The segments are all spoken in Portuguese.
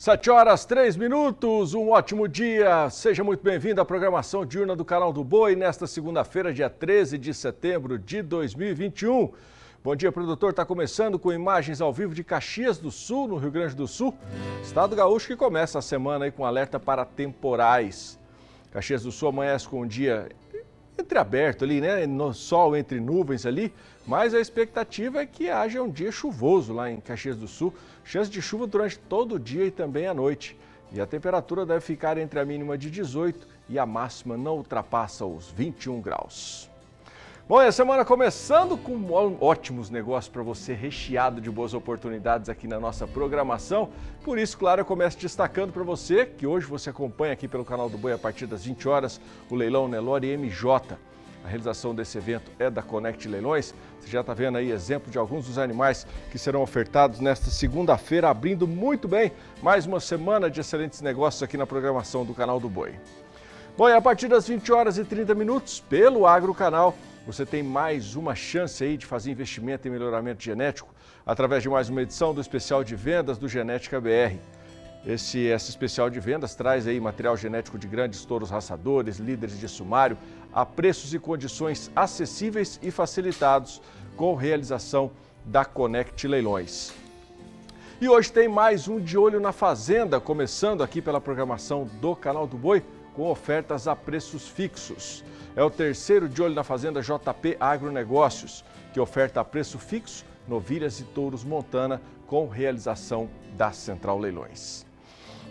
7 horas 3 minutos, um ótimo dia. Seja muito bem-vindo à programação diurna do canal do Boi nesta segunda-feira, dia 13 de setembro de 2021. Bom dia, produtor. Está começando com imagens ao vivo de Caxias do Sul, no Rio Grande do Sul. Estado gaúcho que começa a semana aí com alerta para temporais. Caxias do Sul amanhece com um dia entreaberto ali, né? No sol entre nuvens ali, mas a expectativa é que haja um dia chuvoso lá em Caxias do Sul, Chance de chuva durante todo o dia e também à noite. E a temperatura deve ficar entre a mínima de 18 e a máxima não ultrapassa os 21 graus. Bom, e a semana começando com ótimos negócios para você, recheado de boas oportunidades aqui na nossa programação. Por isso, claro, eu começo destacando para você que hoje você acompanha aqui pelo canal do Boi a partir das 20 horas o leilão Nelore MJ. A realização desse evento é da Conect Leilões. Você já está vendo aí exemplo de alguns dos animais que serão ofertados nesta segunda-feira, abrindo muito bem mais uma semana de excelentes negócios aqui na programação do Canal do Boi. Bom, e a partir das 20 horas e 30 minutos, pelo Agro Canal, você tem mais uma chance aí de fazer investimento em melhoramento genético através de mais uma edição do especial de vendas do Genética BR. Esse, esse especial de vendas traz aí material genético de grandes touros raçadores, líderes de sumário, a preços e condições acessíveis e facilitados com realização da Conect Leilões. E hoje tem mais um De Olho na Fazenda, começando aqui pela programação do Canal do Boi, com ofertas a preços fixos. É o terceiro De Olho na Fazenda JP Agronegócios, que oferta a preço fixo novilhas e touros Montana, com realização da Central Leilões.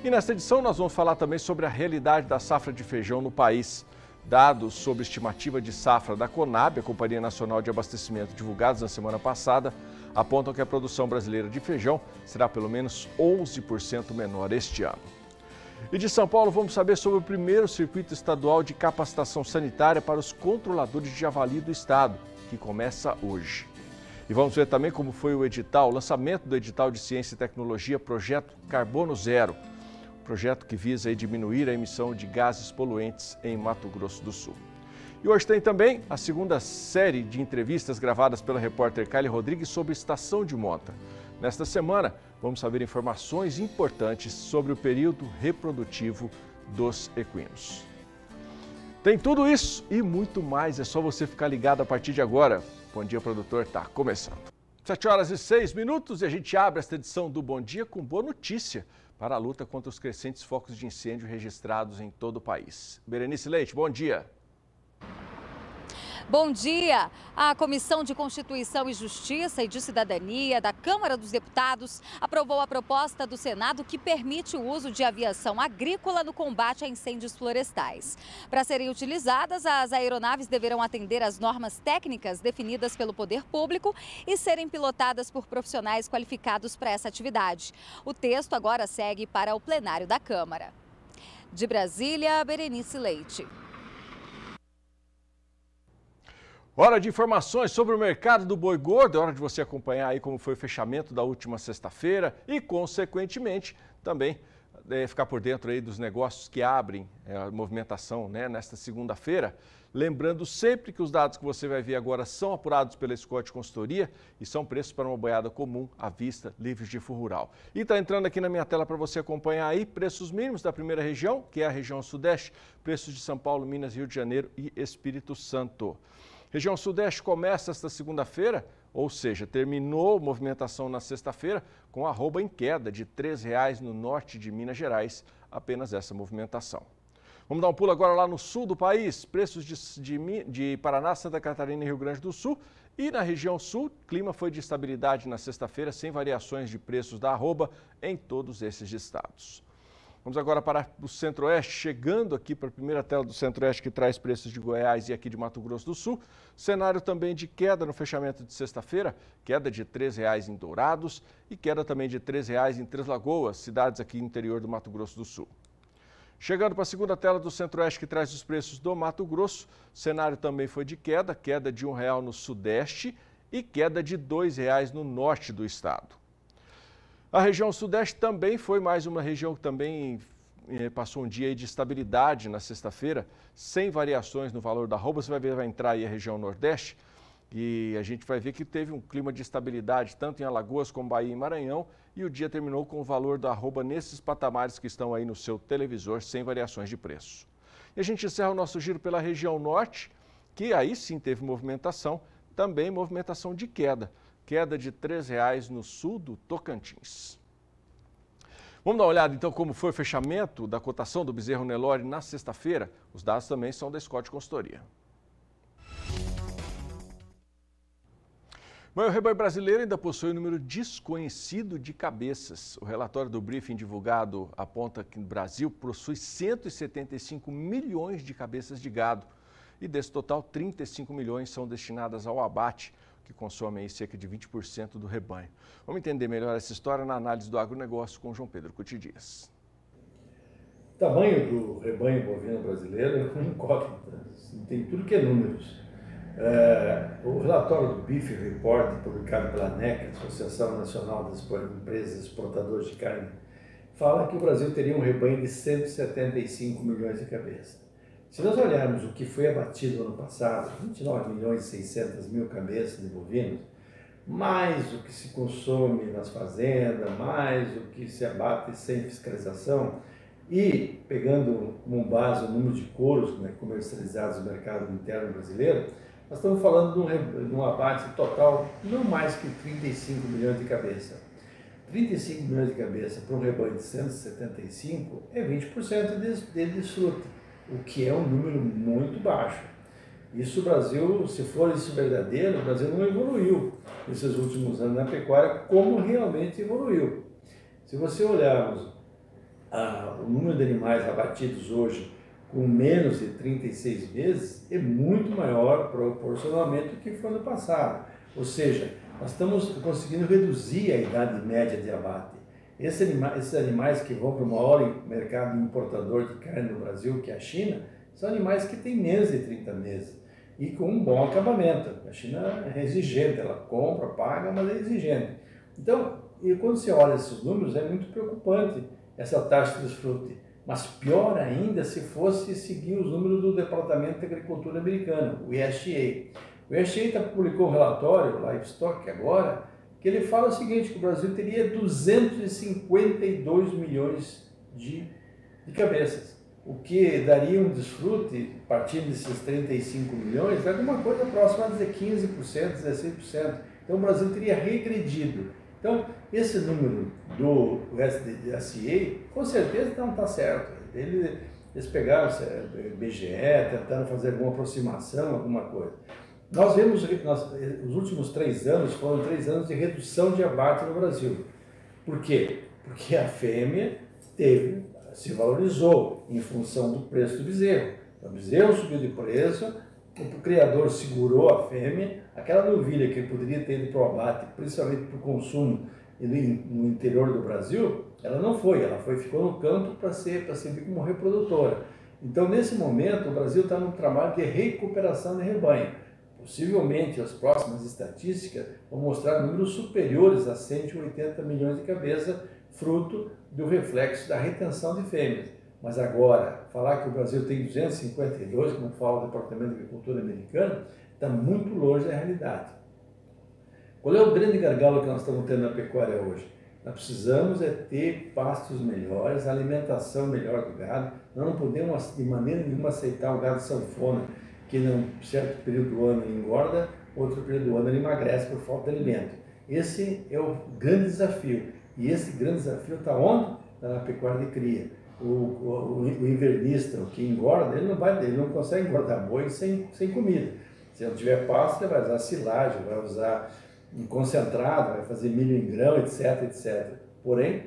E nesta edição nós vamos falar também sobre a realidade da safra de feijão no país. Dados sobre estimativa de safra da Conab, a Companhia Nacional de Abastecimento, divulgados na semana passada, apontam que a produção brasileira de feijão será pelo menos 11% menor este ano. E de São Paulo vamos saber sobre o primeiro circuito estadual de capacitação sanitária para os controladores de javali do estado, que começa hoje. E vamos ver também como foi o edital, o lançamento do edital de ciência e tecnologia Projeto Carbono Zero projeto que visa diminuir a emissão de gases poluentes em Mato Grosso do Sul. E hoje tem também a segunda série de entrevistas gravadas pela repórter Kylie Rodrigues sobre estação de monta. Nesta semana, vamos saber informações importantes sobre o período reprodutivo dos equinos. Tem tudo isso e muito mais, é só você ficar ligado a partir de agora. Bom dia, produtor, tá começando. 7 horas e 6 minutos e a gente abre esta edição do Bom Dia com boa notícia para a luta contra os crescentes focos de incêndio registrados em todo o país. Berenice Leite, bom dia. Bom dia! A Comissão de Constituição e Justiça e de Cidadania da Câmara dos Deputados aprovou a proposta do Senado que permite o uso de aviação agrícola no combate a incêndios florestais. Para serem utilizadas, as aeronaves deverão atender às normas técnicas definidas pelo poder público e serem pilotadas por profissionais qualificados para essa atividade. O texto agora segue para o plenário da Câmara. De Brasília, Berenice Leite. Hora de informações sobre o mercado do boi gordo, é hora de você acompanhar aí como foi o fechamento da última sexta-feira e, consequentemente, também é, ficar por dentro aí dos negócios que abrem é, a movimentação né, nesta segunda-feira. Lembrando sempre que os dados que você vai ver agora são apurados pela Scott Consultoria e são preços para uma boiada comum, à vista, livres de furural. rural. E está entrando aqui na minha tela para você acompanhar aí preços mínimos da primeira região, que é a região sudeste, preços de São Paulo, Minas, Rio de Janeiro e Espírito Santo. Região Sudeste começa esta segunda-feira, ou seja, terminou movimentação na sexta-feira, com arroba em queda de R$ 3,00 no norte de Minas Gerais, apenas essa movimentação. Vamos dar um pulo agora lá no sul do país. Preços de, de, de, Paraná, Santa Catarina e Rio Grande do Sul. E na região sul, clima foi de estabilidade na sexta-feira, sem variações de preços da arroba em todos esses estados. Vamos agora para o Centro-Oeste, chegando aqui para a primeira tela do Centro-Oeste que traz preços de Goiás e aqui de Mato Grosso do Sul. Cenário também de queda no fechamento de sexta-feira, queda de R$ 3,00 em Dourados e queda também de R$ 3,00 em Três Lagoas, cidades aqui interior do Mato Grosso do Sul. Chegando para a segunda tela do Centro-Oeste que traz os preços do Mato Grosso, cenário também foi de queda, queda de R$ 1,00 no Sudeste e queda de R$ 2,00 no Norte do Estado. A região sudeste também foi mais uma região que também eh, passou um dia de estabilidade na sexta-feira, sem variações no valor da arroba. Você vai ver, vai entrar aí a região nordeste e a gente vai ver que teve um clima de estabilidade tanto em Alagoas como Bahia e Maranhão e o dia terminou com o valor da arroba nesses patamares que estão aí no seu televisor, sem variações de preço. E a gente encerra o nosso giro pela região norte, que aí sim teve movimentação, também movimentação de queda queda de R$ 3,00 no sul do Tocantins. Vamos dar uma olhada então como foi o fechamento da cotação do bezerro Nelore na sexta-feira. Os dados também são da Scott Consultoria. Mas o rebanho brasileiro ainda possui um número desconhecido de cabeças. O relatório do briefing divulgado aponta que o Brasil possui 175 milhões de cabeças de gado. E desse total, 35 milhões são destinadas ao abate, que consomem aí cerca de 20% do rebanho. Vamos entender melhor essa história na análise do agronegócio com João Pedro Cotidias. O tamanho do rebanho bovino brasileiro é um incógnita, assim, tem tudo que é números. É, o relatório do Bife Report, publicado pela NEC, Associação Nacional das Empresas Exportadoras de Carne, fala que o Brasil teria um rebanho de 175 milhões de cabeças. Se nós olharmos o que foi abatido ano passado, 29 milhões e 600 mil cabeças de bovinos, mais o que se consome nas fazendas, mais o que se abate sem fiscalização, e pegando como base o número de couros né, comercializados no mercado interno brasileiro, nós estamos falando de um, de um abate total não mais que 35 milhões de cabeças. 35 milhões de cabeças para um rebanho de 175 é 20% de, de desfrute o que é um número muito baixo. Isso o Brasil, se for isso verdadeiro, o Brasil não evoluiu nesses últimos anos na pecuária como realmente evoluiu. Se você olharmos ah, o número de animais abatidos hoje com menos de 36 meses, é muito maior proporcionalmente do que foi no passado. Ou seja, nós estamos conseguindo reduzir a idade média de abate. Esse anima, esses animais que vão para o maior mercado importador de carne no Brasil, que é a China, são animais que têm meses e 30 meses e com um bom acabamento. A China é exigente, ela compra, paga, mas é exigente. Então, e quando você olha esses números, é muito preocupante essa taxa de desfrute. Mas pior ainda se fosse seguir os números do Departamento de Agricultura americano, o USDA. O USDA tá, publicou um relatório, o Livestock, agora, que ele fala o seguinte, que o Brasil teria 252 milhões de, de cabeças, o que daria um desfrute, partindo desses 35 milhões, de alguma coisa próxima a 15%, 16%. Então o Brasil teria regredido. Então, esse número do SDSA, com certeza não está certo. Ele, eles pegaram o BGE, tentaram fazer alguma aproximação, alguma coisa. Nós vemos, nós, os últimos três anos foram três anos de redução de abate no Brasil. Por quê? Porque a fêmea teve, se valorizou em função do preço do bezerro. Então, o bezerro subiu de preço, o criador segurou a fêmea, aquela novilha que poderia ter ido para o abate, principalmente para o consumo no interior do Brasil, ela não foi, ela foi ficou no campo para ser para servir como reprodutora. Então, nesse momento, o Brasil está num trabalho de recuperação de rebanho. Possivelmente, as próximas estatísticas vão mostrar números superiores a 180 milhões de cabeças, fruto do reflexo da retenção de fêmeas. Mas agora, falar que o Brasil tem 252, como fala o Departamento de Agricultura americano, está muito longe da realidade. Qual é o grande gargalo que nós estamos tendo na pecuária hoje? Nós precisamos é ter pastos melhores, alimentação melhor do gado. Nós não podemos, de maneira nenhuma, aceitar o gado sanfona que num certo período do ano ele engorda, outro período do ano ele emagrece por falta de alimento. Esse é o grande desafio. E esse grande desafio está onde? Está na pecuária de cria. O, o, o, invernista, o que engorda, ele não, vai, ele não consegue engordar boi sem, sem comida. Se não tiver pasto, ele vai usar silagem, vai usar concentrado, vai fazer milho em grão, etc, etc. Porém,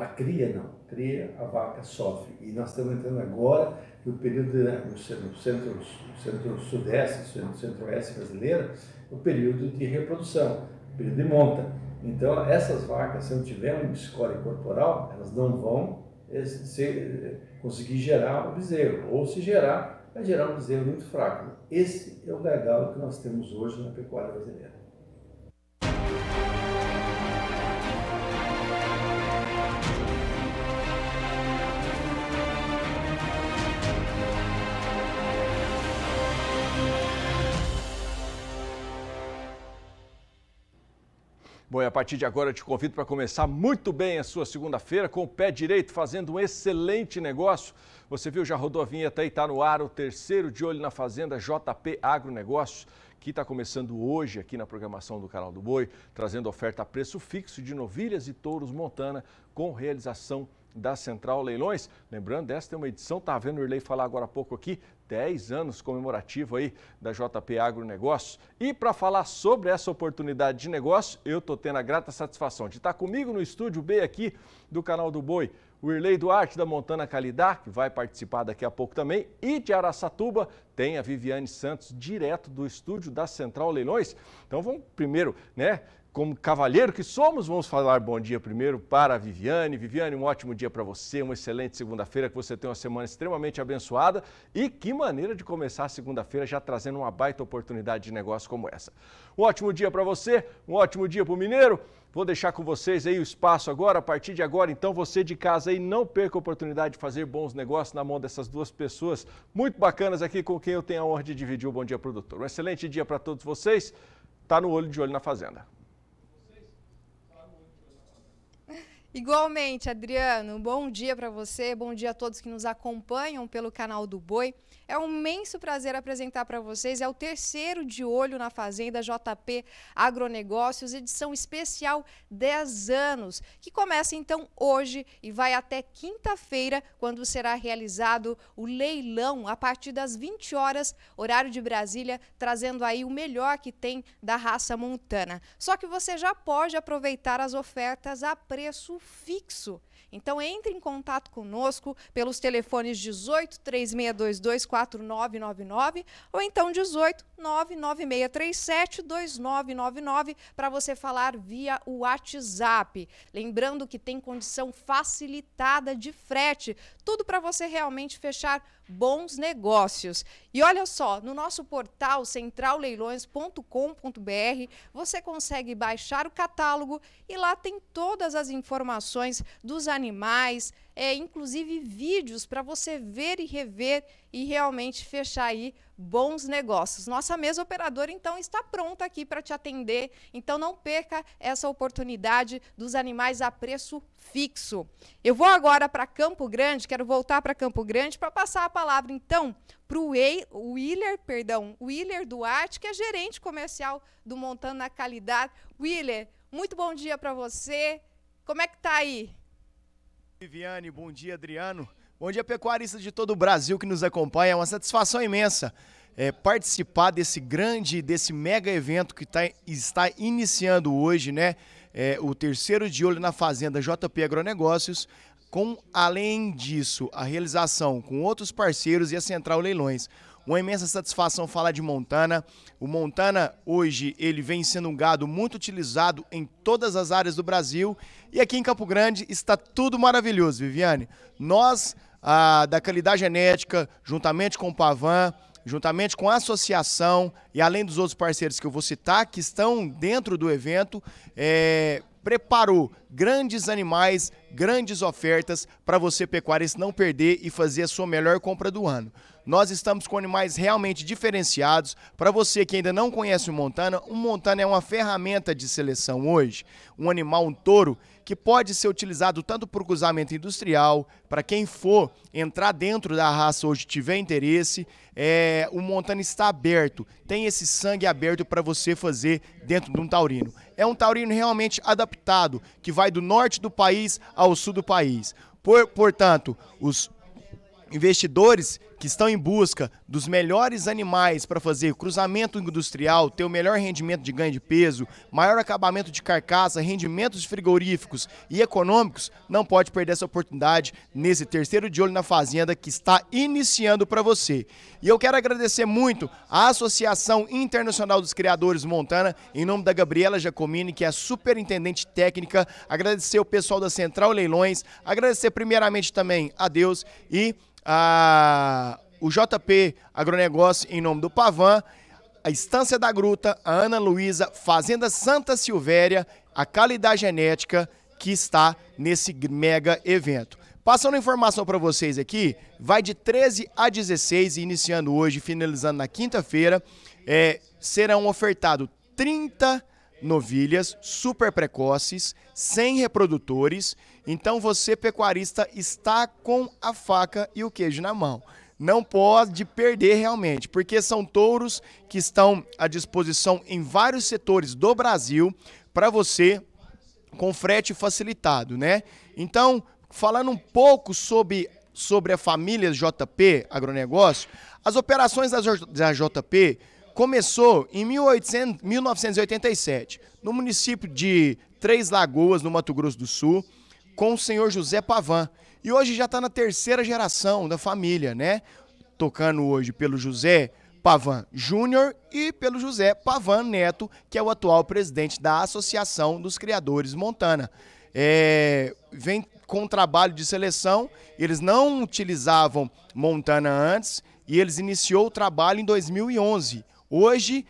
a cria não. A cria, a vaca sofre. E nós estamos entrando agora que o período do centro-sudeste, centro, centro-oeste brasileiro, é o período de reprodução, o período de monta. Então, essas vacas, se não tiver um score corporal, elas não vão eh, eh, conseguir gerar o bezerro, ou se gerar, vai gerar um bezerro muito fraco. Esse é o legado que nós temos hoje na pecuária brasileira. Bom, a partir de agora eu te convido para começar muito bem a sua segunda-feira com o pé direito fazendo um excelente negócio. Você viu, já rodou a vinheta aí, está no ar o terceiro de olho na fazenda JP Agronegócio, que está começando hoje aqui na programação do Canal do Boi, trazendo oferta a preço fixo de novilhas e touros Montana com realização da Central Leilões. Lembrando, esta é uma edição, estava tá vendo o Irley falar agora há pouco aqui, 10 anos comemorativo aí da JP Agronegócio. E para falar sobre essa oportunidade de negócio, eu estou tendo a grata satisfação de estar tá comigo no estúdio B aqui do canal do Boi, o Irley Duarte da Montana Calidá, que vai participar daqui a pouco também, e de Araçatuba tem a Viviane Santos direto do estúdio da Central Leilões. Então vamos primeiro, né, como cavalheiro que somos, vamos falar bom dia primeiro para a Viviane. Viviane, um ótimo dia para você, uma excelente segunda-feira, que você tenha uma semana extremamente abençoada e que maneira de começar a segunda-feira já trazendo uma baita oportunidade de negócio como essa. Um ótimo dia para você, um ótimo dia para o Mineiro. Vou deixar com vocês aí o espaço agora, a partir de agora, então você de casa aí não perca a oportunidade de fazer bons negócios na mão dessas duas pessoas muito bacanas aqui com quem eu tenho a honra de dividir o Bom Dia Produtor. Um excelente dia para todos vocês. Tá no olho de olho na fazenda. Igualmente, Adriano, bom dia para você, bom dia a todos que nos acompanham pelo canal do Boi. É um imenso prazer apresentar para vocês. É o terceiro de olho na Fazenda JP Agronegócios, edição especial 10 anos, que começa então hoje e vai até quinta-feira, quando será realizado o leilão a partir das 20 horas, horário de Brasília, trazendo aí o melhor que tem da raça montana. Só que você já pode aproveitar as ofertas a preço fixo. Então entre em contato conosco pelos telefones 18 3622 4999 ou então 18 99637 2999 para você falar via o WhatsApp. Lembrando que tem condição facilitada de frete, tudo para você realmente fechar bons negócios. E olha só, no nosso portal centralleilões.com.br você consegue baixar o catálogo e lá tem todas as informações dos animais, é, inclusive vídeos para você ver e rever e realmente fechar aí bons negócios. Nossa mesa operadora então está pronta aqui para te atender, então não perca essa oportunidade dos animais a preço fixo. Eu vou agora para Campo Grande, quero voltar para Campo Grande para passar a palavra então para o Willer, perdão, Willer Duarte, que é gerente comercial do Montana Calidade. Willer, muito bom dia para você. Como é que tá aí? Viviane, bom dia, Adriano. Bom dia, pecuaristas de todo o Brasil que nos acompanha. É uma satisfação imensa é, participar desse grande, desse mega evento que tá, está iniciando hoje, né? É, o terceiro de olho na Fazenda JP Agronegócios. Com, além disso, a realização com outros parceiros e a Central Leilões. Uma imensa satisfação falar de Montana. O Montana hoje ele vem sendo um gado muito utilizado em todas as áreas do Brasil e aqui em Campo Grande está tudo maravilhoso, Viviane. Nós ah, da Calidade Genética, juntamente com o Pavan, juntamente com a associação e além dos outros parceiros que eu vou citar, que estão dentro do evento, é, preparou grandes animais, grandes ofertas para você, pecuarista, não perder e fazer a sua melhor compra do ano. Nós estamos com animais realmente diferenciados. Para você que ainda não conhece o Montana, o Montana é uma ferramenta de seleção hoje. Um animal, um touro, que pode ser utilizado tanto para o cruzamento industrial, para quem for entrar dentro da raça hoje tiver interesse, é, o Montana está aberto, tem esse sangue aberto para você fazer dentro de um taurino. É um taurino realmente adaptado, que vai do norte do país ao sul do país. Por, portanto, os investidores que estão em busca dos melhores animais para fazer cruzamento industrial, ter o melhor rendimento de ganho de peso, maior acabamento de carcaça, rendimentos frigoríficos e econômicos, não pode perder essa oportunidade nesse terceiro de olho na fazenda que está iniciando para você. E eu quero agradecer muito à Associação Internacional dos Criadores Montana, em nome da Gabriela Giacomini, que é a superintendente técnica, agradecer o pessoal da Central Leilões, agradecer primeiramente também a Deus e a o JP Agronegócio em nome do Pavan, a Estância da Gruta, a Ana Luísa, Fazenda Santa Silvéria, a Calidade Genética que está nesse mega evento. Passando informação para vocês aqui, vai de 13 a 16, iniciando hoje, finalizando na quinta-feira, é, serão ofertados 30 novilhas super precoces, sem reprodutores. Então você, pecuarista, está com a faca e o queijo na mão não pode perder realmente, porque são touros que estão à disposição em vários setores do Brasil para você com frete facilitado, né? Então, falando um pouco sobre, sobre a família JP Agronegócio, as operações da, da JP começou em 1800, 1987, no município de Três Lagoas, no Mato Grosso do Sul, com o senhor José Pavan, e hoje já está na terceira geração da família, né? Tocando hoje pelo José Pavan Júnior e pelo José Pavan Neto, que é o atual presidente da Associação dos Criadores Montana. É, vem com um trabalho de seleção, eles não utilizavam Montana antes e eles iniciou o trabalho em 2011. Hoje,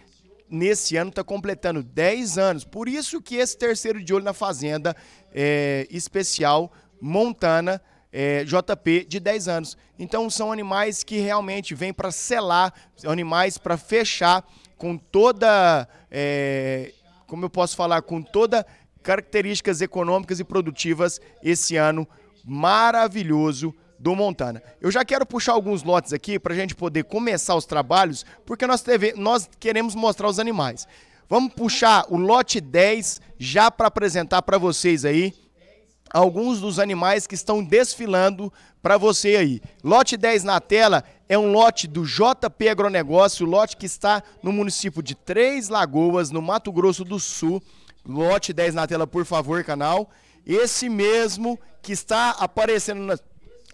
nesse ano, está completando 10 anos. Por isso que esse terceiro de olho na Fazenda é, especial Montana é, JP de 10 anos. Então são animais que realmente vêm para selar, animais para fechar com toda, é, como eu posso falar, com toda características econômicas e produtivas esse ano maravilhoso do Montana. Eu já quero puxar alguns lotes aqui para a gente poder começar os trabalhos, porque nós, nós queremos mostrar os animais. Vamos puxar o lote 10 já para apresentar para vocês aí alguns dos animais que estão desfilando para você aí. Lote 10 na tela é um lote do JP Agronegócio, lote que está no município de Três Lagoas, no Mato Grosso do Sul. Lote 10 na tela, por favor, canal. Esse mesmo que está aparecendo na,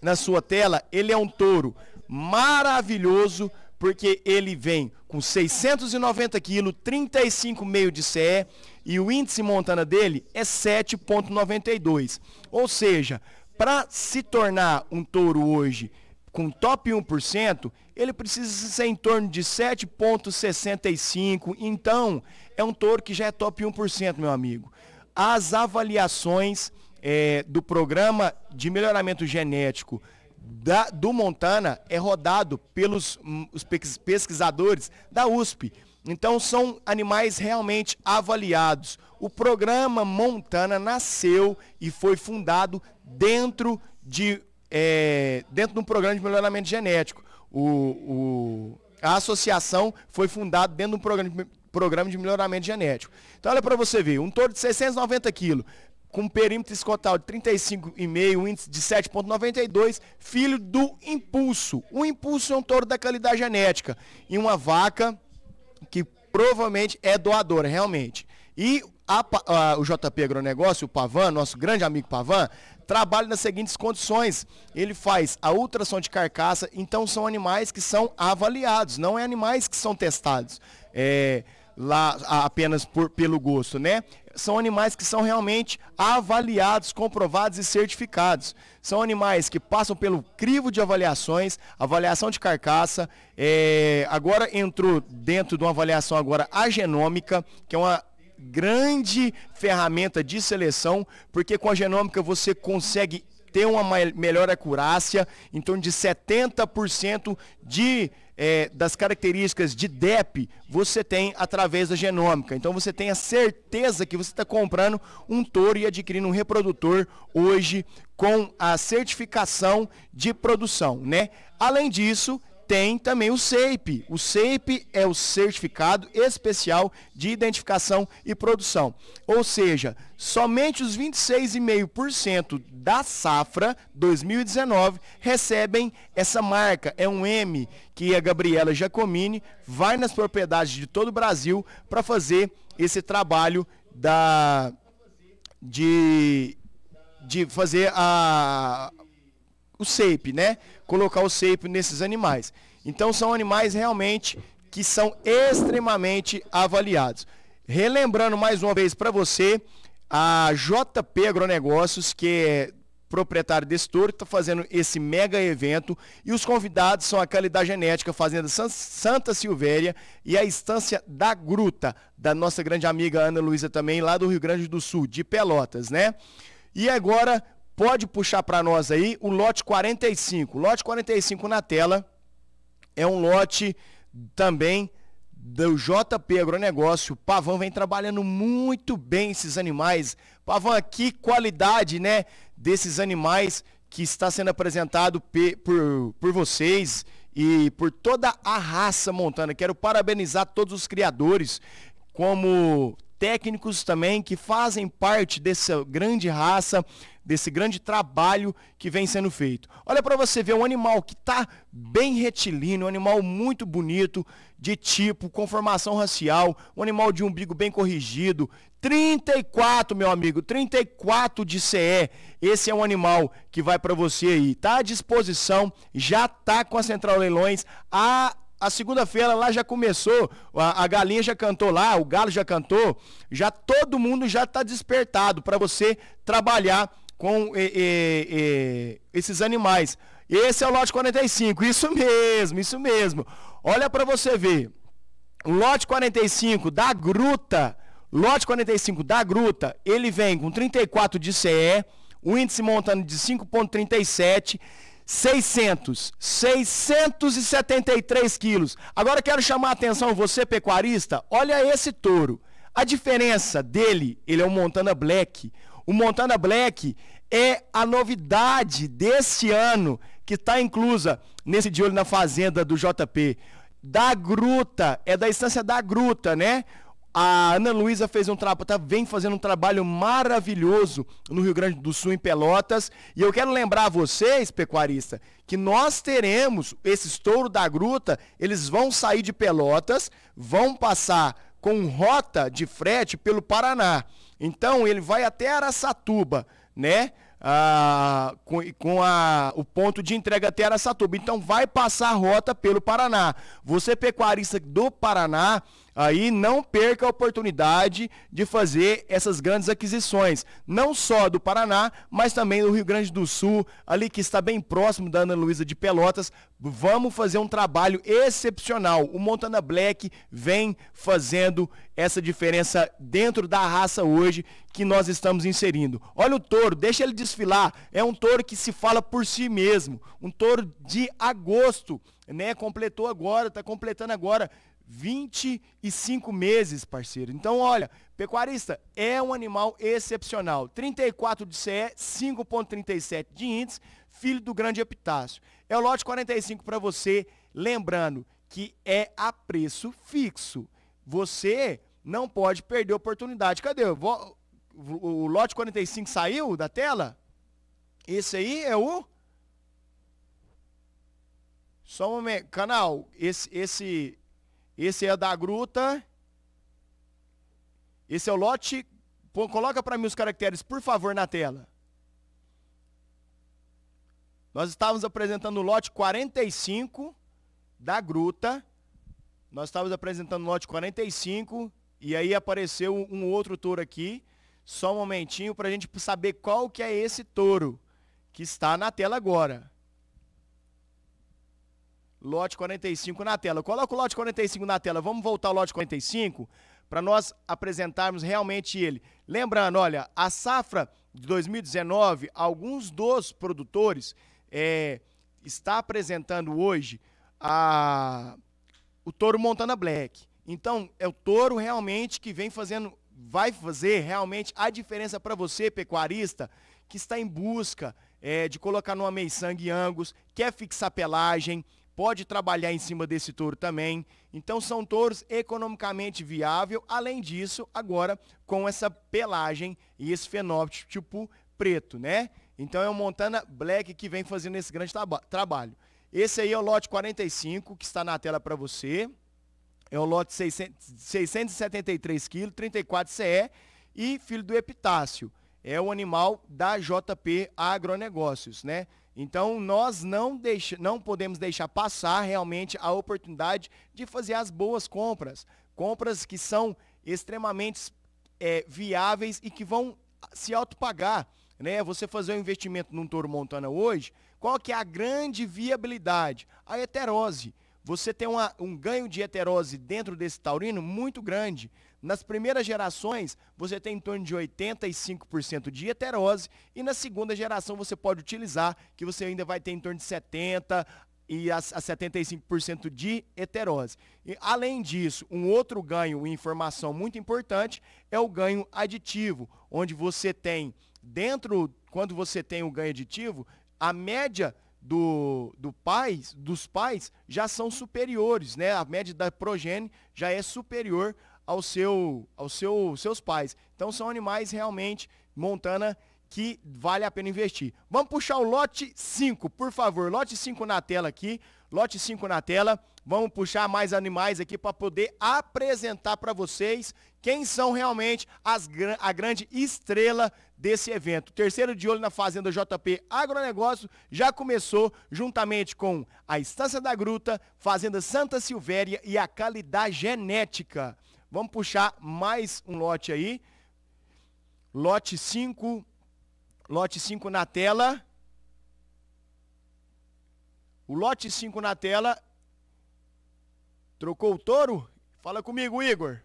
na sua tela, ele é um touro maravilhoso, porque ele vem com 690 quilos, 35,5 de CE, e o índice Montana dele é 7,92. Ou seja, para se tornar um touro hoje com top 1%, ele precisa ser em torno de 7,65. Então, é um touro que já é top 1%, meu amigo. As avaliações é, do programa de melhoramento genético da, do Montana é rodado pelos hum, pesquisadores da USP. Então são animais realmente avaliados. O programa Montana nasceu e foi fundado dentro de é, dentro de um programa de melhoramento genético. O, o, a associação foi fundada dentro de um programa de, programa de melhoramento genético. Então olha para você ver, um touro de 690 quilos, com um perímetro escotal de 35,5, índice de 7,92, filho do impulso. O impulso é um touro da qualidade genética. E uma vaca que provavelmente é doadora, realmente. E a, a, o JP Agronegócio, o Pavan, nosso grande amigo Pavan, trabalha nas seguintes condições. Ele faz a ultrassom de carcaça, então são animais que são avaliados, não é animais que são testados. É, lá apenas por, pelo gosto, né? são animais que são realmente avaliados, comprovados e certificados. São animais que passam pelo crivo de avaliações, avaliação de carcaça. É, agora entrou dentro de uma avaliação agora a genômica, que é uma grande ferramenta de seleção, porque com a genômica você consegue ter uma melhor acurácia, em torno de 70% de é, das características de DEP você tem através da genômica. Então você tem a certeza que você está comprando um touro e adquirindo um reprodutor hoje com a certificação de produção, né? Além disso, tem também o Seipe, O Seipe é o Certificado Especial de Identificação e Produção. Ou seja, somente os 26,5% da safra 2019 recebem essa marca. É um M que a Gabriela Giacomini vai nas propriedades de todo o Brasil para fazer esse trabalho da de de fazer a o SEIP, né? Colocar o SEIP nesses animais. Então são animais realmente que são extremamente avaliados. Relembrando mais uma vez para você, a JP Agronegócios, que é proprietário desse touro, está fazendo esse mega evento e os convidados são a Calidade Genética Fazenda Santa Silvéria e a Estância da Gruta, da nossa grande amiga Ana Luísa também, lá do Rio Grande do Sul, de Pelotas, né? E agora pode puxar para nós aí o lote 45. O lote 45 na tela é um lote também do JP Agronegócio. Pavão vem trabalhando muito bem esses animais. Pavão, que qualidade, né, desses animais que está sendo apresentado por, por vocês e por toda a raça montana. Quero parabenizar todos os criadores, como técnicos também que fazem parte dessa grande raça desse grande trabalho que vem sendo feito. Olha para você ver um animal que está bem retilíneo, um animal muito bonito, de tipo, conformação racial, um animal de umbigo bem corrigido. 34, meu amigo, 34 de CE. Esse é um animal que vai para você aí. Está à disposição, já está com a Central Leilões. A a segunda-feira lá já começou, a, a, galinha já cantou lá, o galo já cantou, já todo mundo já está despertado para você trabalhar com e, e, e, esses animais. Esse é o lote 45, isso mesmo, isso mesmo. Olha para você ver. Lote 45 da gruta, lote 45 da gruta, ele vem com 34 de CE, o índice montando de 5.37, 600, 673 quilos. Agora quero chamar a atenção você pecuarista, olha esse touro. A diferença dele, ele é um Montana Black, o Montana Black é a novidade deste ano que está inclusa nesse De Olho na Fazenda do JP. Da Gruta, é da Estância da Gruta, né? A Ana Luísa fez um trabalho, tá, vem fazendo um trabalho maravilhoso no Rio Grande do Sul, em Pelotas. E eu quero lembrar a vocês, pecuarista, que nós teremos esse estouro da gruta. Eles vão sair de Pelotas, vão passar com rota de frete pelo Paraná. Então ele vai até Araçatuba, né? Ah, com, com a, o ponto de entrega até Araçatuba. Então vai passar a rota pelo Paraná. Você, pecuarista do Paraná, Aí não perca a oportunidade de fazer essas grandes aquisições, não só do Paraná, mas também do Rio Grande do Sul, ali que está bem próximo da Ana Luísa de Pelotas. Vamos fazer um trabalho excepcional. O Montana Black vem fazendo essa diferença dentro da raça hoje que nós estamos inserindo. Olha o touro, deixa ele desfilar. É um touro que se fala por si mesmo, um touro de agosto, né? Completou agora, está completando agora 25 meses, parceiro. Então, olha, pecuarista é um animal excepcional. 34 de CE, 5.37 de índice, filho do grande epitácio. É o lote 45 para você, lembrando que é a preço fixo. Você não pode perder a oportunidade. Cadê? O lote 45 saiu da tela? Esse aí é o só um momento. Canal, esse, esse, esse é da gruta. Esse é o lote. Pô, coloca para mim os caracteres, por favor, na tela. Nós estávamos apresentando o lote 45 da gruta. Nós estávamos apresentando o lote 45 e aí apareceu um outro touro aqui. Só um momentinho para a gente saber qual que é esse touro que está na tela agora. Lote 45 na tela. Coloca o lote 45 na tela. Vamos voltar ao lote 45 para nós apresentarmos realmente ele. Lembrando, olha, a safra de 2019, alguns dos produtores é, está apresentando hoje a, o touro Montana Black. Então, é o touro realmente que vem fazendo, vai fazer realmente a diferença para você, pecuarista, que está em busca é, de colocar numa meio sangue angus, quer fixar pelagem, pode trabalhar em cima desse touro também. Então são touros economicamente viável. Além disso, agora com essa pelagem e esse fenótipo preto, né? Então é o Montana Black que vem fazendo esse grande traba trabalho. Esse aí é o lote 45 que está na tela para você. É o lote 600, 673 kg, 34 CE e filho do Epitácio. É o animal da JP Agronegócios, né? Então nós não, deixa, não podemos deixar passar realmente a oportunidade de fazer as boas compras. Compras que são extremamente é, viáveis e que vão se autopagar. Né? Você fazer um investimento num touro montana hoje, qual que é a grande viabilidade? A heterose. Você tem uma, um ganho de heterose dentro desse taurino muito grande. Nas primeiras gerações, você tem em torno de 85% de heterose e na segunda geração você pode utilizar, que você ainda vai ter em torno de 70% e a, a 75% de heterose. E, além disso, um outro ganho em informação muito importante é o ganho aditivo, onde você tem, dentro, quando você tem o ganho aditivo, a média do, do pais, dos pais já são superiores, né? A média da progênie já é superior ao seu, aos seu, seus pais. Então são animais realmente, Montana, que vale a pena investir. Vamos puxar o lote 5, por favor. Lote 5 na tela aqui. Lote 5 na tela. Vamos puxar mais animais aqui para poder apresentar para vocês quem são realmente as, a grande estrela desse evento. Terceiro de olho na Fazenda JP Agronegócio já começou juntamente com a Estância da Gruta, Fazenda Santa Silvéria e a Calidade Genética. Vamos puxar mais um lote aí. Lote 5. Lote 5 na tela. O lote 5 na tela. Trocou o touro? Fala comigo, Igor.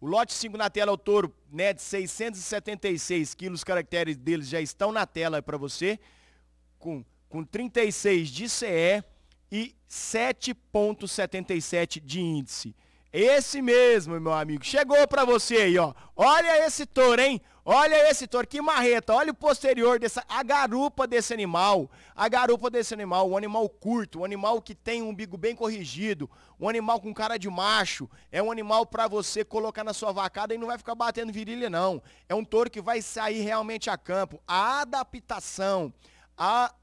O lote 5 na tela é o touro, né, de 676 quilos, os caracteres deles já estão na tela para você, com, com 36 de CE, e 7,77 de índice. Esse mesmo, meu amigo. Chegou para você aí, ó. Olha esse touro, hein? Olha esse touro, que marreta. Olha o posterior dessa a garupa desse animal. A garupa desse animal, um animal curto, um animal que tem um umbigo bem corrigido, um animal com cara de macho. É um animal para você colocar na sua vacada e não vai ficar batendo virilha não. É um touro que vai sair realmente a campo. A adaptação, a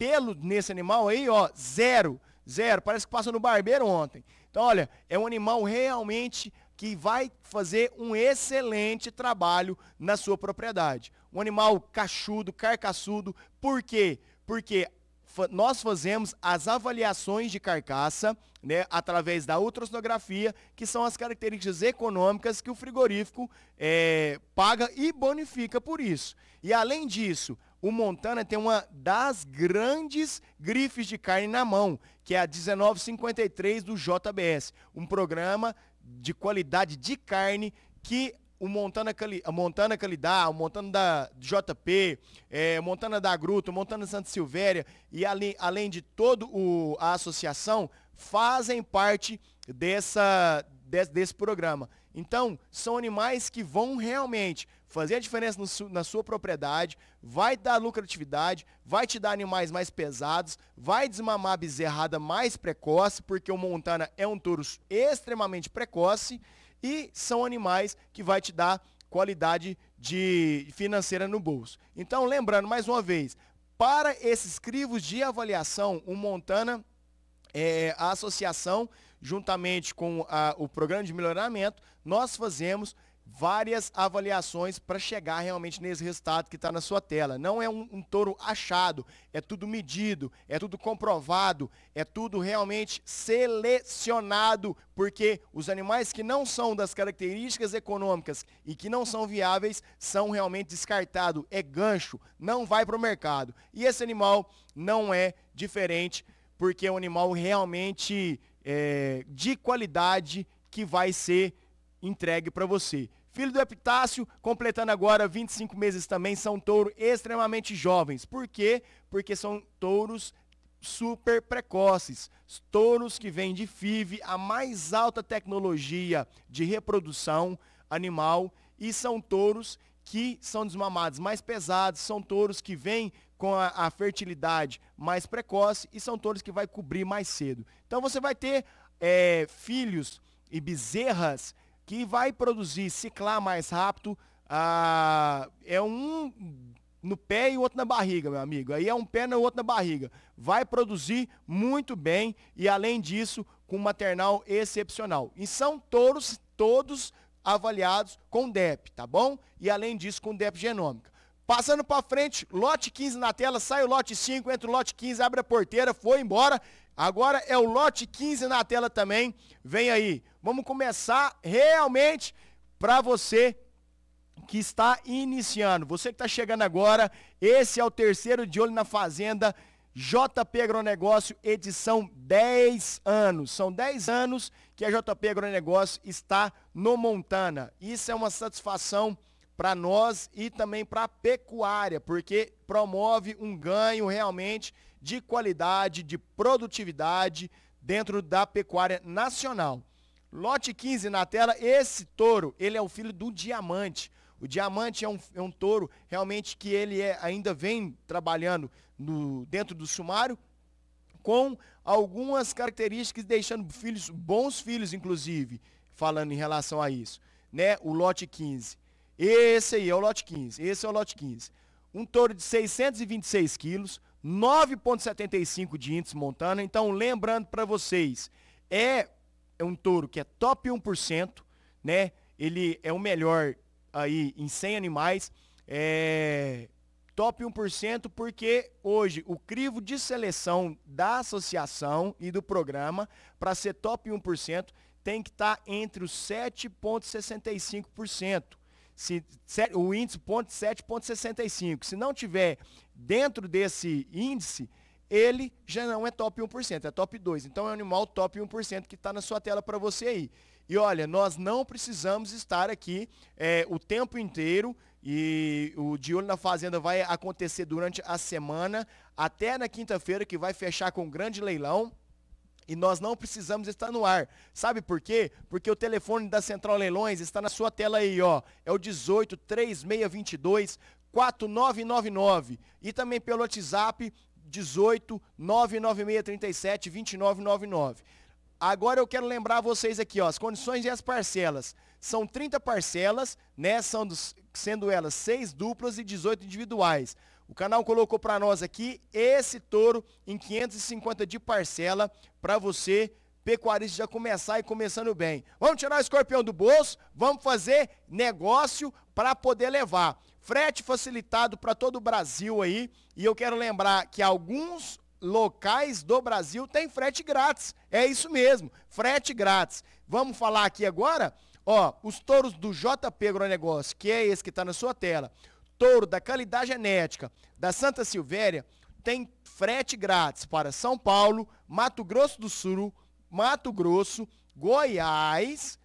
pelo nesse animal aí, ó, zero. Zero. Parece que passou no barbeiro ontem. Então, olha, é um animal realmente que vai fazer um excelente trabalho na sua propriedade. Um animal cachudo, carcaçudo. Por quê? Porque nós fazemos as avaliações de carcaça né, através da ultrassonografia, que são as características econômicas que o frigorífico é, paga e bonifica por isso. E além disso, o Montana tem uma das grandes grifes de carne na mão, que é a 1953 do JBS, um programa de qualidade de carne que o Montana, a Montana Calidá, o Montana da JP, é, Montana da Gruta, Montana Santa Silvéria e além, além de toda a associação fazem parte dessa, desse, desse programa. Então, são animais que vão realmente fazer a diferença su, na sua propriedade, vai dar lucratividade, vai te dar animais mais pesados, vai desmamar a bezerrada mais precoce, porque o Montana é um touro extremamente precoce e são animais que vai te dar qualidade de financeira no bolso. Então, lembrando mais uma vez, para esses crivos de avaliação, o Montana, é, a associação, juntamente com a, o programa de melhoramento, nós fazemos várias avaliações para chegar realmente nesse resultado que está na sua tela. Não é um, um, touro achado, é tudo medido, é tudo comprovado, é tudo realmente selecionado, porque os animais que não são das características econômicas e que não são viáveis são realmente descartados, é gancho, não vai para o mercado. E esse animal não é diferente, porque é um animal realmente é, de qualidade que vai ser entregue para você. Filho do Epitácio, completando agora 25 meses também, são touros extremamente jovens. Por quê? Porque são touros super precoces. Touros que vêm de FIV, a mais alta tecnologia de reprodução animal, e são touros que são desmamados mais pesados, são touros que vêm com a, a fertilidade mais precoce e são touros que vai cobrir mais cedo. Então você vai ter é, filhos e bezerras que vai produzir, ciclar mais rápido. Ah, é um no pé e outro na barriga, meu amigo. Aí é um pé e outro na barriga. Vai produzir muito bem e, além disso, com um maternal excepcional. E são touros, todos avaliados com DEP, tá bom? E, além disso, com DEP genômica. Passando para frente, lote 15 na tela, sai o lote 5, entra o lote 15, abre a porteira, foi embora Agora é o lote 15 na tela também. Vem aí. Vamos começar realmente para você que está iniciando. Você que está chegando agora, esse é o terceiro de olho na fazenda. JP Agronegócio, edição 10 anos. São 10 anos que a JP Agronegócio está no Montana. Isso é uma satisfação para nós e também para a pecuária, porque promove um ganho realmente de qualidade, de produtividade dentro da pecuária nacional. Lote 15 na tela, esse touro, ele é o filho do diamante. O diamante é um, é um touro realmente que ele é, ainda vem trabalhando no, dentro do sumário com algumas características, deixando filhos, bons filhos, inclusive, falando em relação a isso. Né? O lote 15. Esse aí é o lote 15. Esse é o lote 15. Um touro de 626 quilos, 9,75 de índice montana. Então, lembrando para vocês, é, é um touro que é top 1%, né? Ele é o melhor aí em 100 animais. É top 1% porque hoje o crivo de seleção da associação e do programa para ser top 1% tem que estar tá entre os 7,65% se, o índice 7,65. Se não tiver dentro desse índice, ele já não é top 1%, é top 2%. Então é um animal top 1% que está na sua tela para você aí. E olha, nós não precisamos estar aqui é, o tempo inteiro e o De Olho na Fazenda vai acontecer durante a semana, até na quinta-feira, que vai fechar com um grande leilão. E nós não precisamos estar no ar. Sabe por quê? Porque o telefone da Central Leilões está na sua tela aí, ó. É o 18 3622 4999. E também pelo WhatsApp 18 99637 2999. Agora eu quero lembrar vocês aqui, ó, as condições e as parcelas. São 30 parcelas, né? São dos, sendo elas 6 duplas e 18 individuais. O canal colocou para nós aqui esse touro em 550 de parcela para você pecuarista já começar e começando bem. Vamos tirar o escorpião do bolso, vamos fazer negócio para poder levar. Frete facilitado para todo o Brasil aí. E eu quero lembrar que alguns locais do Brasil têm frete grátis. É isso mesmo, frete grátis. Vamos falar aqui agora? Ó, os touros do JP Agronegócio, que é esse que está na sua tela touro da qualidade genética da Santa Silvéria tem frete grátis para São Paulo, Mato Grosso do Sul, Mato Grosso, Goiás,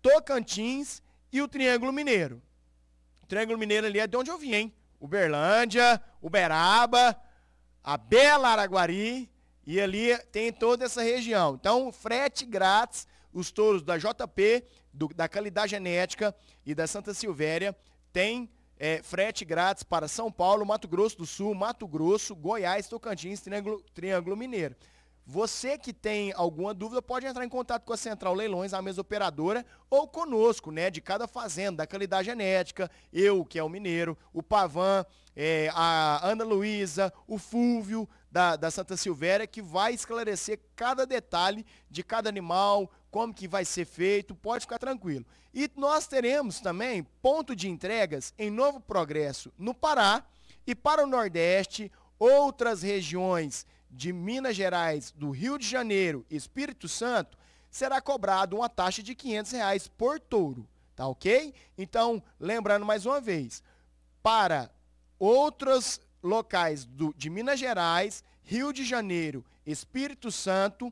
Tocantins e o Triângulo Mineiro. O Triângulo Mineiro ali é de onde eu vim, hein? Uberlândia, Uberaba, a Bela Araguari e ali tem toda essa região. Então, frete grátis, os touros da JP, do, da Calidade Genética e da Santa Silvéria têm é, frete grátis para São Paulo, Mato Grosso do Sul, Mato Grosso, Goiás, Tocantins, Triângulo, Triângulo Mineiro. Você que tem alguma dúvida pode entrar em contato com a Central Leilões, a mesa operadora, ou conosco, né, de cada fazenda, da qualidade genética, eu, que é o mineiro, o Pavan, é, a Ana Luísa, o Fúvio, da, da Santa Silvéria, que vai esclarecer cada detalhe de cada animal, como que vai ser feito, pode ficar tranquilo. E nós teremos também ponto de entregas em Novo Progresso, no Pará, e para o Nordeste, outras regiões de Minas Gerais, do Rio de Janeiro e Espírito Santo, será cobrado uma taxa de R$ 500 reais por touro, tá ok? Então, lembrando mais uma vez, para outros locais do, de Minas Gerais, Rio de Janeiro, Espírito Santo,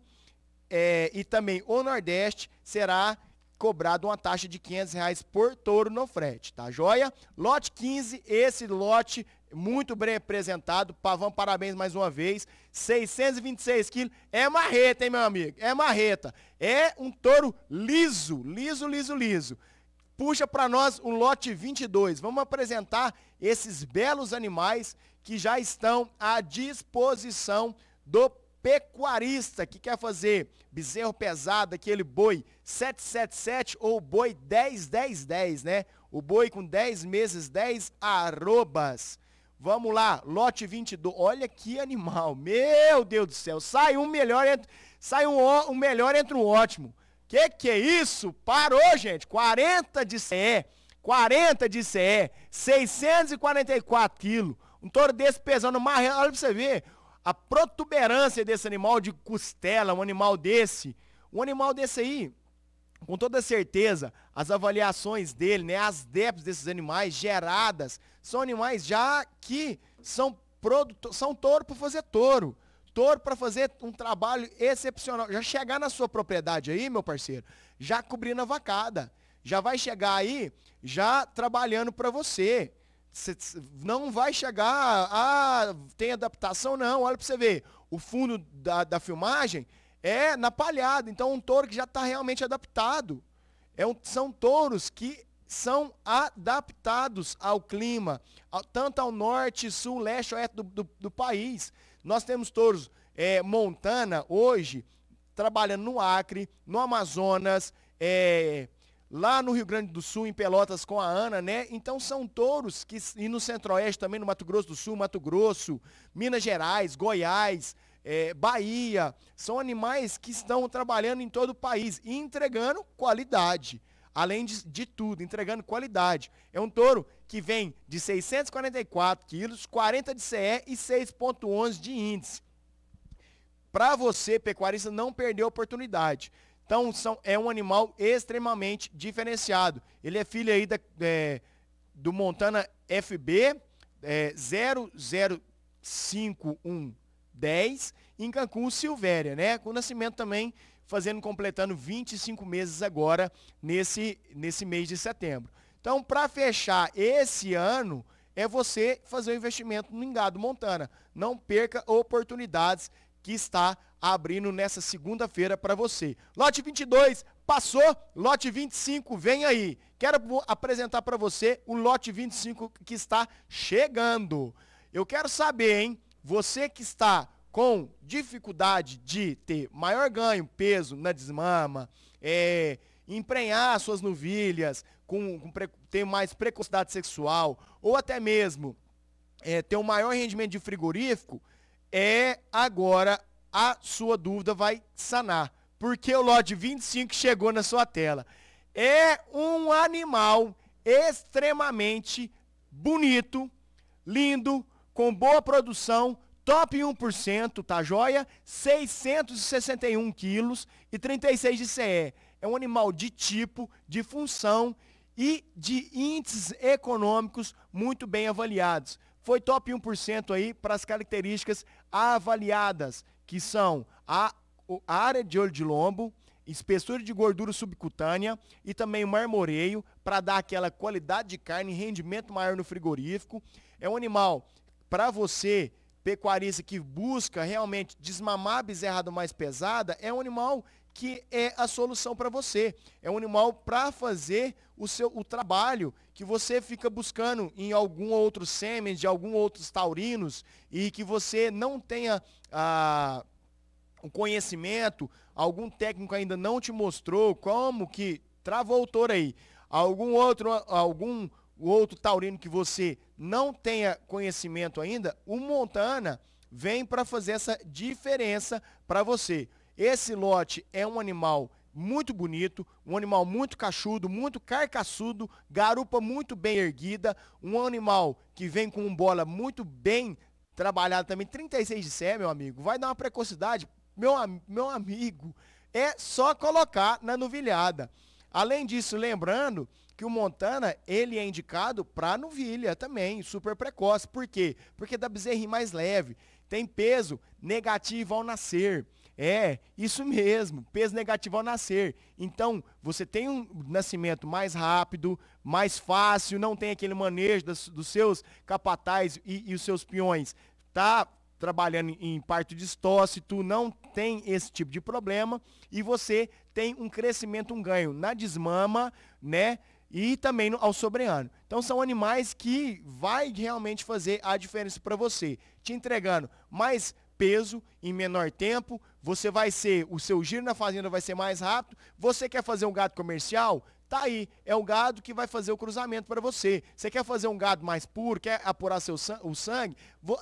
é, e também o Nordeste será cobrado uma taxa de R$ reais por touro no frete, tá joia? Lote 15, esse lote muito bem apresentado, Pavão, parabéns mais uma vez, 626 quilos, é marreta, hein, meu amigo? É marreta, é um touro liso, liso, liso, liso. Puxa para nós o lote 22, vamos apresentar esses belos animais que já estão à disposição do pecuarista que quer fazer bezerro pesado, aquele boi 777 ou boi 101010, né? O boi com 10 meses, 10 arrobas. Vamos lá, lote 22. Olha que animal, meu Deus do céu. Sai um melhor, entre, sai um, um melhor entre um ótimo. Que que é isso? Parou, gente. 40 de CE, 40 é. de CE, 644 quilos. Um touro desse pesando mais, olha pra você ver a protuberância desse animal de costela, um animal desse, um animal desse aí, com toda certeza, as avaliações dele, né, as DEPs desses animais geradas, são animais já que são, produto, são touro para fazer touro. Touro para fazer um trabalho excepcional. Já chegar na sua propriedade aí, meu parceiro, já cobrindo a vacada. Já vai chegar aí, já trabalhando para você. Cê, não vai chegar, ah, tem adaptação, não. Olha para você ver, o fundo da, da filmagem é na palhada. Então, um touro que já está realmente adaptado. É um, são touros que são adaptados ao clima, ao, tanto ao norte, sul, leste, oeste do, do, do país. Nós temos touros é, Montana hoje trabalhando no Acre, no Amazonas, é, lá no Rio Grande do Sul, em Pelotas com a Ana, né? Então são touros que, e no Centro-Oeste também, no Mato Grosso do Sul, Mato Grosso, Minas Gerais, Goiás, é, Bahia, são animais que estão trabalhando em todo o país e entregando qualidade. Além de, de tudo, entregando qualidade. É um touro que vem de 644 quilos, 40 de CE e 6,11 de índice. Para você, pecuarista, não perder a oportunidade. Então são, é um animal extremamente diferenciado. Ele é filho aí da, é, do Montana FB é, 005110 em Cancún, Silvéria, né? Com nascimento também fazendo, completando 25 meses agora nesse, nesse mês de setembro. Então, para fechar esse ano, é você fazer o um investimento no Engado Montana. Não perca oportunidades que está abrindo nessa segunda-feira para você. Lote 22 passou, lote 25 vem aí. Quero apresentar para você o lote 25 que está chegando. Eu quero saber, hein? Você que está com dificuldade de ter maior ganho, peso na desmama, é, emprenhar suas novilhas, com, com pre, ter mais precocidade sexual, ou até mesmo é, ter um maior rendimento de frigorífico, é agora a sua dúvida vai sanar. Porque o lote 25 chegou na sua tela. É um animal extremamente bonito, lindo, com boa produção, top 1%, tá joia? 661 quilos e 36 de CE. É um animal de tipo, de função e de índices econômicos muito bem avaliados. Foi top 1% aí para as características avaliadas que são a, a área de olho de lombo, espessura de gordura subcutânea e também o marmoreio para dar aquela qualidade de carne, rendimento maior no frigorífico. É um animal para você pecuarista que busca realmente desmamar a bezerra mais pesada, é um animal que é a solução para você. É um animal para fazer o seu o trabalho que você fica buscando em algum outro sêmen, de algum outros taurinos, e que você não tenha a ah, um conhecimento, algum técnico ainda não te mostrou como que travou o touro aí. Algum outro, algum outro taurino que você não tenha conhecimento ainda, o Montana vem para fazer essa diferença para você. Esse lote é um animal muito bonito, um animal muito cachudo, muito carcaçudo, garupa muito bem erguida, um animal que vem com um bola muito bem trabalhado também, 36 de sé, meu amigo, vai dar uma precocidade, meu, meu amigo, é só colocar na nuvilhada. Além disso, lembrando que o Montana, ele é indicado para nuvilha também, super precoce. Por quê? Porque é dá bezerrinho mais leve, tem peso negativo ao nascer. É, isso mesmo, peso negativo ao nascer. Então, você tem um nascimento mais rápido, mais fácil, não tem aquele manejo das, dos seus capatais e, e os seus peões. Tá trabalhando em parto distócito, não tem esse tipo de problema e você tem um crescimento, um ganho na desmama, né? E também no, ao sobreano. Então são animais que vai realmente fazer a diferença para você, te entregando mais peso em menor tempo, você vai ser, o seu giro na fazenda vai ser mais rápido. Você quer fazer um gado comercial? Tá aí, é um gado que vai fazer o cruzamento para você. Você quer fazer um gado mais puro, quer apurar seu sangue, o sangue?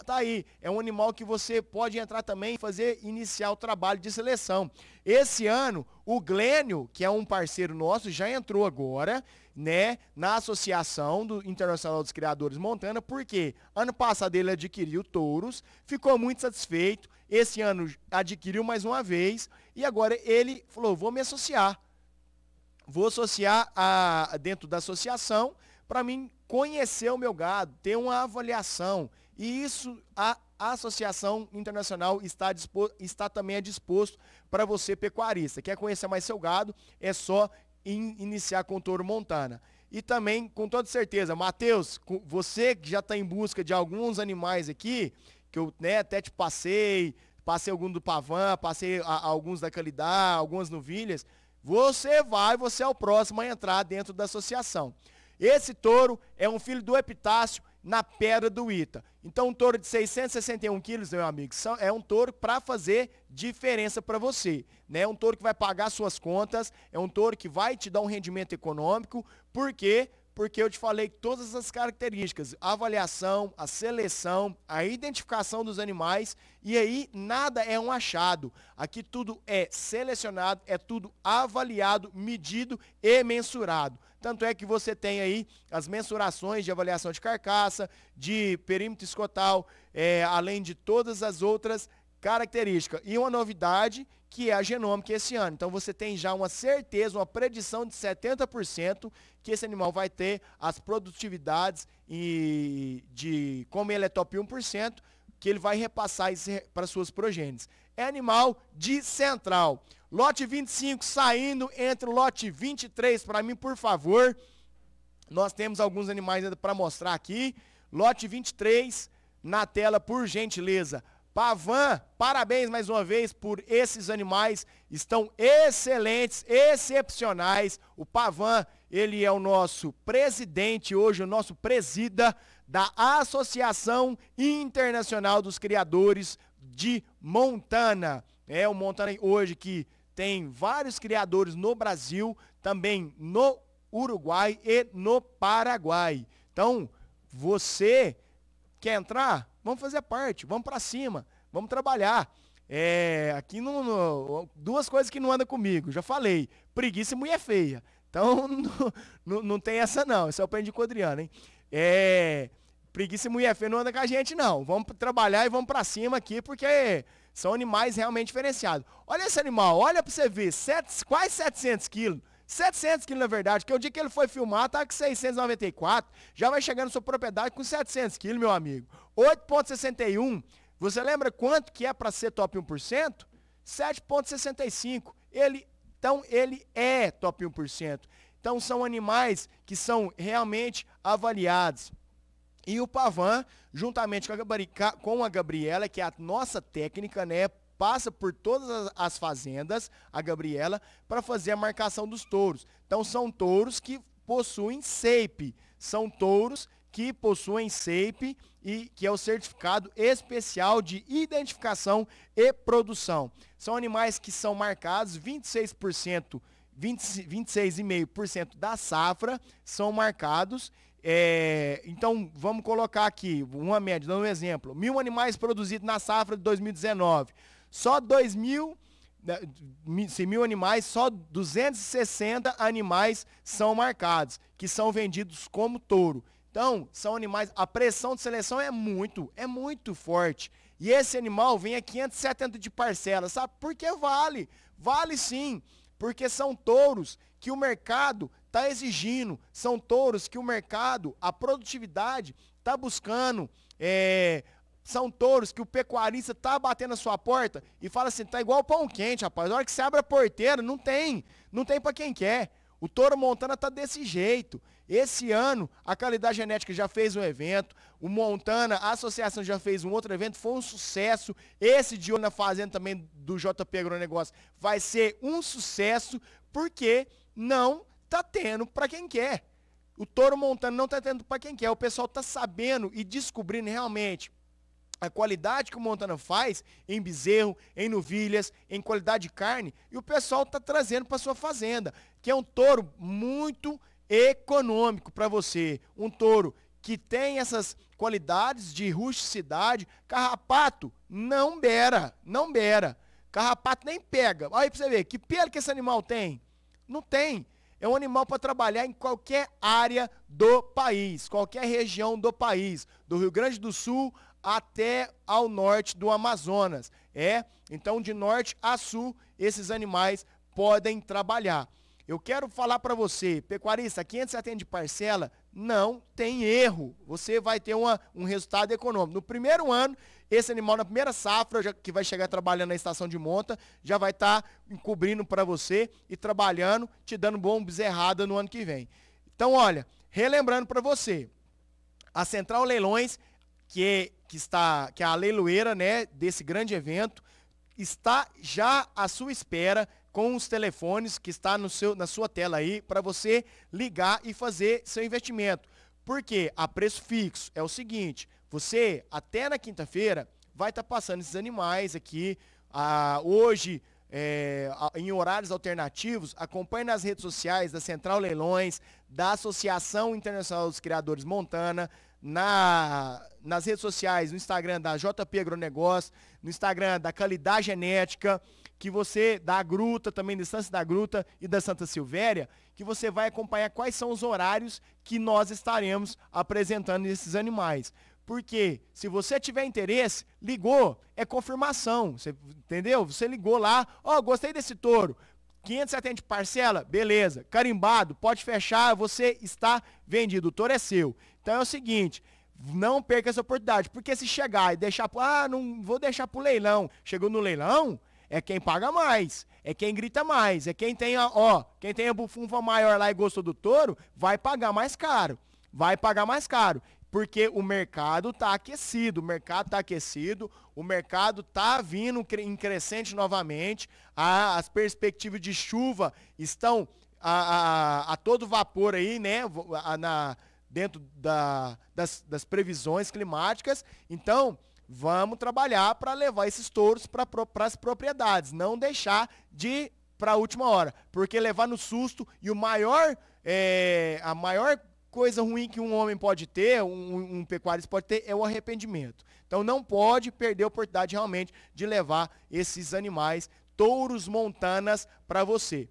Tá aí, é um animal que você pode entrar também e fazer iniciar o trabalho de seleção. Esse ano, o Glênio, que é um parceiro nosso, já entrou agora né, na Associação do Internacional dos Criadores Montana, porque ano passado ele adquiriu touros, ficou muito satisfeito, esse ano adquiriu mais uma vez e agora ele falou, vou me associar. Vou associar a, dentro da associação para mim conhecer o meu gado, ter uma avaliação. E isso a Associação Internacional está, disposto, está também é disposto para você, pecuarista. Quer conhecer mais seu gado? É só iniciar com o Toro Montana. E também, com toda certeza, Matheus, você que já está em busca de alguns animais aqui, que eu né, até te passei, passei algum do Pavan, passei a, a alguns da Calidá, algumas novilhas, você vai, você é o próximo a entrar dentro da associação. Esse touro é um filho do Epitácio na pedra do Ita. Então, um touro de 661 quilos, meu amigo, é um touro para fazer diferença para você. Né? É um touro que vai pagar suas contas, é um touro que vai te dar um rendimento econômico. Por quê? Porque eu te falei todas as características, a avaliação, a seleção, a identificação dos animais, e aí nada é um achado. Aqui tudo é selecionado, é tudo avaliado, medido e mensurado. Tanto é que você tem aí as mensurações de avaliação de carcaça, de perímetro escotal, é, além de todas as outras características. E uma novidade que é a genômica esse ano. Então você tem já uma certeza, uma predição de 70% que esse animal vai ter as produtividades e de como ele é top 1%, que ele vai repassar para suas progênies é animal de central. Lote 25 saindo entre o lote 23 para mim, por favor. Nós temos alguns animais ainda para mostrar aqui. Lote 23 na tela, por gentileza. Pavan, parabéns mais uma vez por esses animais, estão excelentes, excepcionais. O Pavan, ele é o nosso presidente hoje, o nosso presida da Associação Internacional dos Criadores de Montana. É o Montana hoje que tem vários criadores no Brasil, também no Uruguai e no Paraguai. Então, você quer entrar? Vamos fazer parte, vamos para cima, vamos trabalhar. É, aqui duas coisas que não andam comigo, já falei, preguiça e mulher feia. Então, não, não tem essa não, isso é o pé de Codriano, hein? É, Preguiça e mulher feia não anda com a gente, não. Vamos trabalhar e vamos para cima aqui, porque são animais realmente diferenciados. Olha esse animal, olha para você ver, sete, quase 700 quilos. 700 quilos, na verdade, porque o dia que ele foi filmar, tá com 694, já vai chegando sua propriedade com 700 quilos, meu amigo. 8,61, você lembra quanto que é para ser top 1%? 7,65. Ele, então, ele é top 1%. Então, são animais que são realmente avaliados. E o Pavan, juntamente com a, Gabriela, que é a nossa técnica, né? Passa por todas as fazendas, a Gabriela, para fazer a marcação dos touros. Então são touros que possuem SEIP. São touros que possuem SEIP e que é o certificado especial de identificação e produção. São animais que são marcados 26%, 26,5% da safra são marcados é, então, vamos colocar aqui, uma média, dando um exemplo. Mil animais produzidos na safra de 2019. Só 2 mil, né, se mil animais, só 260 animais são marcados, que são vendidos como touro. Então, são animais, a pressão de seleção é muito, é muito forte. E esse animal vem a 570 de parcela, sabe? Porque vale, vale sim, porque são touros que o mercado está exigindo. São touros que o mercado, a produtividade, está buscando. É, são touros que o pecuarista tá batendo a sua porta e fala assim, tá igual pão quente, rapaz. Na hora que você abre a porteira, não tem. Não tem para quem quer. O touro Montana tá desse jeito. Esse ano, a Qualidade Genética já fez um evento, o Montana, a associação já fez um outro evento, foi um sucesso. Esse de olho na fazenda também do JP Agronegócio vai ser um sucesso, porque não tá tendo para quem quer. O touro Montana não tá tendo para quem quer. O pessoal tá sabendo e descobrindo realmente a qualidade que o Montana faz em bezerro, em novilhas, em qualidade de carne, e o pessoal tá trazendo para sua fazenda, que é um touro muito econômico para você, um touro que tem essas qualidades de rusticidade, carrapato não beira, não beira. Carrapato nem pega. Olha aí para você ver, que pelo que esse animal tem? Não tem. É um animal para trabalhar em qualquer área do país, qualquer região do país, do Rio Grande do Sul até ao norte do Amazonas. É, então de norte a sul esses animais podem trabalhar. Eu quero falar para você, pecuarista, 570 é de parcela não tem erro. Você vai ter uma, um resultado econômico. No primeiro ano, esse animal na primeira safra, já, que vai chegar trabalhando na estação de monta, já vai estar tá encobrindo para você e trabalhando, te dando bom errada no ano que vem. Então, olha, relembrando para você, a Central Leilões, que, é, que, está, que é a leiloeira né, desse grande evento, está já à sua espera com os telefones que está no seu, na sua tela aí para você ligar e fazer seu investimento. Porque a preço fixo é o seguinte, você, até na quinta-feira, vai estar tá passando esses animais aqui. Ah, hoje, é, em horários alternativos, acompanhe nas redes sociais da Central Leilões, da Associação Internacional dos Criadores Montana, na, nas redes sociais, no Instagram da JP Agronegócio, no Instagram da Calidade Genética, que você, da Gruta, também da Estância da Gruta e da Santa Silvéria, que você vai acompanhar quais são os horários que nós estaremos apresentando esses animais. Porque se você tiver interesse, ligou, é confirmação. Você, entendeu? Você ligou lá, ó, oh, gostei desse touro. 570 parcela, beleza. Carimbado, pode fechar, você está vendido. O touro é seu. Então é o seguinte, não perca essa oportunidade, porque se chegar e deixar, ah, não vou deixar pro leilão. Chegou no leilão, é quem paga mais, é quem grita mais, é quem tem a, ó, quem tem a bufunfa maior lá e gostou do touro, vai pagar mais caro. Vai pagar mais caro. Porque o mercado está aquecido, o mercado está aquecido, o mercado está vindo em crescente novamente, a, as perspectivas de chuva estão a, a, a todo vapor aí, né? na, dentro da, das, das previsões climáticas. Então, vamos trabalhar para levar esses touros para as propriedades, não deixar de para a última hora, porque levar no susto e o maior é, a maior coisa ruim que um homem pode ter, um, um pecuarista pode ter, é o arrependimento. Então não pode perder a oportunidade realmente de levar esses animais, touros montanas, para você.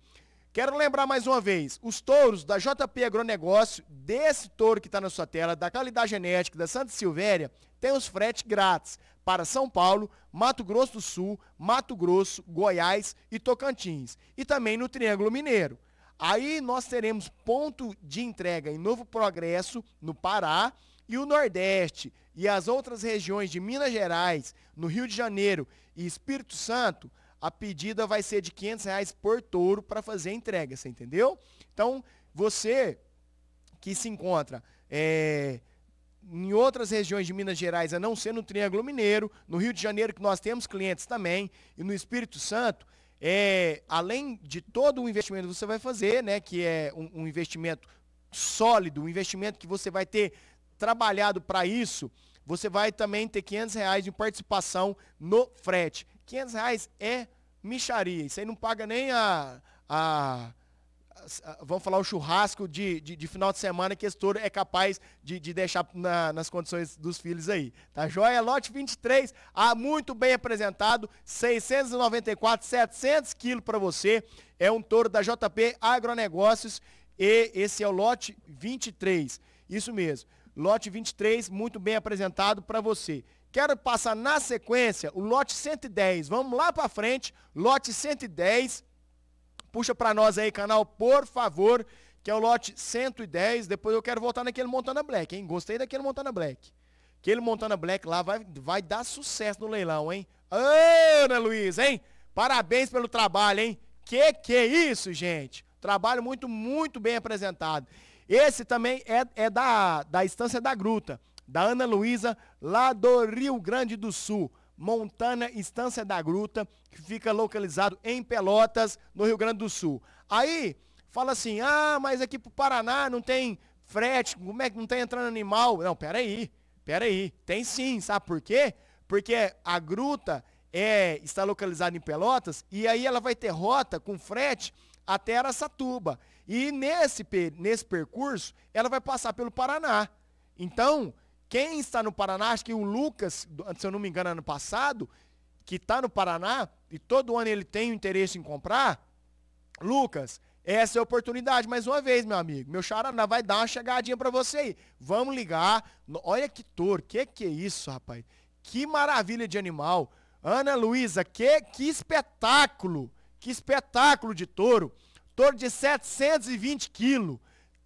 Quero lembrar mais uma vez, os touros da JP Agronegócio, desse touro que está na sua tela, da qualidade genética da Santa Silvéria, tem os fretes grátis para São Paulo, Mato Grosso do Sul, Mato Grosso, Goiás e Tocantins. E também no Triângulo Mineiro. Aí nós teremos ponto de entrega em Novo Progresso, no Pará, e o Nordeste e as outras regiões de Minas Gerais, no Rio de Janeiro e Espírito Santo, a pedida vai ser de 500 reais por touro para fazer a entrega, você entendeu? Então, você que se encontra é, em outras regiões de Minas Gerais, a não ser no Triângulo Mineiro, no Rio de Janeiro, que nós temos clientes também, e no Espírito Santo, é, além de todo o investimento que você vai fazer, né, que é um, um investimento sólido, um investimento que você vai ter trabalhado para isso, você vai também ter 500 reais de participação no frete. 500 reais é micharia, isso aí não paga nem a, a vamos falar, o churrasco de, de, de, final de semana que esse touro é capaz de, de deixar na, nas condições dos filhos aí. Tá joia? Lote 23, ah, muito bem apresentado, 694, 700 quilos para você. É um touro da JP Agronegócios e esse é o lote 23. Isso mesmo, lote 23, muito bem apresentado para você. Quero passar na sequência o lote 110. Vamos lá para frente, lote 110. Puxa para nós aí, canal, por favor, que é o lote 110. Depois eu quero voltar naquele Montana Black, hein? Gostei daquele Montana Black. Aquele Montana Black lá vai, vai dar sucesso no leilão, hein? Ana Luiz, hein? Parabéns pelo trabalho, hein? Que que é isso, gente? Trabalho muito, muito bem apresentado. Esse também é, é da, da Estância da Gruta, da Ana Luísa, lá do Rio Grande do Sul. Montana Estância da Gruta, que fica localizado em Pelotas, no Rio Grande do Sul. Aí fala assim: "Ah, mas aqui pro Paraná não tem frete, como é que não tem tá entrando animal?" Não, peraí, peraí, Tem sim, sabe por quê? Porque a gruta é, está localizada em Pelotas e aí ela vai ter rota com frete até Aracatuba. E nesse, nesse percurso, ela vai passar pelo Paraná. Então, quem está no Paraná, acho que o Lucas, se eu não me engano, ano passado, que está no Paraná e todo ano ele tem o interesse em comprar, Lucas, essa é a oportunidade. Mais uma vez, meu amigo, meu charaná vai dar uma chegadinha para você aí. Vamos ligar. Olha que touro, que que é isso, rapaz? Que maravilha de animal. Ana Luísa, que, que espetáculo. Que espetáculo de touro. Touro de 720 quilos.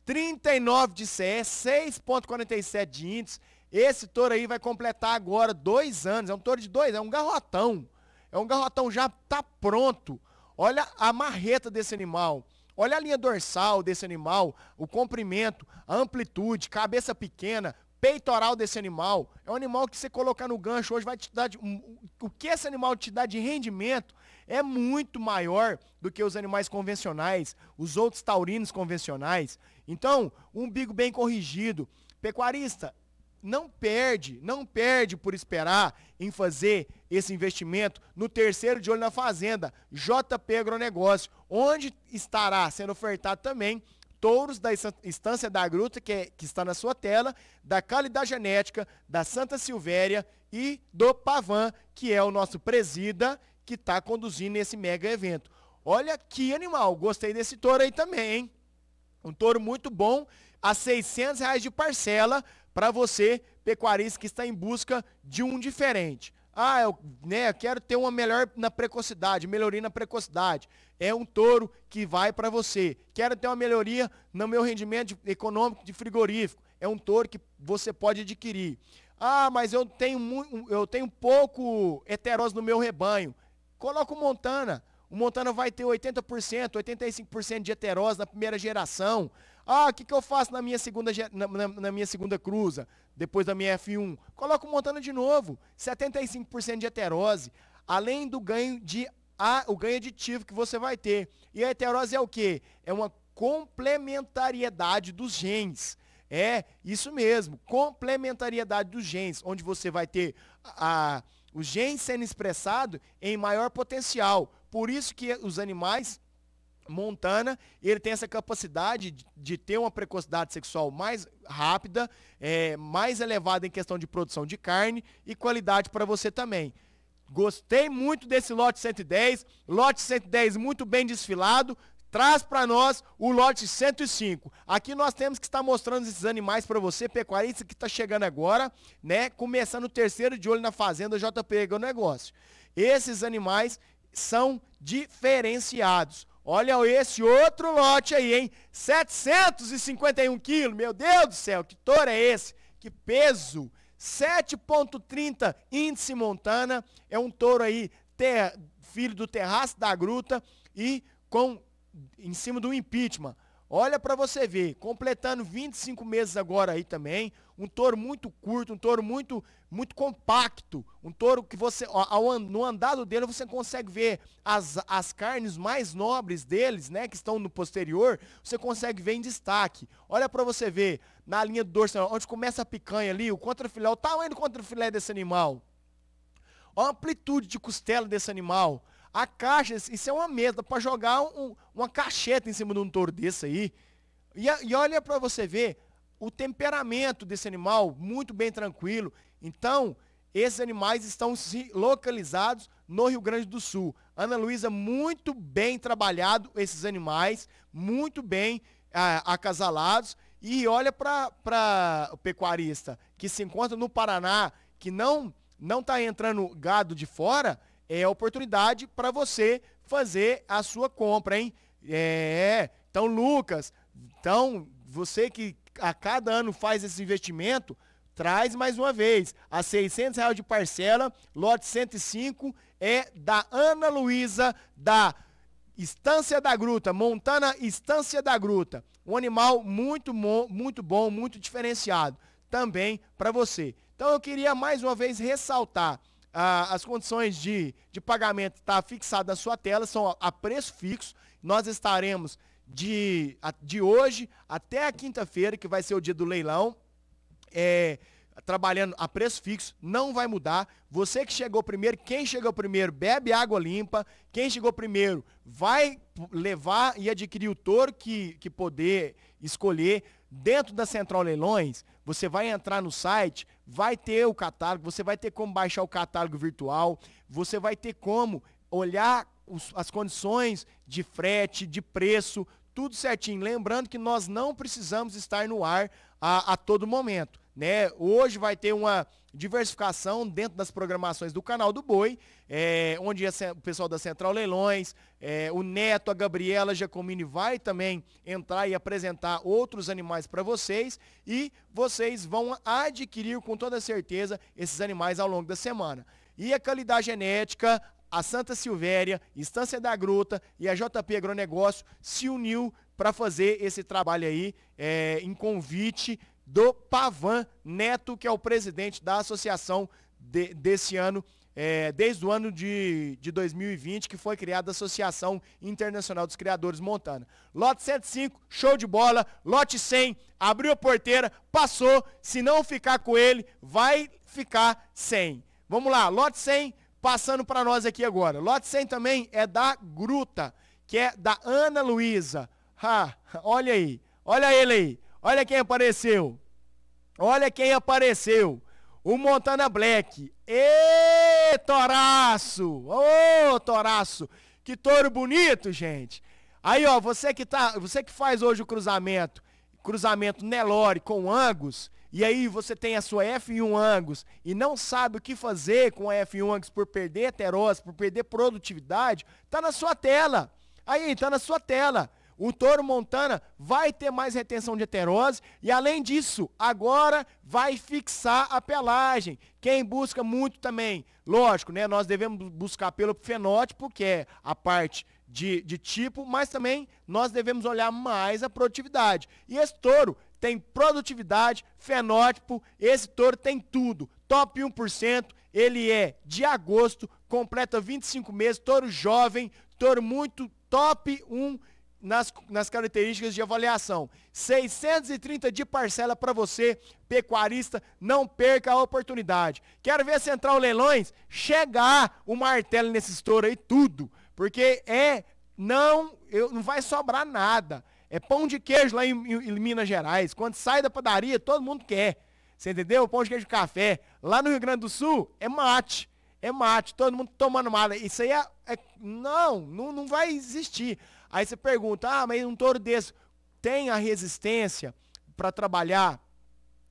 39 de CE, 6,47 é de índice, esse touro aí vai completar agora dois anos. É um touro de dois, é um garrotão. É um garrotão já tá pronto. Olha a marreta desse animal. Olha a linha dorsal desse animal, o comprimento, a amplitude, cabeça pequena, peitoral desse animal. É um animal que você colocar no gancho hoje vai te dar. De, um, o que esse animal te dá de rendimento é muito maior do que os animais convencionais, os outros taurinos convencionais. Então, um umbigo bem corrigido. Pecuarista, não perde, não perde por esperar em fazer esse investimento no terceiro de olho na fazenda, JP Agronegócio, onde estará sendo ofertado também touros da Estância da Gruta, que, é, que está na sua tela, da Calidade Genética, da Santa Silvéria e do Pavan, que é o nosso presida que está conduzindo esse mega evento. Olha que animal, gostei desse touro aí também, hein? Um touro muito bom, a 600 reais de parcela, para você, pecuarista que está em busca de um diferente. Ah, eu né, quero ter uma melhor na precocidade, melhoria na precocidade. É um touro que vai para você. Quero ter uma melhoria no meu rendimento econômico de frigorífico. É um touro que você pode adquirir. Ah, mas eu tenho, eu tenho pouco heterose no meu rebanho. Coloca o Montana. O Montana vai ter 80%, 85% de heterose na primeira geração. Ah, o que, que eu faço na minha, segunda, na, na, na, minha segunda cruza, depois da minha F1? Coloco Montana de novo. 75% de heterose, além do ganho de a, o ganho aditivo que você vai ter. E a heterose é o quê? É uma complementariedade dos genes. É, isso mesmo, complementariedade dos genes, onde você vai ter a, os genes sendo expressado em maior potencial. Por isso que os animais Montana, ele tem essa capacidade de ter uma precocidade sexual mais rápida, é, mais elevada em questão de produção de carne e qualidade para você também. Gostei muito desse lote 110, lote 110 muito bem desfilado, traz para nós o lote 105. Aqui nós temos que estar mostrando esses animais para você, pecuarista que está chegando agora, né? Começando o terceiro de olho na fazenda JPG o negócio. Esses animais são diferenciados. Olha esse outro lote aí, hein? 751 quilos. Meu Deus do céu, que touro é esse? Que peso! 7,30 índice Montana. É um touro aí, ter, filho do terraço da gruta e com em cima do impeachment. Olha para você ver, completando 25 meses agora aí também, um touro muito curto, um touro muito muito compacto. Um touro que você, ao, no andado dele, você consegue ver as, as carnes mais nobres deles, né? Que estão no posterior, você consegue ver em destaque. Olha para você ver, na linha do dorso, onde começa a picanha ali, o contrafilé, o tamanho do contrafilé desse animal. Olha a amplitude de costela desse animal. A caixa, isso é uma mesa para jogar um, uma cacheta em cima de um touro desse aí. E, e olha para você ver o temperamento desse animal, muito bem tranquilo. Então, esses animais estão localizados no Rio Grande do Sul. Ana Luísa, muito bem trabalhado esses animais, muito bem ah, acasalados. E olha para o pecuarista que se encontra no Paraná, que não não está entrando gado de fora, é oportunidade para você fazer a sua compra, hein? É, é. Então, Lucas, então você que a cada ano faz esse investimento, traz mais uma vez, a 600 reais de parcela, lote 105 é da Ana Luísa da Estância da Gruta, Montana Estância da Gruta. Um animal muito, muito bom, muito diferenciado também para você. Então eu queria mais uma vez ressaltar ah, as condições de, de pagamento está fixado na sua tela, são a preço fixo. Nós estaremos de, de hoje até a quinta-feira, que vai ser o dia do leilão, é, trabalhando a preço fixo, não vai mudar. Você que chegou primeiro, quem chegou primeiro bebe água limpa, quem chegou primeiro vai levar e adquirir o touro que, que poder escolher. Dentro da Central Leilões, você vai entrar no site, vai ter o catálogo, você vai ter como baixar o catálogo virtual, você vai ter como olhar os, as condições de frete, de preço, tudo certinho. Lembrando que nós não precisamos estar no ar a, a todo momento né? Hoje vai ter uma diversificação dentro das programações do canal do Boi, é, onde o pessoal da Central Leilões, é, o Neto, a Gabriela Giacomini vai também entrar e apresentar outros animais para vocês e vocês vão adquirir com toda certeza esses animais ao longo da semana. E a qualidade genética, a Santa Silvéria, Estância da Gruta e a JP Agronegócio se uniu para fazer esse trabalho aí é, em convite do Pavan Neto, que é o presidente da associação de, desse ano, é, desde o ano de, de 2020, que foi criada a Associação Internacional dos Criadores Montana. Lote 105, show de bola. Lote 100, abriu a porteira, passou. Se não ficar com ele, vai ficar sem. Vamos lá, lote 100 passando para nós aqui agora. Lote 100 também é da Gruta, que é da Ana Luísa. Ah, olha aí, olha ele aí, olha quem apareceu. Olha quem apareceu. O Montana Black. Ê, Toraço! Ô, Toraço! Que touro bonito, gente. Aí, ó, você que tá, você que faz hoje o cruzamento, cruzamento Nelore com Angus, e aí você tem a sua F1 Angus e não sabe o que fazer com a F1 Angus por perder heterose, por perder produtividade, tá na sua tela. Aí, tá na sua tela. O touro montana vai ter mais retenção de heterose e, além disso, agora vai fixar a pelagem. Quem busca muito também, lógico, né? Nós devemos buscar pelo fenótipo, que é a parte de, de tipo, mas também nós devemos olhar mais a produtividade. E esse touro tem produtividade, fenótipo, esse touro tem tudo. Top 1%, ele é de agosto, completa 25 meses, touro jovem, touro muito top 1 nas, nas características de avaliação. 630 de parcela para você, pecuarista, não perca a oportunidade. Quero ver a Central Leilões chegar o martelo nesse estouro aí, tudo. Porque é, não, eu, não vai sobrar nada. É pão de queijo lá em, em Minas Gerais. Quando sai da padaria, todo mundo quer. Você entendeu? Pão de queijo café. Lá no Rio Grande do Sul, é mate é mate, todo mundo tomando mala. Isso aí é, é, não, não, não vai existir. Aí você pergunta, ah, mas um touro desse tem a resistência para trabalhar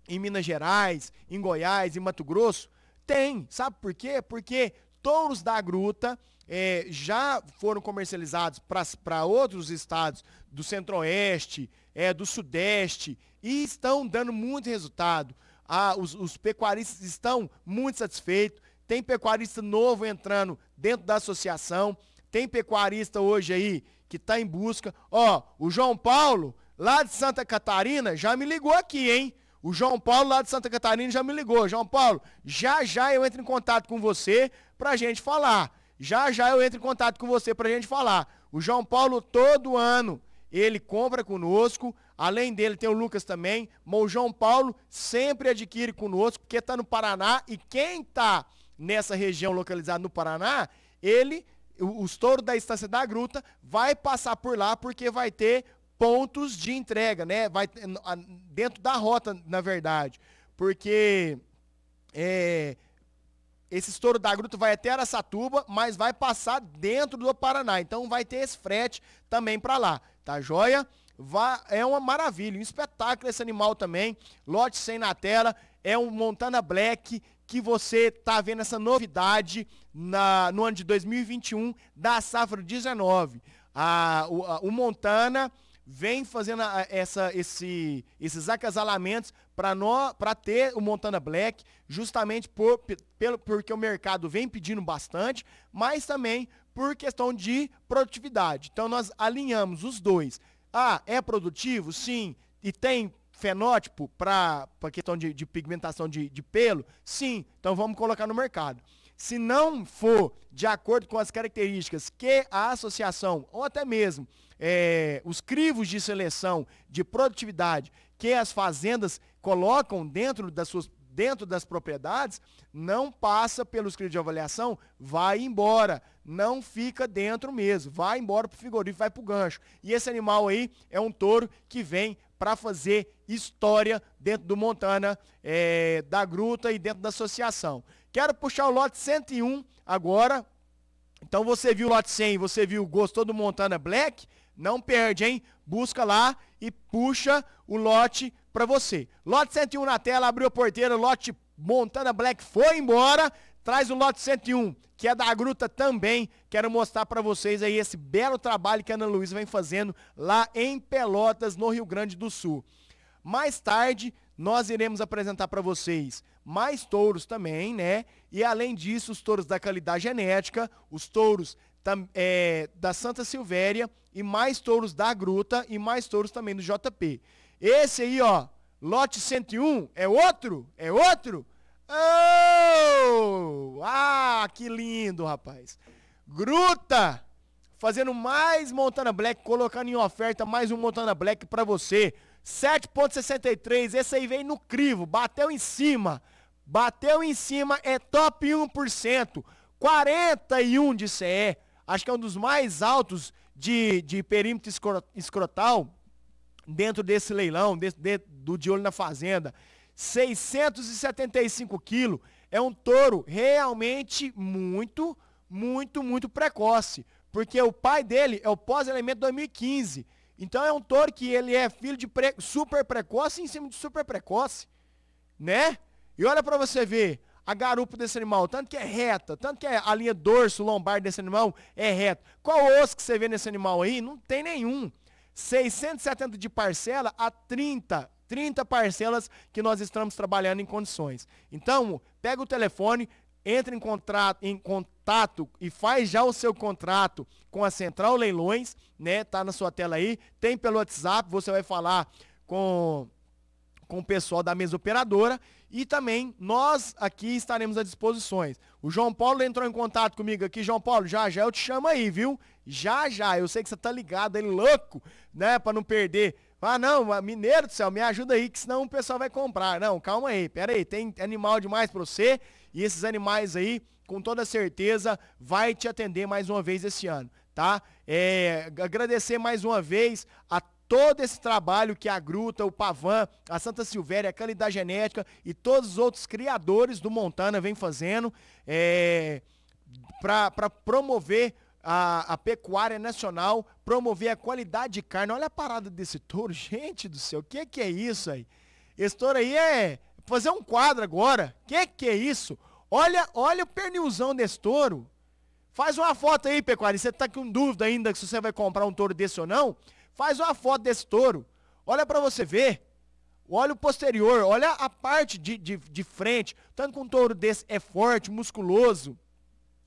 em Minas Gerais, em Goiás, em Mato Grosso? Tem. Sabe por quê? Porque touros da gruta é, já foram comercializados para outros estados do centro-oeste, é, do sudeste, e estão dando muito resultado. Ah, os, os pecuaristas estão muito satisfeitos. Tem pecuarista novo entrando dentro da associação. Tem pecuarista hoje aí que está em busca. Ó, o João Paulo, lá de Santa Catarina, já me ligou aqui, hein? O João Paulo, lá de Santa Catarina, já me ligou. João Paulo, já já eu entro em contato com você para a gente falar. Já já eu entro em contato com você para a gente falar. O João Paulo, todo ano, ele compra conosco. Além dele, tem o Lucas também. Mas o João Paulo sempre adquire conosco, porque está no Paraná. E quem está nessa região localizada no Paraná, ele o, os touros da Estância da Gruta vai passar por lá porque vai ter pontos de entrega, né? Vai dentro da rota, na verdade, porque é, esse estouro da gruta vai até Aracatuba, mas vai passar dentro do Paraná. Então vai ter esse frete também para lá, tá joia? é uma maravilha, um espetáculo esse animal também. Lote 100 na tela, é um Montana Black que você está vendo essa novidade na, no ano de 2021 da safra 19. A, o, a, o Montana vem fazendo a, essa, esse, esses acasalamentos para ter o Montana Black, justamente por, pelo, porque o mercado vem pedindo bastante, mas também por questão de produtividade. Então nós alinhamos os dois. Ah, é produtivo? Sim. E tem fenótipo para questão de, de pigmentação de, de pelo? Sim, então vamos colocar no mercado. Se não for de acordo com as características que a associação, ou até mesmo é, os crivos de seleção de produtividade que as fazendas colocam dentro das suas dentro das propriedades, não passa pelos critérios de avaliação, vai embora. Não fica dentro mesmo. Vai embora para o frigorífico, vai para o gancho. E esse animal aí é um touro que vem para fazer história dentro do Montana, é, da Gruta e dentro da associação. Quero puxar o lote 101 agora. Então você viu o lote 100, você viu gostou do Montana Black? Não perde, hein? Busca lá e puxa o lote para você. Lote 101 na tela, abriu a porteira, lote Montana Black foi embora. Traz o lote 101, que é da Gruta também. Quero mostrar para vocês aí esse belo trabalho que a Ana Luísa vem fazendo lá em Pelotas, no Rio Grande do Sul. Mais tarde, nós iremos apresentar para vocês mais touros também, né? E além disso, os touros da qualidade genética, os touros é, da Santa Silvéria e mais touros da Gruta e mais touros também do JP. Esse aí, ó, lote 101, é outro? É outro? Oh! Ah, que lindo, rapaz. Gruta, fazendo mais Montana Black, colocando em oferta mais um Montana Black para você. 7,63. Esse aí veio no crivo. Bateu em cima. Bateu em cima. É top 1%. 41 de CE. Acho que é um dos mais altos de, de perímetro escrotal dentro desse leilão, do De Olho na Fazenda. 675 quilos. É um touro realmente muito, muito, muito precoce. Porque o pai dele é o pós-elemento 2015. Então é um touro que ele é filho de pre... super precoce em cima de super precoce, né? E olha para você ver a garupa desse animal, tanto que é reta, tanto que é a linha dorso lombar desse animal é reta. Qual osso que você vê nesse animal aí? Não tem nenhum. 670 de parcela a 30 30 parcelas que nós estamos trabalhando em condições. Então, pega o telefone, entra em, contrato, em contato e faz já o seu contrato com a Central Leilões, né? Tá na sua tela aí. Tem pelo WhatsApp, você vai falar com com o pessoal da mesa operadora e também nós aqui estaremos à disposição. O João Paulo entrou em contato comigo aqui. João Paulo, já já eu te chamo aí, viu? Já já, eu sei que você tá ligado aí, louco, né? Pra não perder ah, não, mineiro do céu, me ajuda aí, que senão o pessoal vai comprar. Não, calma aí, pera aí, tem animal demais pra você e esses animais aí, com toda certeza, vai te atender mais uma vez esse ano tá? É, agradecer mais uma vez a todo esse trabalho que a Gruta, o Pavan, a Santa Silvéria, a Calidá Genética e todos os outros criadores do Montana vem fazendo é, para promover a, a, pecuária nacional, promover a qualidade de carne. Olha a parada desse touro, gente do céu, o que, que é isso aí? Esse touro aí é fazer um quadro agora, o que, que é isso? Olha, olha o pernilzão desse touro, Faz uma foto aí, pecuária. Você tá com dúvida ainda se você vai comprar um touro desse ou não? Faz uma foto desse touro. Olha para você ver. Olha o posterior, olha a parte de, de, de frente. Tanto que um touro desse é forte, musculoso.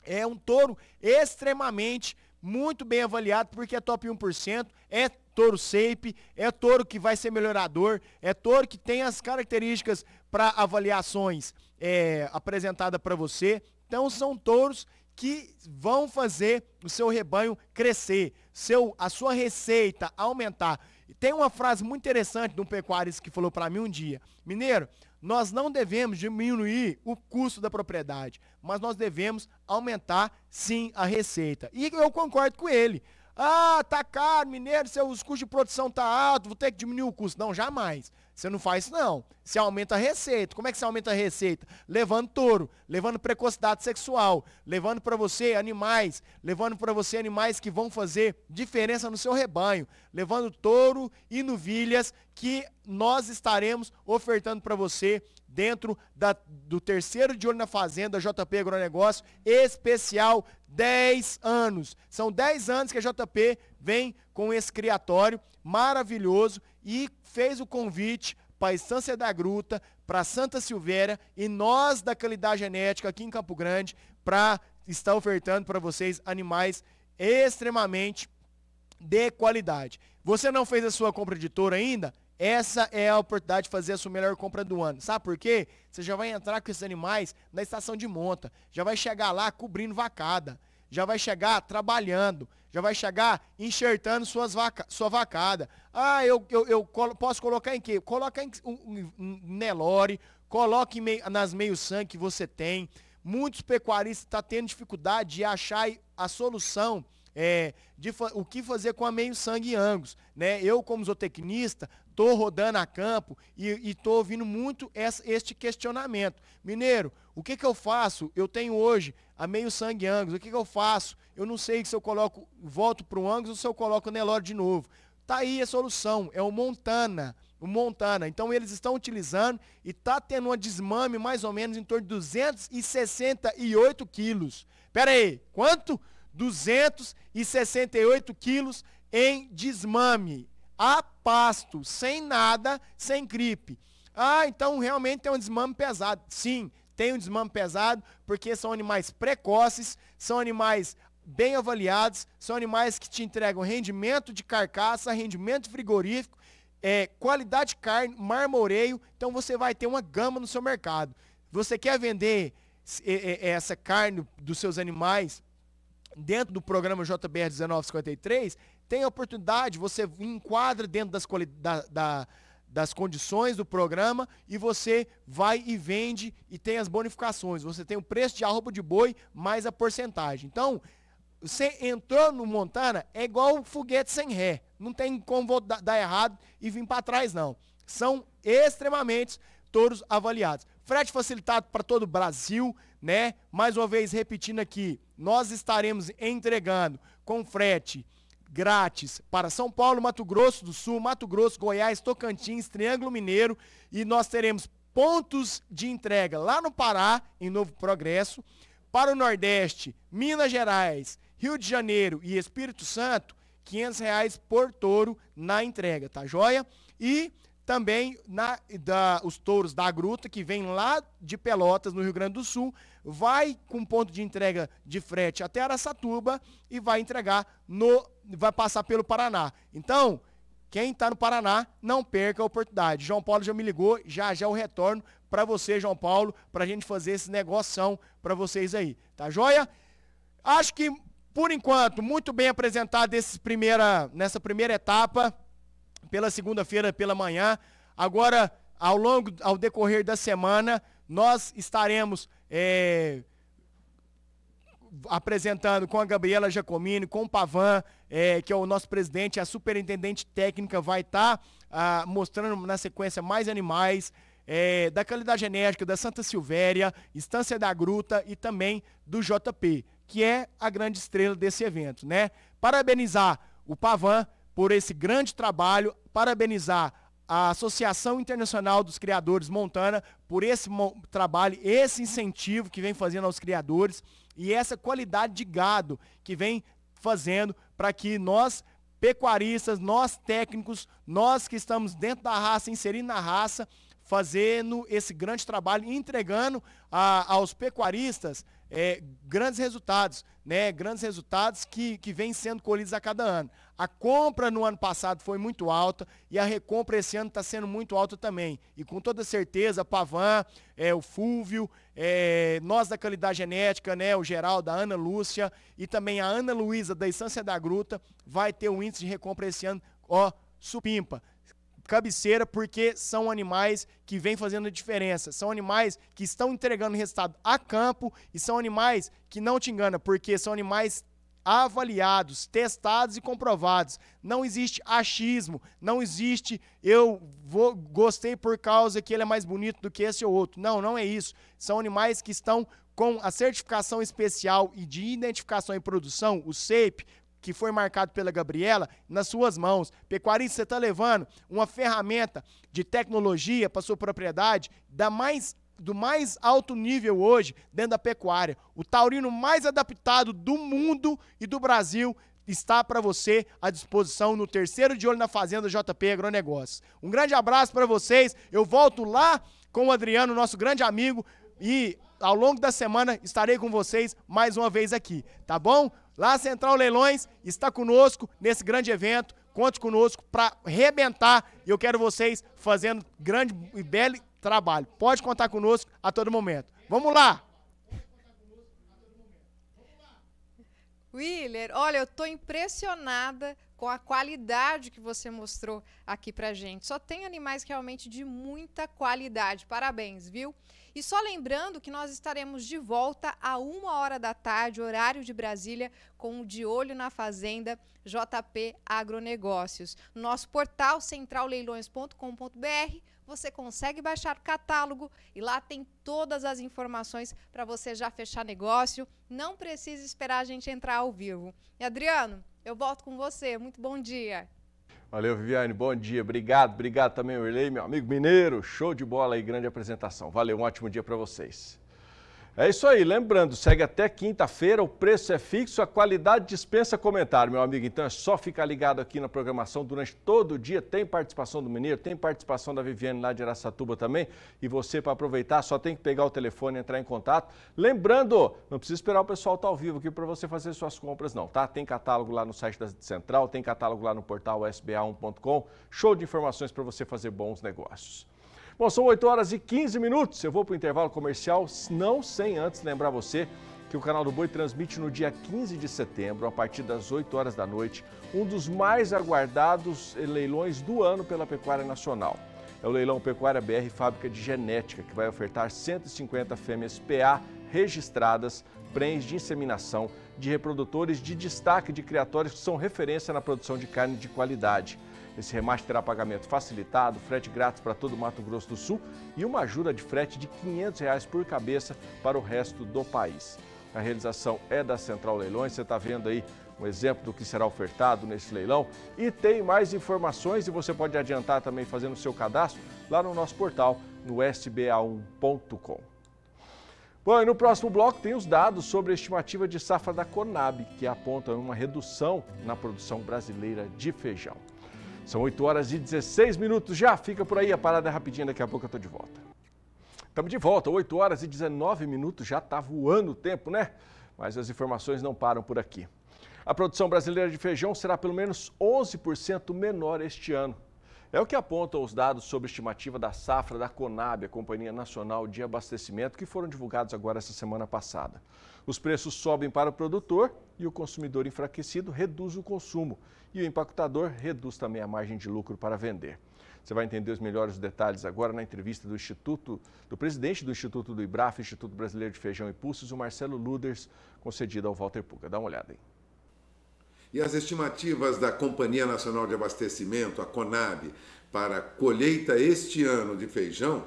É um touro extremamente, muito bem avaliado, porque é top 1%, é touro safe, é touro que vai ser melhorador, é touro que tem as características para avaliações é, apresentada para você. Então são touros que vão fazer o seu rebanho crescer, seu, a sua receita aumentar. tem uma frase muito interessante de um pecuarista que falou para mim um dia: Mineiro, nós não devemos diminuir o custo da propriedade, mas nós devemos aumentar sim a receita. E eu concordo com ele. Ah, tá caro, mineiro, seus custos de produção tá alto, vou ter que diminuir o custo. Não, jamais. Você não faz isso, não. Você aumenta a receita. Como é que você aumenta a receita? Levando touro, levando precocidade sexual, levando para você animais, levando para você animais que vão fazer diferença no seu rebanho, levando touro e novilhas que nós estaremos ofertando para você dentro da, do terceiro de olho na fazenda JP Agronegócio especial 10 anos. São 10 anos que a JP vem com esse criatório maravilhoso e fez o convite para a Estância da Gruta, para Santa Silveira e nós da Qualidade Genética aqui em Campo Grande para estar ofertando para vocês animais extremamente de qualidade. Você não fez a sua compra de touro ainda? Essa é a oportunidade de fazer a sua melhor compra do ano. Sabe por quê? Você já vai entrar com esses animais na estação de monta, já vai chegar lá cobrindo vacada, já vai chegar trabalhando, já vai chegar enxertando suas vaca, sua vacada. Ah, eu, eu, eu colo, posso colocar em quê? Coloca em um, um, Nelore, coloque mei, nas meio-sangue que você tem. Muitos pecuaristas estão tá tendo dificuldade de achar a solução é, de, o que fazer com a meio sangue Angus. Né? Eu, como zootecnista, estou rodando a campo e estou ouvindo muito essa, este questionamento. Mineiro, o que, que eu faço? Eu tenho hoje a meio sangue Angus, o que, que eu faço? Eu não sei se eu coloco, volto para o Angus ou se eu coloco o Nelore de novo. Está aí a solução, é o Montana. O Montana. Então eles estão utilizando e está tendo uma desmame mais ou menos em torno de 268 quilos. Pera aí, quanto? 268 quilos em desmame, a pasto, sem nada, sem gripe. Ah, então realmente tem um desmame pesado. Sim, tem um desmame pesado, porque são animais precoces, são animais bem avaliados, são animais que te entregam rendimento de carcaça, rendimento frigorífico, é, qualidade de carne, marmoreio. Então você vai ter uma gama no seu mercado. Você quer vender é, é, essa carne dos seus animais dentro do programa JBR 1953, tem a oportunidade, você enquadra dentro das, da, da, das condições do programa e você vai e vende e tem as bonificações. Você tem o preço de arroba de boi mais a porcentagem. Então, você entrou no Montana, é igual foguete sem ré. Não tem como dar errado e vir para trás, não. São extremamente todos avaliados. Frete facilitado para todo o Brasil, né? Mais uma vez repetindo aqui, nós estaremos entregando com frete grátis para São Paulo, Mato Grosso do Sul, Mato Grosso, Goiás, Tocantins, Triângulo Mineiro e nós teremos pontos de entrega lá no Pará, em Novo Progresso, para o Nordeste, Minas Gerais, Rio de Janeiro e Espírito Santo, R$ 500 por touro na entrega, tá joia? E também na, da, os touros da Gruta, que vem lá de Pelotas, no Rio Grande do Sul, vai com ponto de entrega de frete até Araçatuba e vai entregar no. vai passar pelo Paraná. Então, quem está no Paraná, não perca a oportunidade. João Paulo já me ligou, já já o retorno para você, João Paulo, para a gente fazer esse negocião para vocês aí, tá joia? Acho que, por enquanto, muito bem apresentado primeira, nessa primeira etapa pela segunda-feira pela manhã. Agora, ao longo, ao decorrer da semana, nós estaremos é, apresentando com a Gabriela Giacomini, com o Pavan, é, que é o nosso presidente, a superintendente técnica vai estar tá, ah, mostrando na sequência mais animais. É, da qualidade genética da Santa Silvéria, Estância da Gruta e também do JP, que é a grande estrela desse evento, né? Parabenizar o Pavan por esse grande trabalho, parabenizar a Associação Internacional dos Criadores Montana por esse trabalho, esse incentivo que vem fazendo aos criadores e essa qualidade de gado que vem fazendo para que nós pecuaristas, nós técnicos, nós que estamos dentro da raça, inserindo na raça, fazendo esse grande trabalho, entregando a, aos pecuaristas é, grandes resultados, né? grandes resultados que, que vêm sendo colhidos a cada ano. A compra no ano passado foi muito alta e a recompra esse ano está sendo muito alta também. E com toda certeza, a Pavan, é, o Fúvio, é, nós da Qualidade Genética, né, o Geraldo, a Ana Lúcia e também a Ana Luísa da Estância da Gruta vai ter um índice de recompra esse ano, ó, supimpa cabeceira porque são animais que vêm fazendo a diferença. São animais que estão entregando resultado a campo e são animais que não te enganam, porque são animais avaliados, testados e comprovados. Não existe achismo, não existe eu vou, gostei por causa que ele é mais bonito do que esse ou outro. Não, não é isso. São animais que estão com a certificação especial e de identificação e produção, o SEIP, que foi marcado pela Gabriela, nas suas mãos. Pecuarista, você está levando uma ferramenta de tecnologia para sua propriedade da mais do mais alto nível hoje dentro da pecuária. O taurino mais adaptado do mundo e do Brasil está para você à disposição no terceiro de olho na fazenda JP Agronegócios. Um grande abraço para vocês. Eu volto lá com o Adriano, nosso grande amigo, e ao longo da semana estarei com vocês mais uma vez aqui, tá bom? Lá Central Leilões está conosco nesse grande evento. Conte conosco para rebentar e eu quero vocês fazendo grande e belo trabalho. Pode contar conosco a todo momento. Vamos lá! Willer, olha, eu estou impressionada com a qualidade que você mostrou aqui para gente. Só tem animais realmente de muita qualidade. Parabéns, viu? E só lembrando que nós estaremos de volta a uma hora da tarde, horário de Brasília, com o De Olho na Fazenda JP Agronegócios. Nosso portal centralleilões.com.br você consegue baixar o catálogo e lá tem todas as informações para você já fechar negócio. Não precisa esperar a gente entrar ao vivo. E Adriano, eu volto com você. Muito bom dia. Valeu, Viviane. Bom dia. Obrigado. Obrigado também, Irley, meu amigo mineiro. Show de bola e grande apresentação. Valeu. Um ótimo dia para vocês. É isso aí, lembrando, segue até quinta-feira, o preço é fixo, a qualidade dispensa comentário, meu amigo. Então é só ficar ligado aqui na programação durante todo o dia. Tem participação do Mineiro, tem participação da Viviane lá de Aracatuba também. E você, para aproveitar, só tem que pegar o telefone e entrar em contato. Lembrando, não precisa esperar o pessoal estar tá ao vivo aqui para você fazer suas compras, não, tá? Tem catálogo lá no site da Central, tem catálogo lá no portal sba1.com. Show de informações para você fazer bons negócios. Bom, são 8 horas e 15 minutos. Eu vou para o intervalo comercial, não sem antes lembrar você que o canal do Boi transmite no dia 15 de setembro, a partir das 8 horas da noite, um dos mais aguardados leilões do ano pela Pecuária Nacional. É o leilão Pecuária BR Fábrica de Genética, que vai ofertar 150 fêmeas PA registradas, prens de inseminação, de reprodutores de destaque de criatórios que são referência na produção de carne de qualidade. Esse remate terá pagamento facilitado, frete grátis para todo o Mato Grosso do Sul e uma ajuda de frete de R$ 500 reais por cabeça para o resto do país. A realização é da Central Leilões, você está vendo aí um exemplo do que será ofertado nesse leilão. E tem mais informações e você pode adiantar também fazendo o seu cadastro lá no nosso portal, no sba1.com. Bom, e no próximo bloco tem os dados sobre a estimativa de safra da Conab, que aponta uma redução na produção brasileira de feijão. São 8 horas e 16 minutos já. Fica por aí a parada é rapidinha, daqui a pouco eu tô de volta. Estamos de volta, 8 horas e 19 minutos, já tá voando o tempo, né? Mas as informações não param por aqui. A produção brasileira de feijão será pelo menos 11% menor este ano. É o que apontam os dados sobre estimativa da safra da Conab, a Companhia Nacional de Abastecimento, que foram divulgados agora essa semana passada. Os preços sobem para o produtor e o consumidor enfraquecido reduz o consumo e o impactador reduz também a margem de lucro para vender. Você vai entender os melhores detalhes agora na entrevista do Instituto, do presidente do Instituto do IBRAF, Instituto Brasileiro de Feijão e Pulsos, o Marcelo Luders, concedida ao Walter Puga. Dá uma olhada aí. E as estimativas da Companhia Nacional de Abastecimento, a CONAB, para colheita este ano de feijão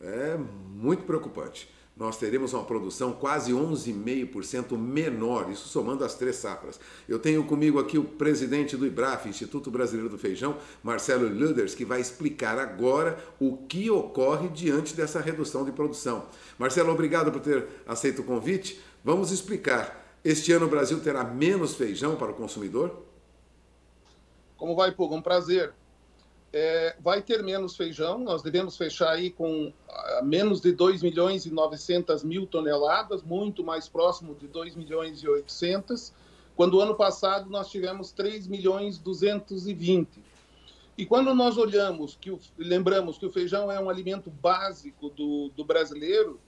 é muito preocupante nós teremos uma produção quase 11,5% menor, isso somando as três safras. Eu tenho comigo aqui o presidente do IBRAF, Instituto Brasileiro do Feijão, Marcelo Luders, que vai explicar agora o que ocorre diante dessa redução de produção. Marcelo, obrigado por ter aceito o convite. Vamos explicar. Este ano o Brasil terá menos feijão para o consumidor? Como vai, Puga? Um prazer é, vai ter menos feijão. Nós devemos fechar aí com ah, menos de 2 milhões e 900 mil toneladas, muito mais próximo de 2 milhões e 800, quando o ano passado nós tivemos 3 milhões 220. E quando nós olhamos, que o, lembramos que o feijão é um alimento básico do, do brasileiro,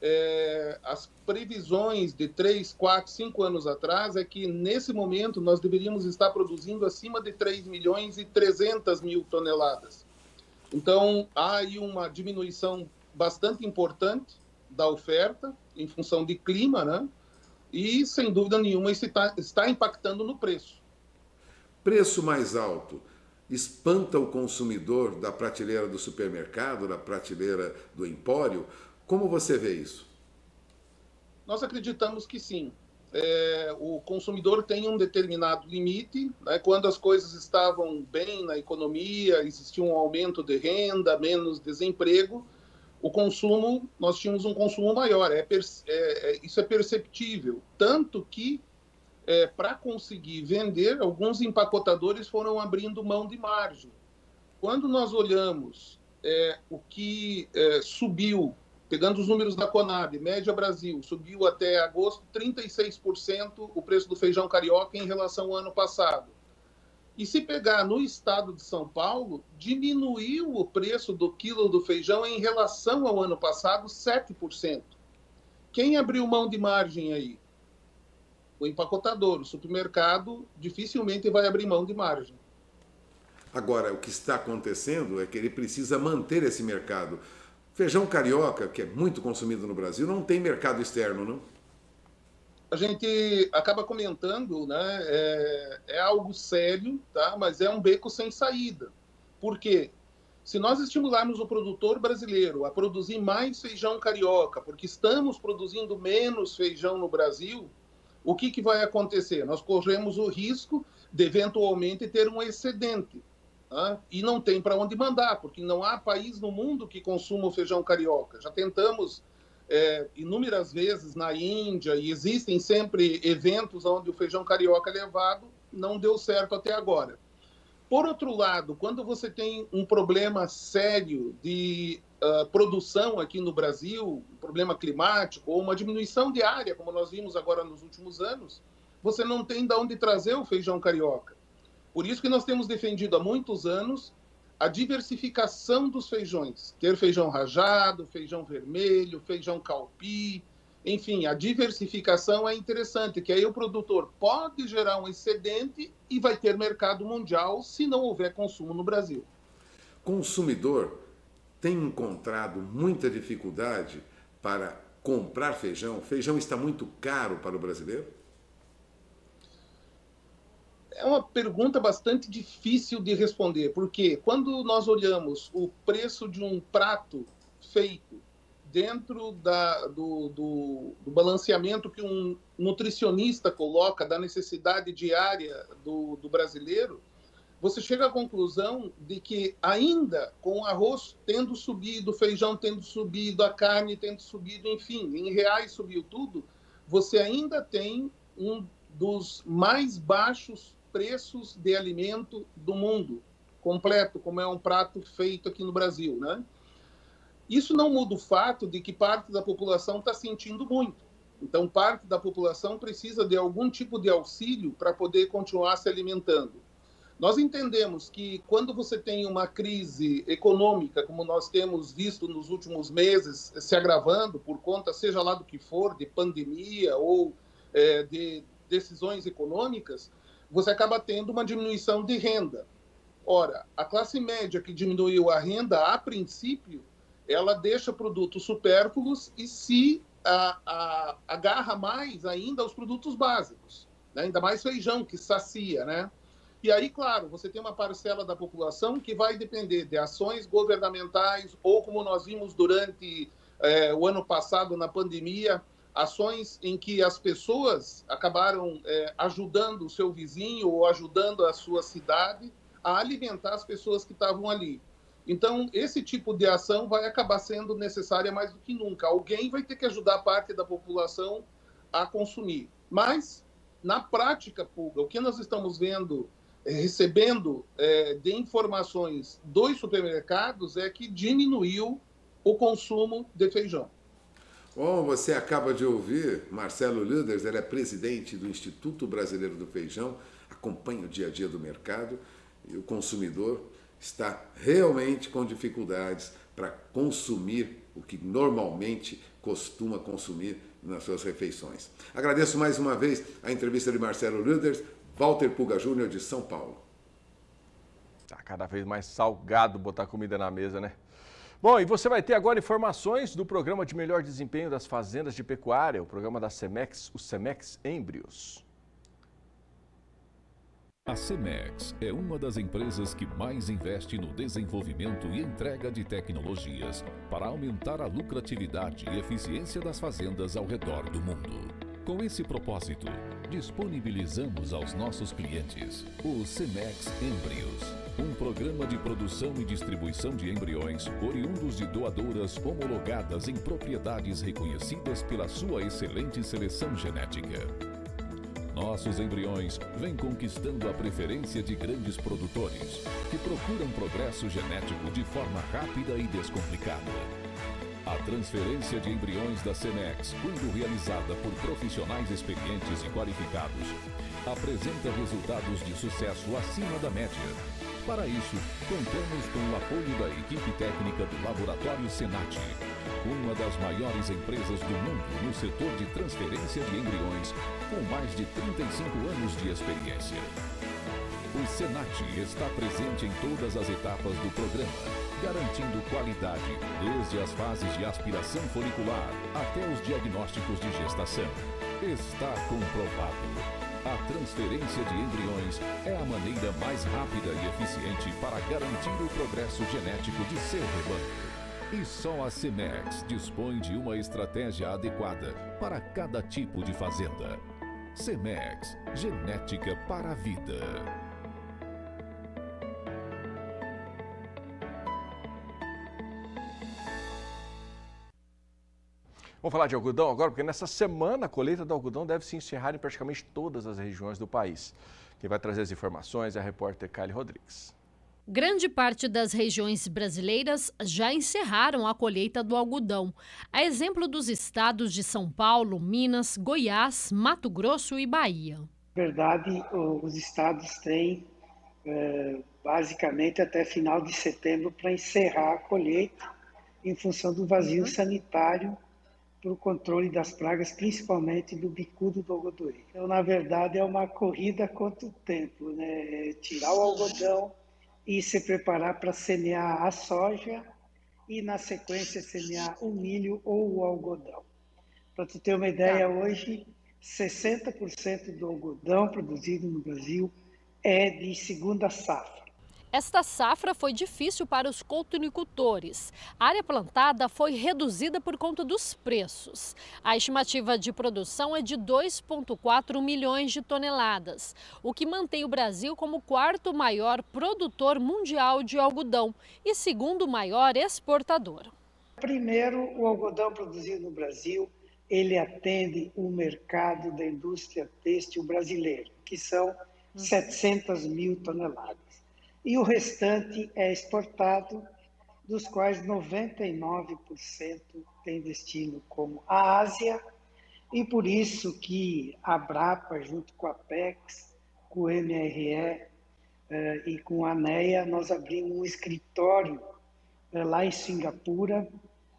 é, as previsões de 3, 4, 5 anos atrás é que nesse momento nós deveríamos estar produzindo acima de 3 milhões e 300 mil toneladas. Então, há aí uma diminuição bastante importante da oferta em função de clima, né? E, sem dúvida nenhuma, isso está, está impactando no preço. Preço mais alto espanta o consumidor da prateleira do supermercado, da prateleira do empório, como você vê isso? Nós acreditamos que sim. É, o consumidor tem um determinado limite. Né? Quando as coisas estavam bem na economia, existia um aumento de renda, menos desemprego, o consumo, nós tínhamos um consumo maior. É, é, é, isso é perceptível. Tanto que, é, para conseguir vender, alguns empacotadores foram abrindo mão de margem. Quando nós olhamos é, o que subiu Pegando os números da Conab, média Brasil, subiu até agosto 36% o preço do feijão carioca em relação ao ano passado. E se pegar no estado de São Paulo, diminuiu o preço do quilo do feijão em relação ao ano passado 7%. Quem abriu mão de margem aí? O empacotador, o supermercado, dificilmente vai abrir mão de margem. Agora, o que está acontecendo é que ele precisa manter esse mercado. Feijão carioca, que é muito consumido no Brasil, não tem mercado externo, não? A gente acaba comentando, né? É, é algo sério, tá? Mas é um beco sem saída. Por quê? Se nós estimularmos o produtor brasileiro a produzir mais feijão carioca, porque estamos produzindo menos feijão no Brasil, o que, que vai acontecer? Nós corremos o risco de eventualmente ter um excedente e não tem para onde mandar, porque não há país no mundo que consuma o feijão carioca. Já tentamos é, inúmeras vezes na Índia e existem sempre eventos onde o feijão carioca é levado, não deu certo até agora. Por outro lado, quando você tem um problema sério de uh, produção aqui no Brasil, um problema climático ou uma diminuição de área, como nós vimos agora nos últimos anos, você não tem de onde trazer o feijão carioca. Por isso que nós temos defendido há muitos anos a diversificação dos feijões, ter feijão rajado, feijão vermelho, feijão calpi, enfim, a diversificação é interessante, que aí o produtor pode gerar um excedente e vai ter mercado mundial se não houver consumo no Brasil. Consumidor tem encontrado muita dificuldade para comprar feijão. Feijão está muito caro para o brasileiro? é uma pergunta bastante difícil de responder, porque quando nós olhamos o preço de um prato feito dentro da, do, do, do, balanceamento que um nutricionista coloca da necessidade diária do, do brasileiro, você chega à conclusão de que ainda com o arroz tendo subido, o feijão tendo subido, a carne tendo subido, enfim, em reais subiu tudo, você ainda tem um dos mais baixos preços de alimento do mundo completo, como é um prato feito aqui no Brasil, né? Isso não muda o fato de que parte da população está sentindo muito. Então, parte da população precisa de algum tipo de auxílio para poder continuar se alimentando. Nós entendemos que quando você tem uma crise econômica, como nós temos visto nos últimos meses, eh, se agravando por conta, seja lá do que for, de pandemia ou é, de decisões econômicas, você acaba tendo uma diminuição de renda. Ora, a classe média que diminuiu a renda, a princípio, ela deixa produtos supérfluos e se a, a, agarra mais ainda aos produtos básicos, né? ainda mais feijão, que sacia, né? E aí, claro, você tem uma parcela da população que vai depender de ações governamentais ou, como nós vimos durante eh, o ano passado na pandemia, ações em que as pessoas acabaram é, ajudando o seu vizinho ou ajudando a sua cidade a alimentar as pessoas que estavam ali. Então, esse tipo de ação vai acabar sendo necessária mais do que nunca. Alguém vai ter que ajudar parte da população a consumir. Mas, na prática pública, o que nós estamos vendo, é, recebendo é, de informações dos supermercados, é que diminuiu o consumo de feijão. Bom, você acaba de ouvir Marcelo Luders, ele é presidente do Instituto Brasileiro do Feijão, acompanha o dia a dia do mercado e o consumidor está realmente com dificuldades para consumir o que normalmente costuma consumir nas suas refeições. Agradeço mais uma vez a entrevista de Marcelo Luders, Walter Puga Júnior de São Paulo. Está cada vez mais salgado botar comida na mesa, né? Bom, e você vai ter agora informações do programa de melhor desempenho das fazendas de pecuária, o programa da Semex, o Semex Embrios. A Cemex é uma das empresas que mais investe no desenvolvimento e entrega de tecnologias para aumentar a lucratividade e eficiência das fazendas ao redor do mundo. Com esse propósito, disponibilizamos aos nossos clientes o Cemex Embrios, um programa de produção e distribuição de embriões oriundos de doadoras homologadas em propriedades reconhecidas pela sua excelente seleção genética. Nossos embriões vêm conquistando a preferência de grandes produtores, que procuram progresso genético de forma rápida e descomplicada a transferência de embriões da Cenex, quando realizada por profissionais experientes e qualificados, apresenta resultados de sucesso acima da média. Para isso, contamos com o apoio da equipe técnica do Laboratório Senat, uma das maiores empresas do mundo no setor de transferência de embriões, com mais de 35 anos de experiência. O Senat está presente em todas as etapas do programa garantindo qualidade desde as fases de aspiração folicular até os diagnósticos de gestação. Está comprovado. A transferência de embriões é a maneira mais rápida e eficiente para garantir o progresso genético de seu rebanho. E só a Cemex dispõe de uma estratégia adequada para cada tipo de fazenda. Cemex, genética para a vida. Vamos falar de algodão agora, porque nessa semana a colheita do algodão deve se encerrar em praticamente todas as regiões do país. Quem vai trazer as informações é a repórter Kylie Rodrigues. Grande parte das regiões brasileiras já encerraram a colheita do algodão, a exemplo dos estados de São Paulo, Minas, Goiás, Mato Grosso e Bahia. Na verdade, os estados têm eh, basicamente até final de setembro para encerrar a colheita em função do vazio uhum. sanitário para o controle das pragas, principalmente do bicudo do algodoeiro. Então, na verdade, é uma corrida contra o tempo, né? É tirar o algodão e se preparar para semear a soja e, na sequência, semear o milho ou o algodão. Para você ter uma ideia, tá. hoje 60% do algodão produzido no Brasil é de segunda safra. Esta safra foi difícil para os coltunicultores. A área plantada foi reduzida por conta dos preços. A estimativa de produção é de 2,4 milhões de toneladas, o que mantém o Brasil como quarto maior produtor mundial de algodão e segundo maior exportador. Primeiro, o algodão produzido no Brasil, ele atende o mercado da indústria têxtil brasileira, que são 700 uhum. mil toneladas e o restante é exportado, dos quais 99% tem destino como a Ásia, e por isso que a Brapa, junto com a PEX, com o MRE eh, e com a ANEA, nós abrimos um escritório eh, lá em Singapura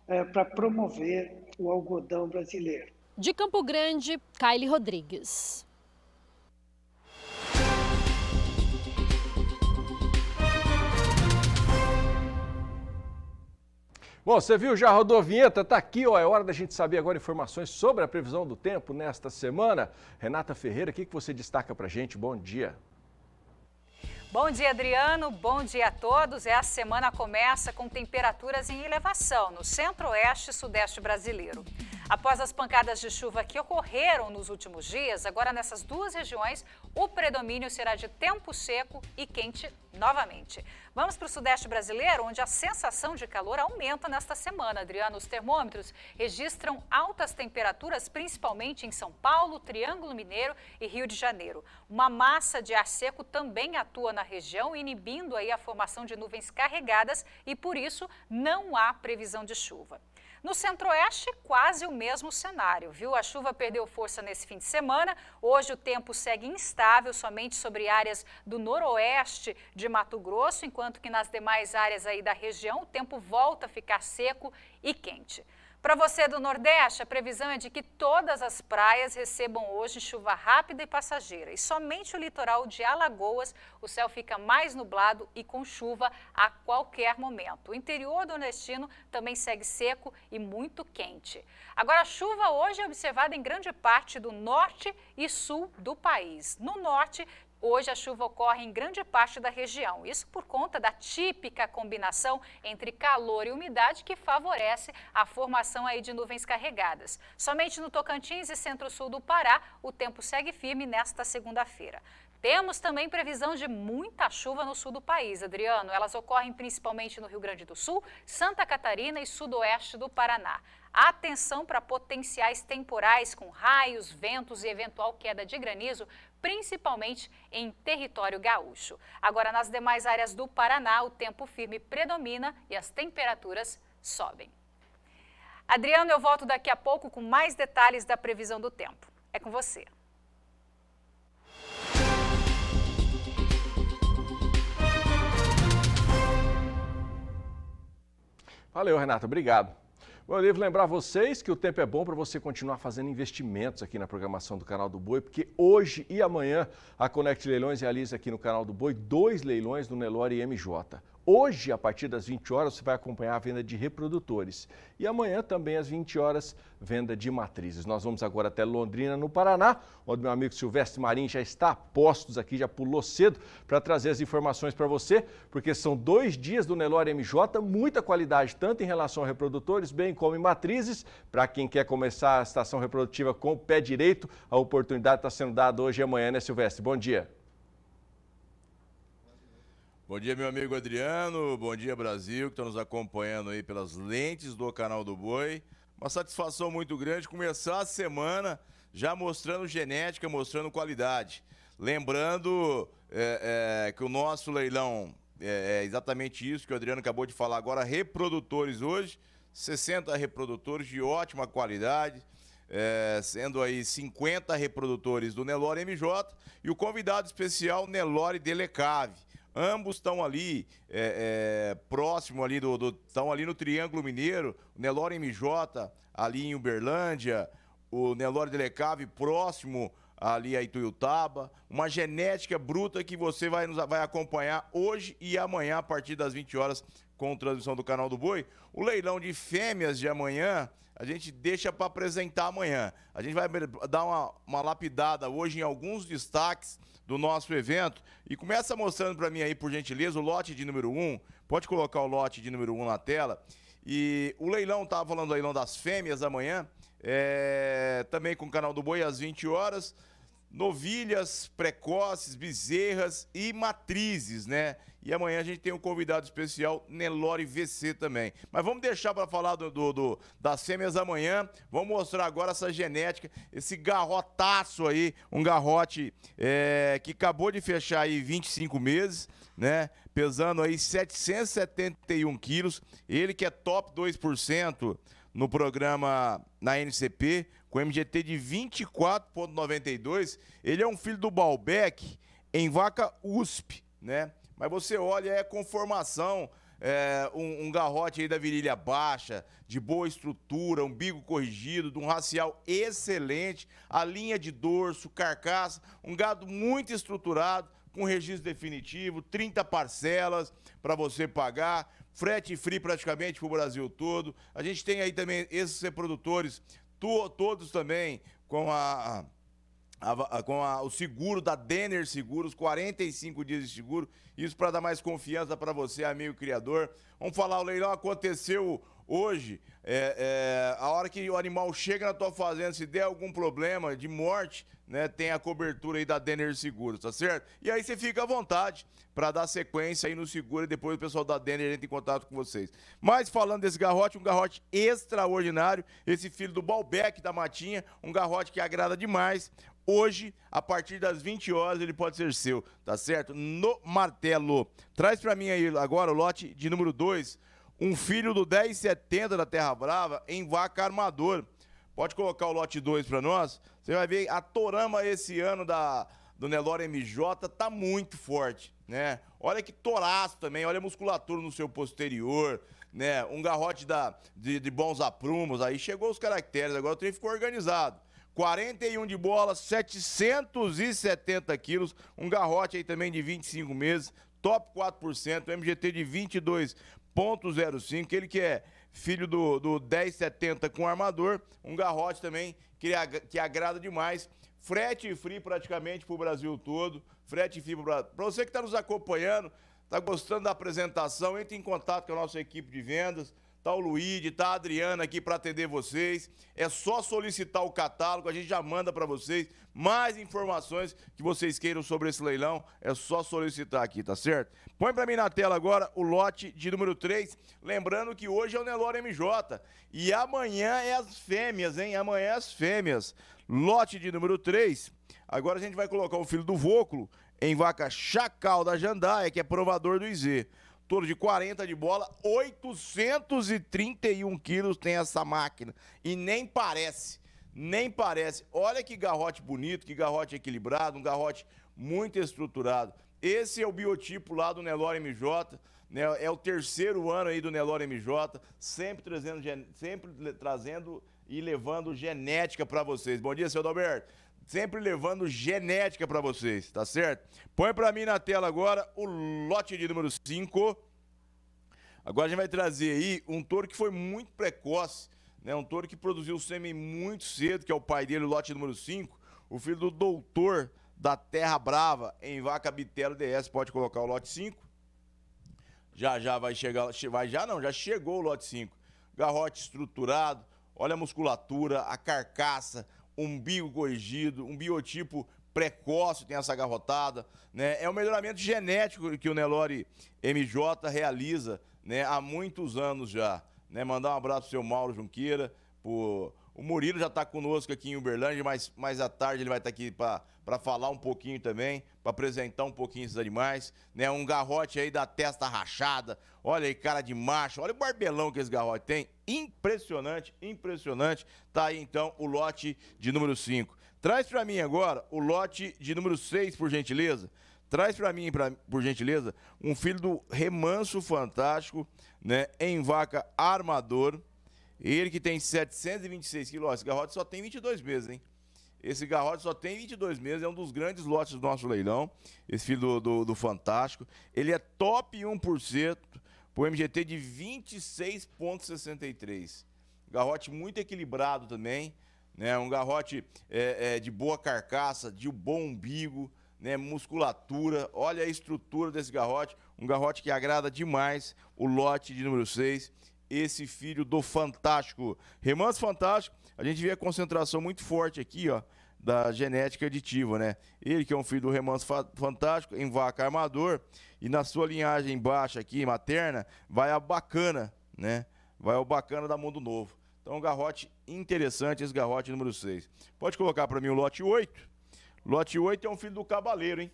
eh, para promover o algodão brasileiro. De Campo Grande, Kylie Rodrigues. Bom, você viu já a rodovinheta? Tá aqui, ó. É hora da gente saber agora informações sobre a previsão do tempo nesta semana. Renata Ferreira, o que, que você destaca pra gente? Bom dia. Bom dia, Adriano. Bom dia a todos. É a semana começa com temperaturas em elevação no centro-oeste e sudeste brasileiro. Após as pancadas de chuva que ocorreram nos últimos dias, agora nessas duas regiões, o predomínio será de tempo seco e quente novamente. Vamos para o Sudeste brasileiro, onde a sensação de calor aumenta nesta semana, Adriano. Os termômetros registram altas temperaturas, principalmente em São Paulo, Triângulo Mineiro e Rio de Janeiro. Uma massa de ar seco também atua na região, inibindo aí a formação de nuvens carregadas e, por isso, não há previsão de chuva. No centro-oeste, quase o mesmo cenário, viu? A chuva perdeu força nesse fim de semana. Hoje o tempo segue instável somente sobre áreas do noroeste de Mato Grosso, enquanto que nas demais áreas aí da região o tempo volta a ficar seco e quente. Para você do Nordeste, a previsão é de que todas as praias recebam hoje chuva rápida e passageira. E somente o litoral de Alagoas, o céu fica mais nublado e com chuva a qualquer momento. O interior do nordestino também segue seco e muito quente. Agora, a chuva hoje é observada em grande parte do norte e sul do país. No norte, Hoje a chuva ocorre em grande parte da região, isso por conta da típica combinação entre calor e umidade que favorece a formação aí de nuvens carregadas. Somente no Tocantins e centro-sul do Pará, o tempo segue firme nesta segunda-feira. Temos também previsão de muita chuva no sul do país, Adriano. Elas ocorrem principalmente no Rio Grande do Sul, Santa Catarina e sudoeste do Paraná. Atenção para potenciais temporais com raios, ventos e eventual queda de granizo principalmente em território gaúcho. Agora, nas demais áreas do Paraná, o tempo firme predomina e as temperaturas sobem. Adriano, eu volto daqui a pouco com mais detalhes da previsão do tempo. É com você. Valeu, Renato. Obrigado. Bom, devo lembrar vocês que o tempo é bom para você continuar fazendo investimentos aqui na programação do Canal do Boi, porque hoje e amanhã a Conect Leilões realiza aqui no Canal do Boi dois leilões do Nelore MJ. Hoje, a partir das 20 horas, você vai acompanhar a venda de reprodutores. E amanhã, também às 20 horas, venda de matrizes. Nós vamos agora até Londrina, no Paraná, onde meu amigo Silvestre Marim já está a postos aqui, já pulou cedo para trazer as informações para você, porque são dois dias do Nelore MJ, muita qualidade, tanto em relação a reprodutores, bem como em matrizes. Para quem quer começar a estação reprodutiva com o pé direito, a oportunidade está sendo dada hoje e amanhã, né, Silvestre? Bom dia. Bom dia, meu amigo Adriano. Bom dia, Brasil, que está nos acompanhando aí pelas lentes do canal do Boi. Uma satisfação muito grande começar a semana já mostrando genética, mostrando qualidade. Lembrando é, é, que o nosso leilão é, é exatamente isso que o Adriano acabou de falar agora. Reprodutores hoje, 60 reprodutores de ótima qualidade. É, sendo aí 50 reprodutores do Nelore MJ e o convidado especial Nelore Delecave. Ambos estão ali, é, é, próximo ali do. Estão ali no Triângulo Mineiro, o Nelore MJ, ali em Uberlândia, o Nelore Delecave próximo ali a Ituiutaba, uma genética bruta que você vai, nos, vai acompanhar hoje e amanhã a partir das 20 horas com transmissão do canal do Boi. O leilão de fêmeas de amanhã a gente deixa para apresentar amanhã. A gente vai dar uma, uma lapidada hoje em alguns destaques do nosso evento. E começa mostrando para mim aí, por gentileza, o lote de número 1. Um. Pode colocar o lote de número 1 um na tela. E o leilão, estava falando do leilão das fêmeas amanhã, é, também com o canal do Boi às 20 horas novilhas precoces, bezerras e matrizes, né? E amanhã a gente tem um convidado especial, Nelore VC também. Mas vamos deixar para falar do, do, do, das fêmeas amanhã. Vamos mostrar agora essa genética, esse garrotaço aí, um garrote é, que acabou de fechar aí 25 meses, né? Pesando aí 771 quilos. Ele que é top 2% no programa na NCP, com MGT de 24,92. Ele é um filho do Balbec em vaca USP, né? Mas você olha, é conformação, é, um, um, garrote aí da virilha baixa, de boa estrutura, umbigo corrigido, de um racial excelente, a linha de dorso, carcaça, um gado muito estruturado, com registro definitivo, 30 parcelas para você pagar, frete free praticamente para o Brasil todo. A gente tem aí também esses reprodutores, to, todos também com a, a, a com a, o seguro da Denner Seguros, 45 dias de seguro, isso para dar mais confiança para você, amigo criador. Vamos falar, o leilão aconteceu hoje é, é, a hora que o animal chega na tua fazenda, se der algum problema de morte, né, tem a cobertura aí da Denner Seguros, tá certo? E aí você fica à vontade para dar sequência aí no seguro e depois o pessoal da Denner entra em contato com vocês. Mas falando desse garrote, um garrote extraordinário, esse filho do Balbec da Matinha, um garrote que agrada demais. Hoje, a partir das 20 horas, ele pode ser seu, tá certo? No martelo. Traz para mim aí agora o lote de número 2 um filho do 1070 da Terra Brava em vaca armador. Pode colocar o lote 2 para nós. Você vai ver a Torama esse ano da do Nelore MJ tá muito forte, né? Olha que toraço também, olha a musculatura no seu posterior, né? Um garrote da, de, de bons aprumos, aí chegou os caracteres, agora o trem ficou organizado. 41 de bola, 770 quilos, um garrote aí também de 25 meses, top 4%, MGT de 22 0,05. Ele que é filho do, do 1070 com armador, um garrote também que, que agrada demais. Frete free praticamente para o Brasil todo. Frete free para você que está nos acompanhando, está gostando da apresentação, entre em contato com a nossa equipe de vendas tá o Luíde, tá a Adriana aqui para atender vocês. É só solicitar o catálogo, a gente já manda para vocês mais informações que vocês queiram sobre esse leilão, é só solicitar aqui, tá certo? Põe para mim na tela agora o lote de número 3, lembrando que hoje é o Nelore MJ e amanhã é as fêmeas, hein? Amanhã é as fêmeas. Lote de número 3. Agora a gente vai colocar o filho do Vôculo em vaca Chacal da Jandaia, que é provador do IZ torno de 40 de bola, 831 quilos tem essa máquina. E nem parece, nem parece. Olha que garrote bonito, que garrote equilibrado, um garrote muito estruturado. Esse é o biotipo lá do Nelore MJ, né? é o terceiro ano aí do Nelore MJ, sempre trazendo, sempre trazendo e levando genética para vocês. Bom dia, seu Roberto sempre levando genética para vocês, tá certo? Põe para mim na tela agora o lote de número 5. Agora a gente vai trazer aí um touro que foi muito precoce, né? Um touro que produziu sêmen muito cedo, que é o pai dele, o lote número 5, o filho do doutor da Terra Brava em vaca bitelo DS, pode colocar o lote 5. Já já vai chegar, vai já não, já chegou o lote 5. Garrote estruturado, olha a musculatura, a carcaça, um bio corrigido, um biotipo precoce, tem essa garrotada, né? É o um melhoramento genético que o Nelore MJ realiza, né, há muitos anos já, né? Mandar um abraço pro seu Mauro Junqueira, por o Murilo já está conosco aqui em Uberlândia, mas mais à tarde ele vai estar tá aqui para falar um pouquinho também, para apresentar um pouquinho esses animais. Né? Um garrote aí da testa rachada, olha aí, cara de macho, olha o barbelão que esse garrote tem. Impressionante, impressionante. Tá aí então o lote de número 5. Traz para mim agora o lote de número 6, por gentileza. Traz para mim, pra, por gentileza, um filho do Remanso Fantástico, né, em vaca armador. Ele que tem 726 quilos, esse garrote só tem 22 meses, hein? Esse garrote só tem 22 meses, é um dos grandes lotes do nosso leilão, esse filho do, do, do Fantástico. Ele é top 1% pro MGT de 26,63. Garrote muito equilibrado também, né? Um garrote é, é, de boa carcaça, de bom umbigo, né? musculatura. Olha a estrutura desse garrote, um garrote que agrada demais o lote de número 6 esse filho do Fantástico. Remanso Fantástico, a gente vê a concentração muito forte aqui, ó, da genética aditiva, né? Ele que é um filho do Remanso Fantástico, em vaca armador, e na sua linhagem baixa aqui, materna, vai a bacana, né? Vai o bacana da Mundo Novo. Então, um garrote interessante, esse garrote número 6. Pode colocar para mim o lote 8. Lote 8 é um filho do Cabaleiro, hein?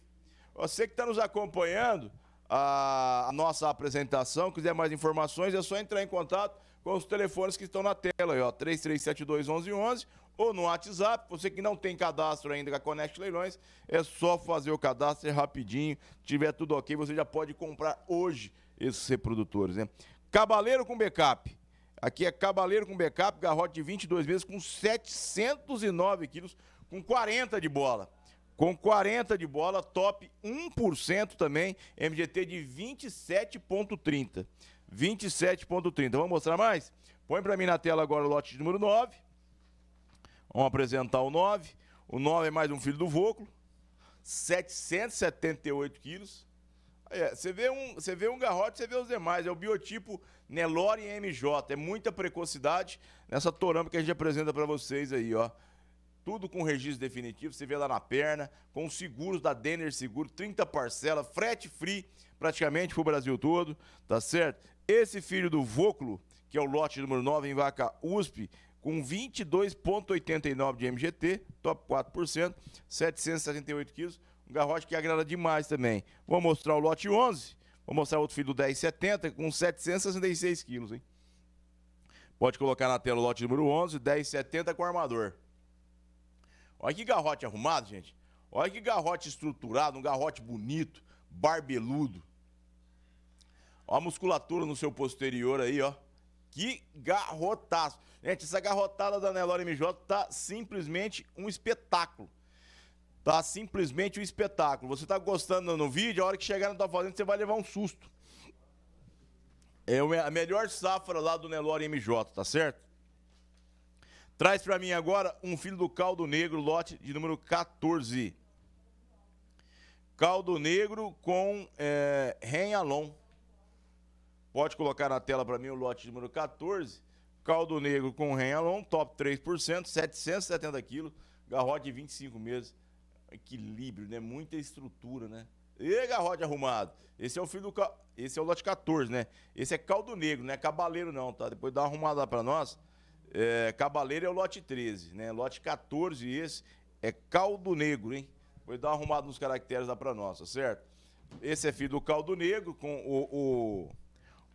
Você que está nos acompanhando, a, a nossa apresentação. Quiser mais informações, é só entrar em contato com os telefones que estão na tela, aí, ó, 33721111 ou no WhatsApp. Você que não tem cadastro ainda com a Conect Leilões, é só fazer o cadastro é rapidinho. Tiver tudo ok, você já pode comprar hoje esses reprodutores, né? Cabaleiro com backup. Aqui é Cabaleiro com backup, garrote de 22 vezes com 709 quilos, com 40 de bola. Com 40 de bola, top 1% também, MGT de 27,30. 27,30. Vamos mostrar mais? Põe para mim na tela agora o lote número 9. Vamos apresentar o 9. O 9 é mais um filho do Vôculo. 778 quilos. É, você, vê um, você vê um garrote, você vê os demais. É o biotipo Nelore MJ. É muita precocidade nessa torama que a gente apresenta para vocês aí, ó tudo com registro definitivo, você vê lá na perna, com seguros da Denner Seguro, 30 parcelas, frete free praticamente pro Brasil todo, tá certo? Esse filho do Vôculo, que é o lote número 9 em Vaca USP, com 22,89 de MGT, top 4%, 778 quilos, um garrote que agrada demais também. Vou mostrar o lote 11, vou mostrar outro filho do 10,70 com 766 quilos, hein? Pode colocar na tela o lote número 11, 10,70 com armador. Olha que garrote arrumado, gente. Olha que garrote estruturado, um garrote bonito, barbeludo. Olha a musculatura no seu posterior aí, ó. Que garrotaço. Gente, essa garrotada da Nelore MJ tá simplesmente um espetáculo. Tá simplesmente um espetáculo. Você tá gostando no vídeo, a hora que chegar na tua fazenda, você vai levar um susto. É a melhor safra lá do Nelore MJ, tá certo? Traz para mim agora um filho do caldo negro, lote de número 14. Caldo negro com é, eh, Renhalon. Pode colocar na tela para mim o lote número 14. Caldo negro com Renhalon, top 3%, 770 quilos, garrote de 25 meses. Equilíbrio, né? Muita estrutura, né? E garrote arrumado. Esse é o filho do caldo. Esse é o lote 14, né? Esse é caldo negro, não é cabaleiro não, tá? Depois dá uma arrumada para nós. É, Cabaleiro é o lote 13, né? Lote 14 esse é Caldo Negro, hein? Vou dar uma arrumada nos caracteres da pra nós, tá certo? Esse é filho do Caldo Negro com o, o...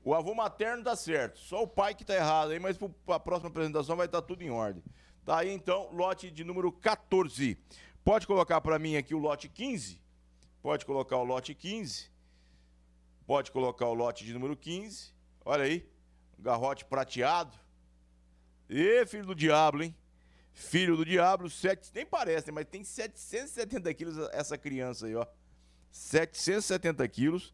O avô materno tá certo, só o pai que tá errado aí, mas para a próxima apresentação vai estar tá tudo em ordem. Tá aí então, lote de número 14. Pode colocar para mim aqui o lote 15? Pode colocar o lote 15. Pode colocar o lote de número 15. Olha aí, garrote prateado. Ê, filho do diabo, hein? Filho do diabo, sete, nem parece, né? mas tem 770 quilos essa criança aí, ó. 770 quilos,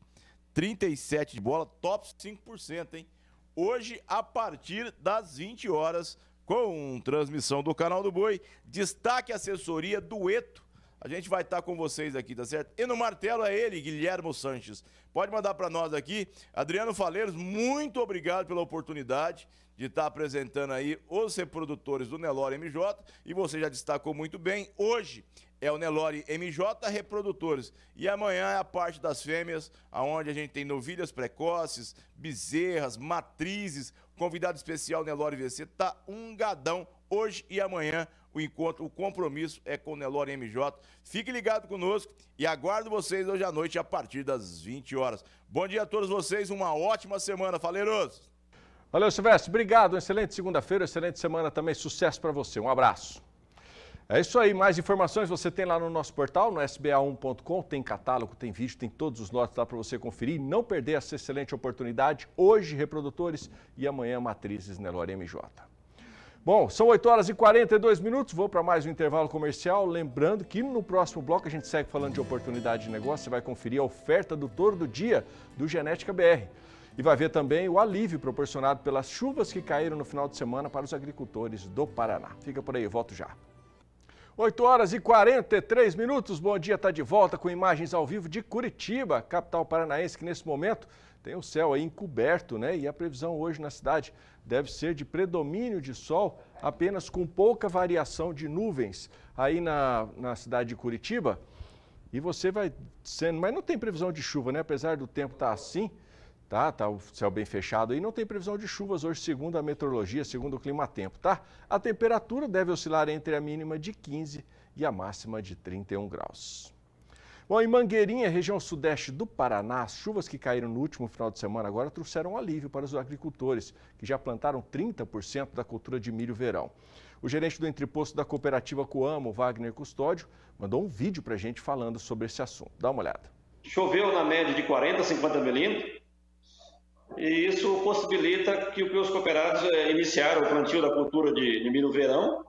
37 de bola, top 5%, hein? Hoje, a partir das 20 horas, com transmissão do canal do Boi, destaque assessoria Dueto a gente vai estar com vocês aqui, tá certo? E no martelo é ele, Guilhermo Sanches. Pode mandar para nós aqui. Adriano Faleiros, muito obrigado pela oportunidade de estar apresentando aí os reprodutores do Nelore MJ. E você já destacou muito bem. Hoje é o Nelore MJ Reprodutores. E amanhã é a parte das fêmeas, aonde a gente tem novilhas precoces, bezerras, matrizes. Convidado especial Nelore VC tá um gadão hoje e amanhã o encontro, o compromisso é com o Nelore MJ. Fique ligado conosco e aguardo vocês hoje à noite a partir das 20 horas. Bom dia a todos vocês, uma ótima semana, faleiros! Valeu, Silvestre. Obrigado. Uma excelente segunda-feira, excelente semana também. Sucesso para você. Um abraço. É isso aí. Mais informações você tem lá no nosso portal, no sba1.com. Tem catálogo, tem vídeo, tem todos os lotes lá para você conferir. Não perder essa excelente oportunidade. Hoje, reprodutores e amanhã, matrizes Nelore MJ. Bom, são 8 horas e 42 minutos, vou para mais um intervalo comercial. Lembrando que no próximo bloco a gente segue falando de oportunidade de negócio, você vai conferir a oferta do touro do dia do Genética BR. E vai ver também o alívio proporcionado pelas chuvas que caíram no final de semana para os agricultores do Paraná. Fica por aí, eu volto já. 8 horas e 43 minutos. Bom dia, está de volta com imagens ao vivo de Curitiba, capital paranaense, que nesse momento tem o céu aí encoberto, né? E a previsão hoje na cidade deve ser de predomínio de sol, apenas com pouca variação de nuvens aí na, na cidade de Curitiba. E você vai sendo. Mas não tem previsão de chuva, né? Apesar do tempo estar tá assim, tá? Tá o céu bem fechado aí. Não tem previsão de chuvas hoje, segundo a meteorologia, segundo o clima-tempo, tá? A temperatura deve oscilar entre a mínima de 15 e a máxima de 31 graus. Bom, em Mangueirinha, região sudeste do Paraná, as chuvas que caíram no último final de semana agora trouxeram alívio para os agricultores, que já plantaram 30% da cultura de milho verão. O gerente do entreposto da cooperativa Coamo, Wagner Custódio, mandou um vídeo para a gente falando sobre esse assunto. Dá uma olhada. Choveu na média de 40, 50 milímetros, e isso possibilita que os cooperados eh, iniciaram o plantio da cultura de, de milho verão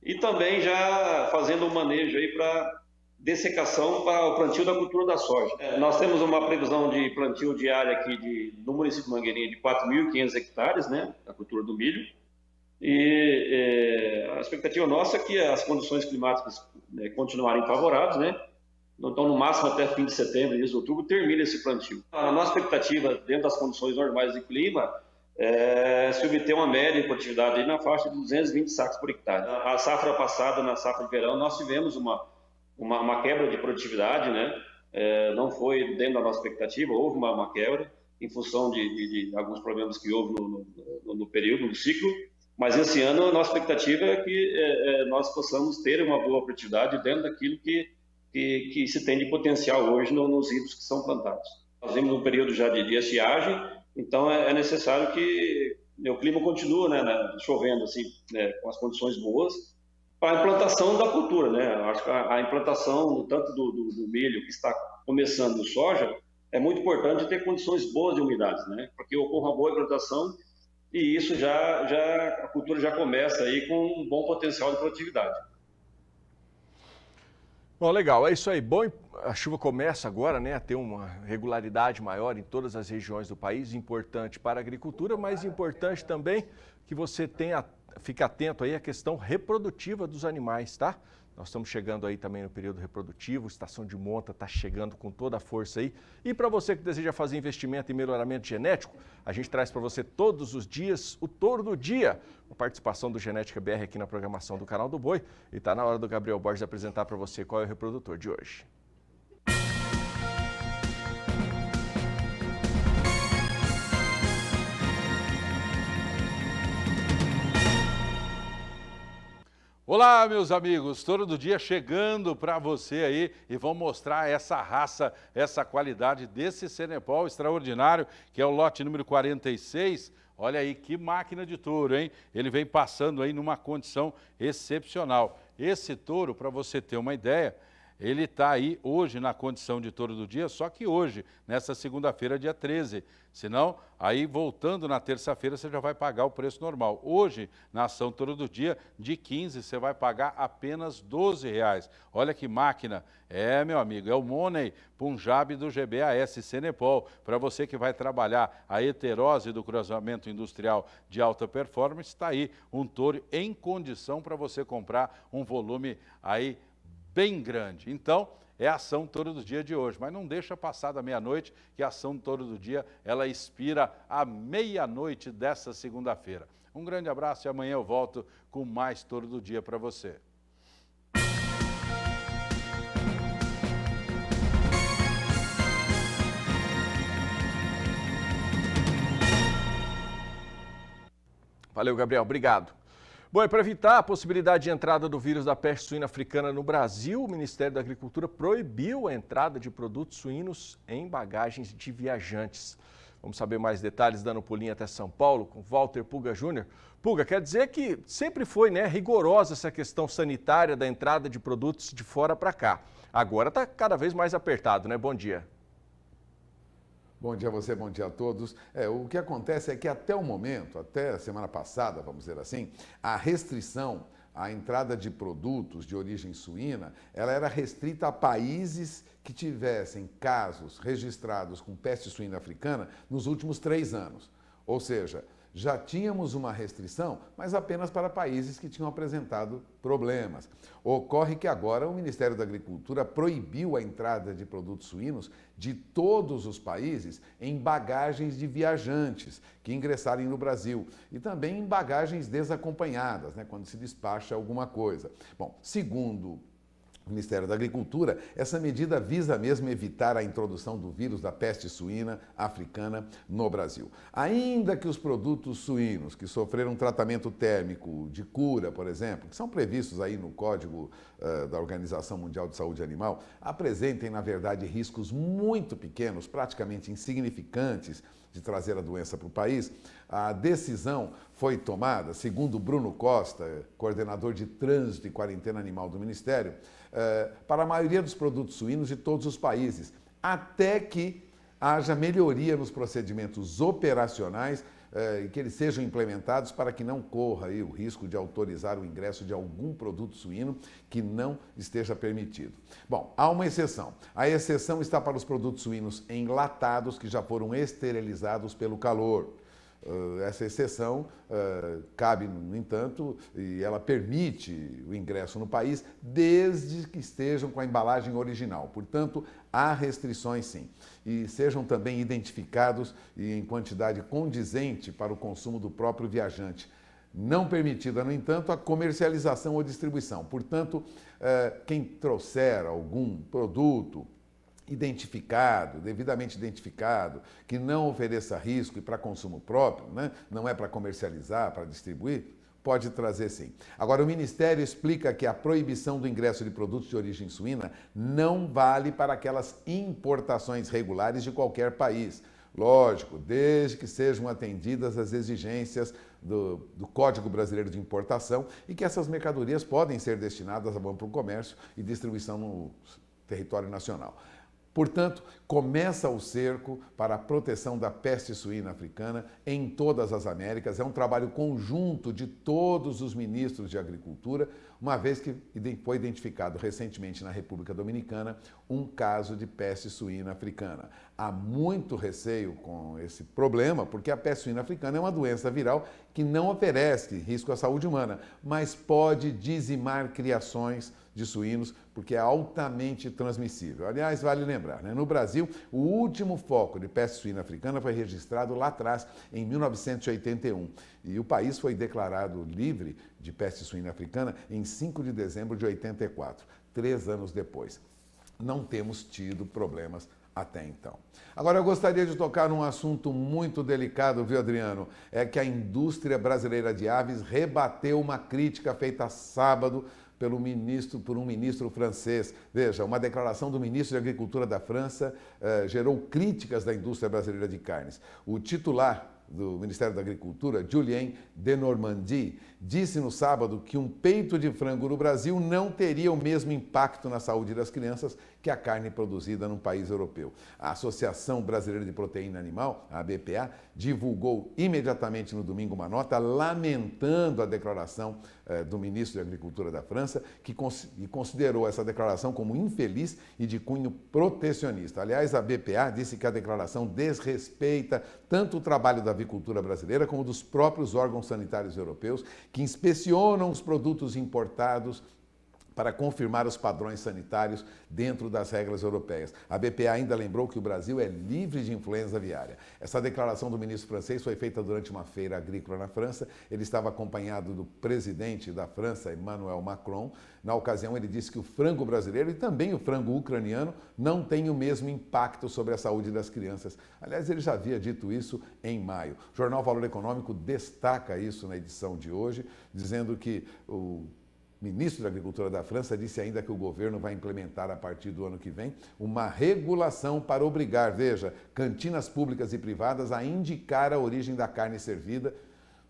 e também já fazendo um manejo aí para dessecação para o plantio da cultura da soja. É. Nós temos uma previsão de plantio diário aqui de, no município de Mangueirinha de 4.500 hectares, né, da cultura do milho. E é, a expectativa nossa é que as condições climáticas né, continuarem favoráveis, né? Então, no máximo até fim de setembro, início de outubro, termina esse plantio. A nossa expectativa, dentro das condições normais de clima, é se obter uma média de produtividade na faixa de 220 sacos por hectare. A safra passada, na safra de verão, nós tivemos uma, uma, uma quebra de produtividade, né? É, não foi dentro da nossa expectativa, houve uma, uma quebra em função de, de, de, alguns problemas que houve no, no, no, período, no ciclo, mas esse ano a nossa expectativa é que é, é, nós possamos ter uma boa produtividade dentro daquilo que, que, que se tem de potencial hoje no, nos rios que são plantados. Nós vimos um período já de, de estiagem, então é, é necessário que o clima continue né, né, chovendo assim, né, com as condições boas, a implantação da cultura, né? Acho que a, a implantação tanto do, do, do, milho que está começando no soja é muito importante ter condições boas de umidade, né? Para que ocorra boa implantação e isso já, já a cultura já começa aí com um bom potencial de produtividade. Bom, legal, é isso aí. Bom, a chuva começa agora né, a ter uma regularidade maior em todas as regiões do país, importante para a agricultura, mas importante também que você tenha fique atento aí à questão reprodutiva dos animais, tá? Nós estamos chegando aí também no período reprodutivo, estação de monta está chegando com toda a força aí. E para você que deseja fazer investimento em melhoramento genético, a gente traz para você todos os dias o touro do dia, a participação do Genética BR aqui na programação do canal do Boi. E está na hora do Gabriel Borges apresentar para você qual é o reprodutor de hoje. Olá, meus amigos, Toro do Dia chegando para você aí e vou mostrar essa raça, essa qualidade desse senepol extraordinário, que é o lote número 46. Olha aí que máquina de touro, hein? Ele vem passando aí numa condição excepcional. Esse touro, para você ter uma ideia, ele está aí hoje na condição de touro do dia, só que hoje, nessa segunda-feira, dia 13. Senão, aí voltando na terça-feira, você já vai pagar o preço normal. Hoje, na ação touro do dia, de 15, você vai pagar apenas 12 reais. Olha que máquina. É, meu amigo, é o Money Punjab do GBAS Senepol. Para você que vai trabalhar a heterose do cruzamento industrial de alta performance, está aí um touro em condição para você comprar um volume aí bem grande. Então, é a ação todo do dia de hoje, mas não deixa passar da meia-noite, que a ação todo do dia, ela expira à meia-noite dessa segunda-feira. Um grande abraço e amanhã eu volto com mais todo do dia para você. Valeu, Gabriel. Obrigado. Bom, e para evitar a possibilidade de entrada do vírus da peste suína africana no Brasil, o Ministério da Agricultura proibiu a entrada de produtos suínos em bagagens de viajantes. Vamos saber mais detalhes dando um pulinho até São Paulo com Walter Puga Júnior. Puga, quer dizer que sempre foi né, rigorosa essa questão sanitária da entrada de produtos de fora para cá. Agora está cada vez mais apertado, né? Bom dia. Bom dia a você, bom dia a todos. É, o que acontece é que até o momento, até a semana passada, vamos dizer assim, a restrição à entrada de produtos de origem suína, ela era restrita a países que tivessem casos registrados com peste suína africana nos últimos três anos. Ou seja, já tínhamos uma restrição, mas apenas para países que tinham apresentado problemas. Ocorre que agora o Ministério da Agricultura proibiu a entrada de produtos suínos de todos os países em bagagens de viajantes que ingressarem no Brasil e também em bagagens desacompanhadas, né, quando se despacha alguma coisa. Bom, segundo Ministério da Agricultura, essa medida visa mesmo evitar a introdução do vírus da peste suína africana no Brasil. Ainda que os produtos suínos que sofreram tratamento térmico de cura, por exemplo, que são previstos aí no Código uh, da Organização Mundial de Saúde Animal, apresentem, na verdade, riscos muito pequenos, praticamente insignificantes, de trazer a doença para o país, a decisão foi tomada, segundo Bruno Costa, coordenador de trânsito e quarentena animal do Ministério, eh, para a maioria dos produtos suínos de todos os países, até que haja melhoria nos procedimentos operacionais eh, e que eles sejam implementados para que não corra o risco de autorizar o ingresso de algum produto suíno que não esteja permitido. Bom, há uma exceção. A exceção está para os produtos suínos enlatados que já foram esterilizados pelo calor. Eh, essa exceção eh, cabe, no entanto, e ela permite o ingresso no país desde que estejam com a embalagem original. Portanto, há restrições sim. E sejam também identificados e em quantidade condizente para o consumo do próprio viajante. Não permitida, no entanto, a comercialização ou distribuição. Portanto, eh, quem trouxer algum produto, identificado, devidamente identificado, que não ofereça risco e para consumo próprio, né? não é para comercializar, para distribuir, pode trazer sim. Agora, o Ministério explica que a proibição do ingresso de produtos de origem suína não vale para aquelas importações regulares de qualquer país. Lógico, desde que sejam atendidas as exigências do, do, Código Brasileiro de Importação e que essas mercadorias podem ser destinadas a bom para o comércio e distribuição no território nacional. Portanto, começa o cerco para a proteção da peste suína africana em todas as Américas. É um trabalho conjunto de todos os ministros de Agricultura, uma vez que foi identificado recentemente na República Dominicana um caso de peste suína africana. Há muito receio com esse problema, porque a peste suína africana é uma doença viral que não oferece risco à saúde humana, mas pode dizimar criações de suínos, porque é altamente transmissível. Aliás, vale lembrar, né? no Brasil, o último foco de peste suína africana foi registrado lá atrás, em 1981. E o país foi declarado livre de peste suína africana em 5 de dezembro de 84, três anos depois. Não temos tido problemas até então. Agora eu gostaria de tocar num assunto muito delicado, viu, Adriano? É que a indústria brasileira de aves rebateu uma crítica feita sábado pelo ministro, por um ministro francês. Veja, uma declaração do ministro de Agricultura da França eh, gerou críticas da indústria brasileira de carnes. O titular do Ministério da Agricultura, Julien de Normandie, disse no sábado que um peito de frango no Brasil não teria o mesmo impacto na saúde das crianças que a carne produzida num país europeu. A Associação Brasileira de Proteína Animal, a ABPA, divulgou imediatamente no domingo uma nota lamentando a declaração eh, do ministro da Agricultura da França, que cons considerou essa declaração como infeliz e de cunho protecionista. Aliás, a BPA disse que a declaração desrespeita tanto o trabalho da avicultura brasileira como dos próprios órgãos sanitários europeus que inspecionam os produtos importados para confirmar os padrões sanitários dentro das regras europeias. A BPA ainda lembrou que o Brasil é livre de influenza aviária. Essa declaração do ministro francês foi feita durante uma feira agrícola na França. Ele estava acompanhado do presidente da França, Emmanuel Macron. Na ocasião, ele disse que o frango brasileiro e também o frango ucraniano não têm o mesmo impacto sobre a saúde das crianças. Aliás, ele já havia dito isso em maio. O jornal Valor Econômico destaca isso na edição de hoje, dizendo que o ministro da Agricultura da França disse ainda que o governo vai implementar a partir do ano que vem uma regulação para obrigar, veja, cantinas públicas e privadas a indicar a origem da carne servida.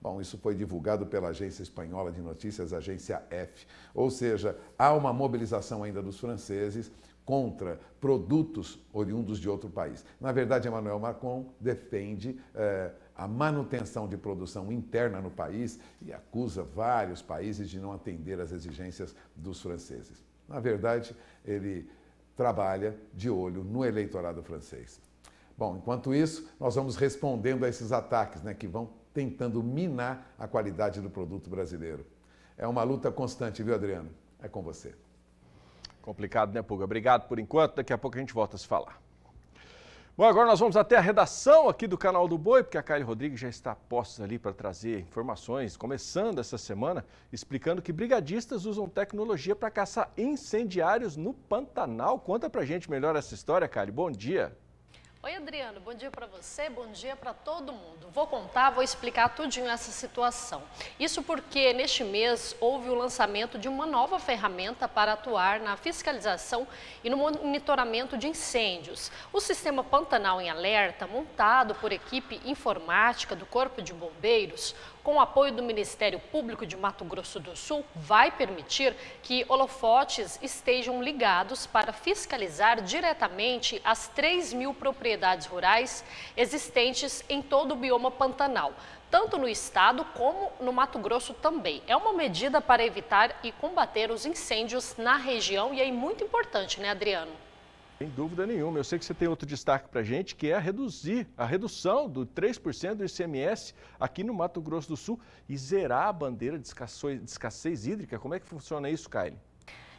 Bom, isso foi divulgado pela agência espanhola de notícias, agência F. Ou seja, há uma mobilização ainda dos franceses contra produtos oriundos de outro país. Na verdade, Emmanuel Macron defende. Eh, a manutenção de produção interna no país e acusa vários países de não atender às exigências dos franceses. Na verdade, ele trabalha de olho no eleitorado francês. Bom, enquanto isso, nós vamos respondendo a esses ataques né, que vão tentando minar a qualidade do produto brasileiro. É uma luta constante, viu, Adriano? É com você. Complicado, né, Puga? Obrigado por enquanto. Daqui a pouco a gente volta a se falar. Bom, agora nós vamos até a redação aqui do canal do Boi, porque a Kylie Rodrigues já está postos ali para trazer informações, começando essa semana, explicando que brigadistas usam tecnologia para caçar incendiários no Pantanal. Conta para gente melhor essa história, Kyle. Bom dia. Oi, Adriano, bom dia para você, bom dia para todo mundo. Vou contar, vou explicar tudinho essa situação. Isso porque neste mês houve o lançamento de uma nova ferramenta para atuar na fiscalização e no monitoramento de incêndios. O sistema Pantanal em Alerta, montado por equipe informática do Corpo de Bombeiros, com o apoio do Ministério Público de Mato Grosso do Sul, vai permitir que holofotes estejam ligados para fiscalizar diretamente as 3 mil propriedades rurais existentes em todo o bioma Pantanal, tanto no estado como no Mato Grosso também. É uma medida para evitar e combater os incêndios na região e é muito importante, né, Adriano? Sem dúvida nenhuma. Eu sei que você tem outro destaque para a gente, que é a reduzir, a redução do 3% do ICMS aqui no Mato Grosso do Sul e zerar a bandeira de escassez, de escassez hídrica. Como é que funciona isso, Kyle?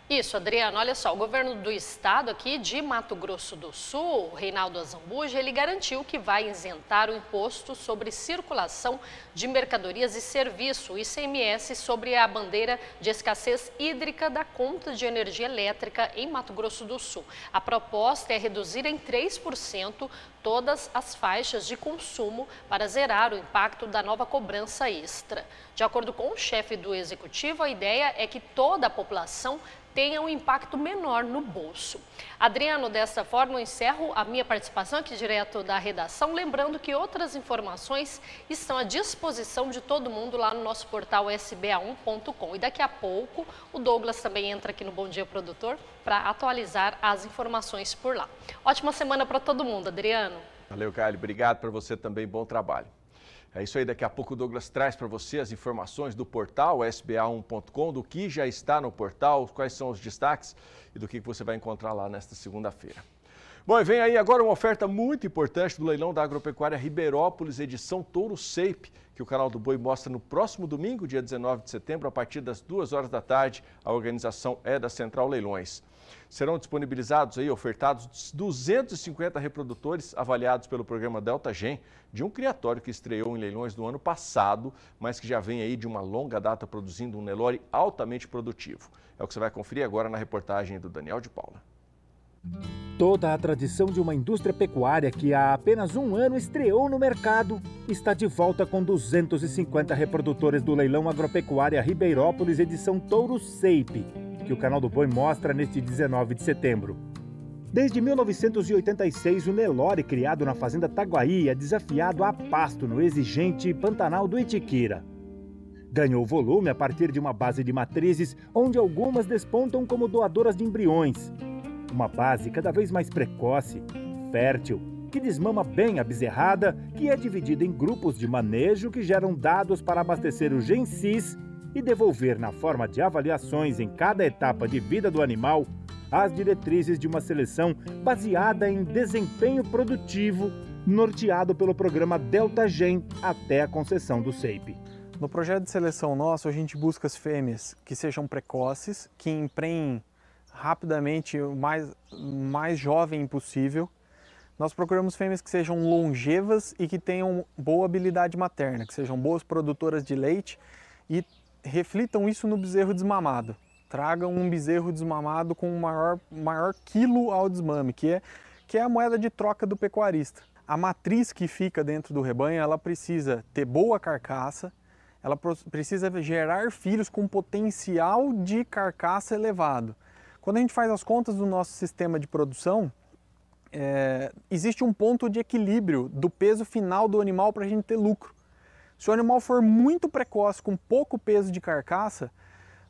Isso, Adriano. Olha só, o governo do estado aqui de Mato Grosso do Sul, Reinaldo Azambuja, ele garantiu que vai isentar o imposto sobre circulação de mercadorias e serviço, ICMS, sobre a bandeira de escassez hídrica da conta de energia elétrica em Mato Grosso do Sul. A proposta é reduzir em 3% todas as faixas de consumo para zerar o impacto da nova cobrança extra. De acordo com o chefe do executivo, a ideia é que toda a população tenha um impacto menor no bolso. Adriano, dessa forma eu encerro a minha participação aqui direto da redação, lembrando que outras informações estão à disposição de todo mundo lá no nosso portal sba1.com. E daqui a pouco o Douglas também entra aqui no Bom Dia Produtor para atualizar as informações por lá. Ótima semana para todo mundo, Adriano. Valeu, Caio. Obrigado para você também. Bom trabalho. É isso aí, daqui a pouco o Douglas traz para você as informações do portal sba1.com, do que já está no portal, quais são os destaques e do que você vai encontrar lá nesta segunda-feira. Bom, e vem aí agora uma oferta muito importante do leilão da agropecuária Ribeirópolis, edição Touro Seipe, que o canal do Boi mostra no próximo domingo, dia 19 de setembro, a partir das 2 horas da tarde. A organização é da Central Leilões. Serão disponibilizados aí, ofertados 250 reprodutores avaliados pelo programa Delta Gen, de um criatório que estreou em leilões no ano passado, mas que já vem aí de uma longa data produzindo um Nelore altamente produtivo. É o que você vai conferir agora na reportagem do Daniel de Paula. Toda a tradição de uma indústria pecuária que há apenas um ano estreou no mercado está de volta com 250 reprodutores do leilão agropecuária Ribeirópolis edição Touro Seipe, que o canal do Boi mostra neste 19 de setembro. Desde 1986, o Nelore, criado na fazenda Taguaí, é desafiado a pasto no exigente Pantanal do Itiquira. Ganhou volume a partir de uma base de matrizes, onde algumas despontam como doadoras de embriões. Uma base cada vez mais precoce, fértil, que desmama bem a bezerrada, que é dividida em grupos de manejo que geram dados para abastecer o gencis e devolver, na forma de avaliações em cada etapa de vida do animal, as diretrizes de uma seleção baseada em desempenho produtivo, norteado pelo programa Delta Gen até a concessão do SEIP. No projeto de seleção nosso, a gente busca as fêmeas que sejam precoces, que empreem rapidamente o mais, mais jovem possível. Nós procuramos fêmeas que sejam longevas e que tenham boa habilidade materna, que sejam boas produtoras de leite e reflitam isso no bezerro desmamado. Tragam um bezerro desmamado com um maior, maior quilo ao desmame, que é, que é a moeda de troca do pecuarista. A matriz que fica dentro do rebanho, ela precisa ter boa carcaça, ela precisa gerar filhos com potencial de carcaça elevado. Quando a gente faz as contas do nosso sistema de produção, é, existe um ponto de equilíbrio do peso final do animal para a gente ter lucro. Se o animal for muito precoce, com pouco peso de carcaça,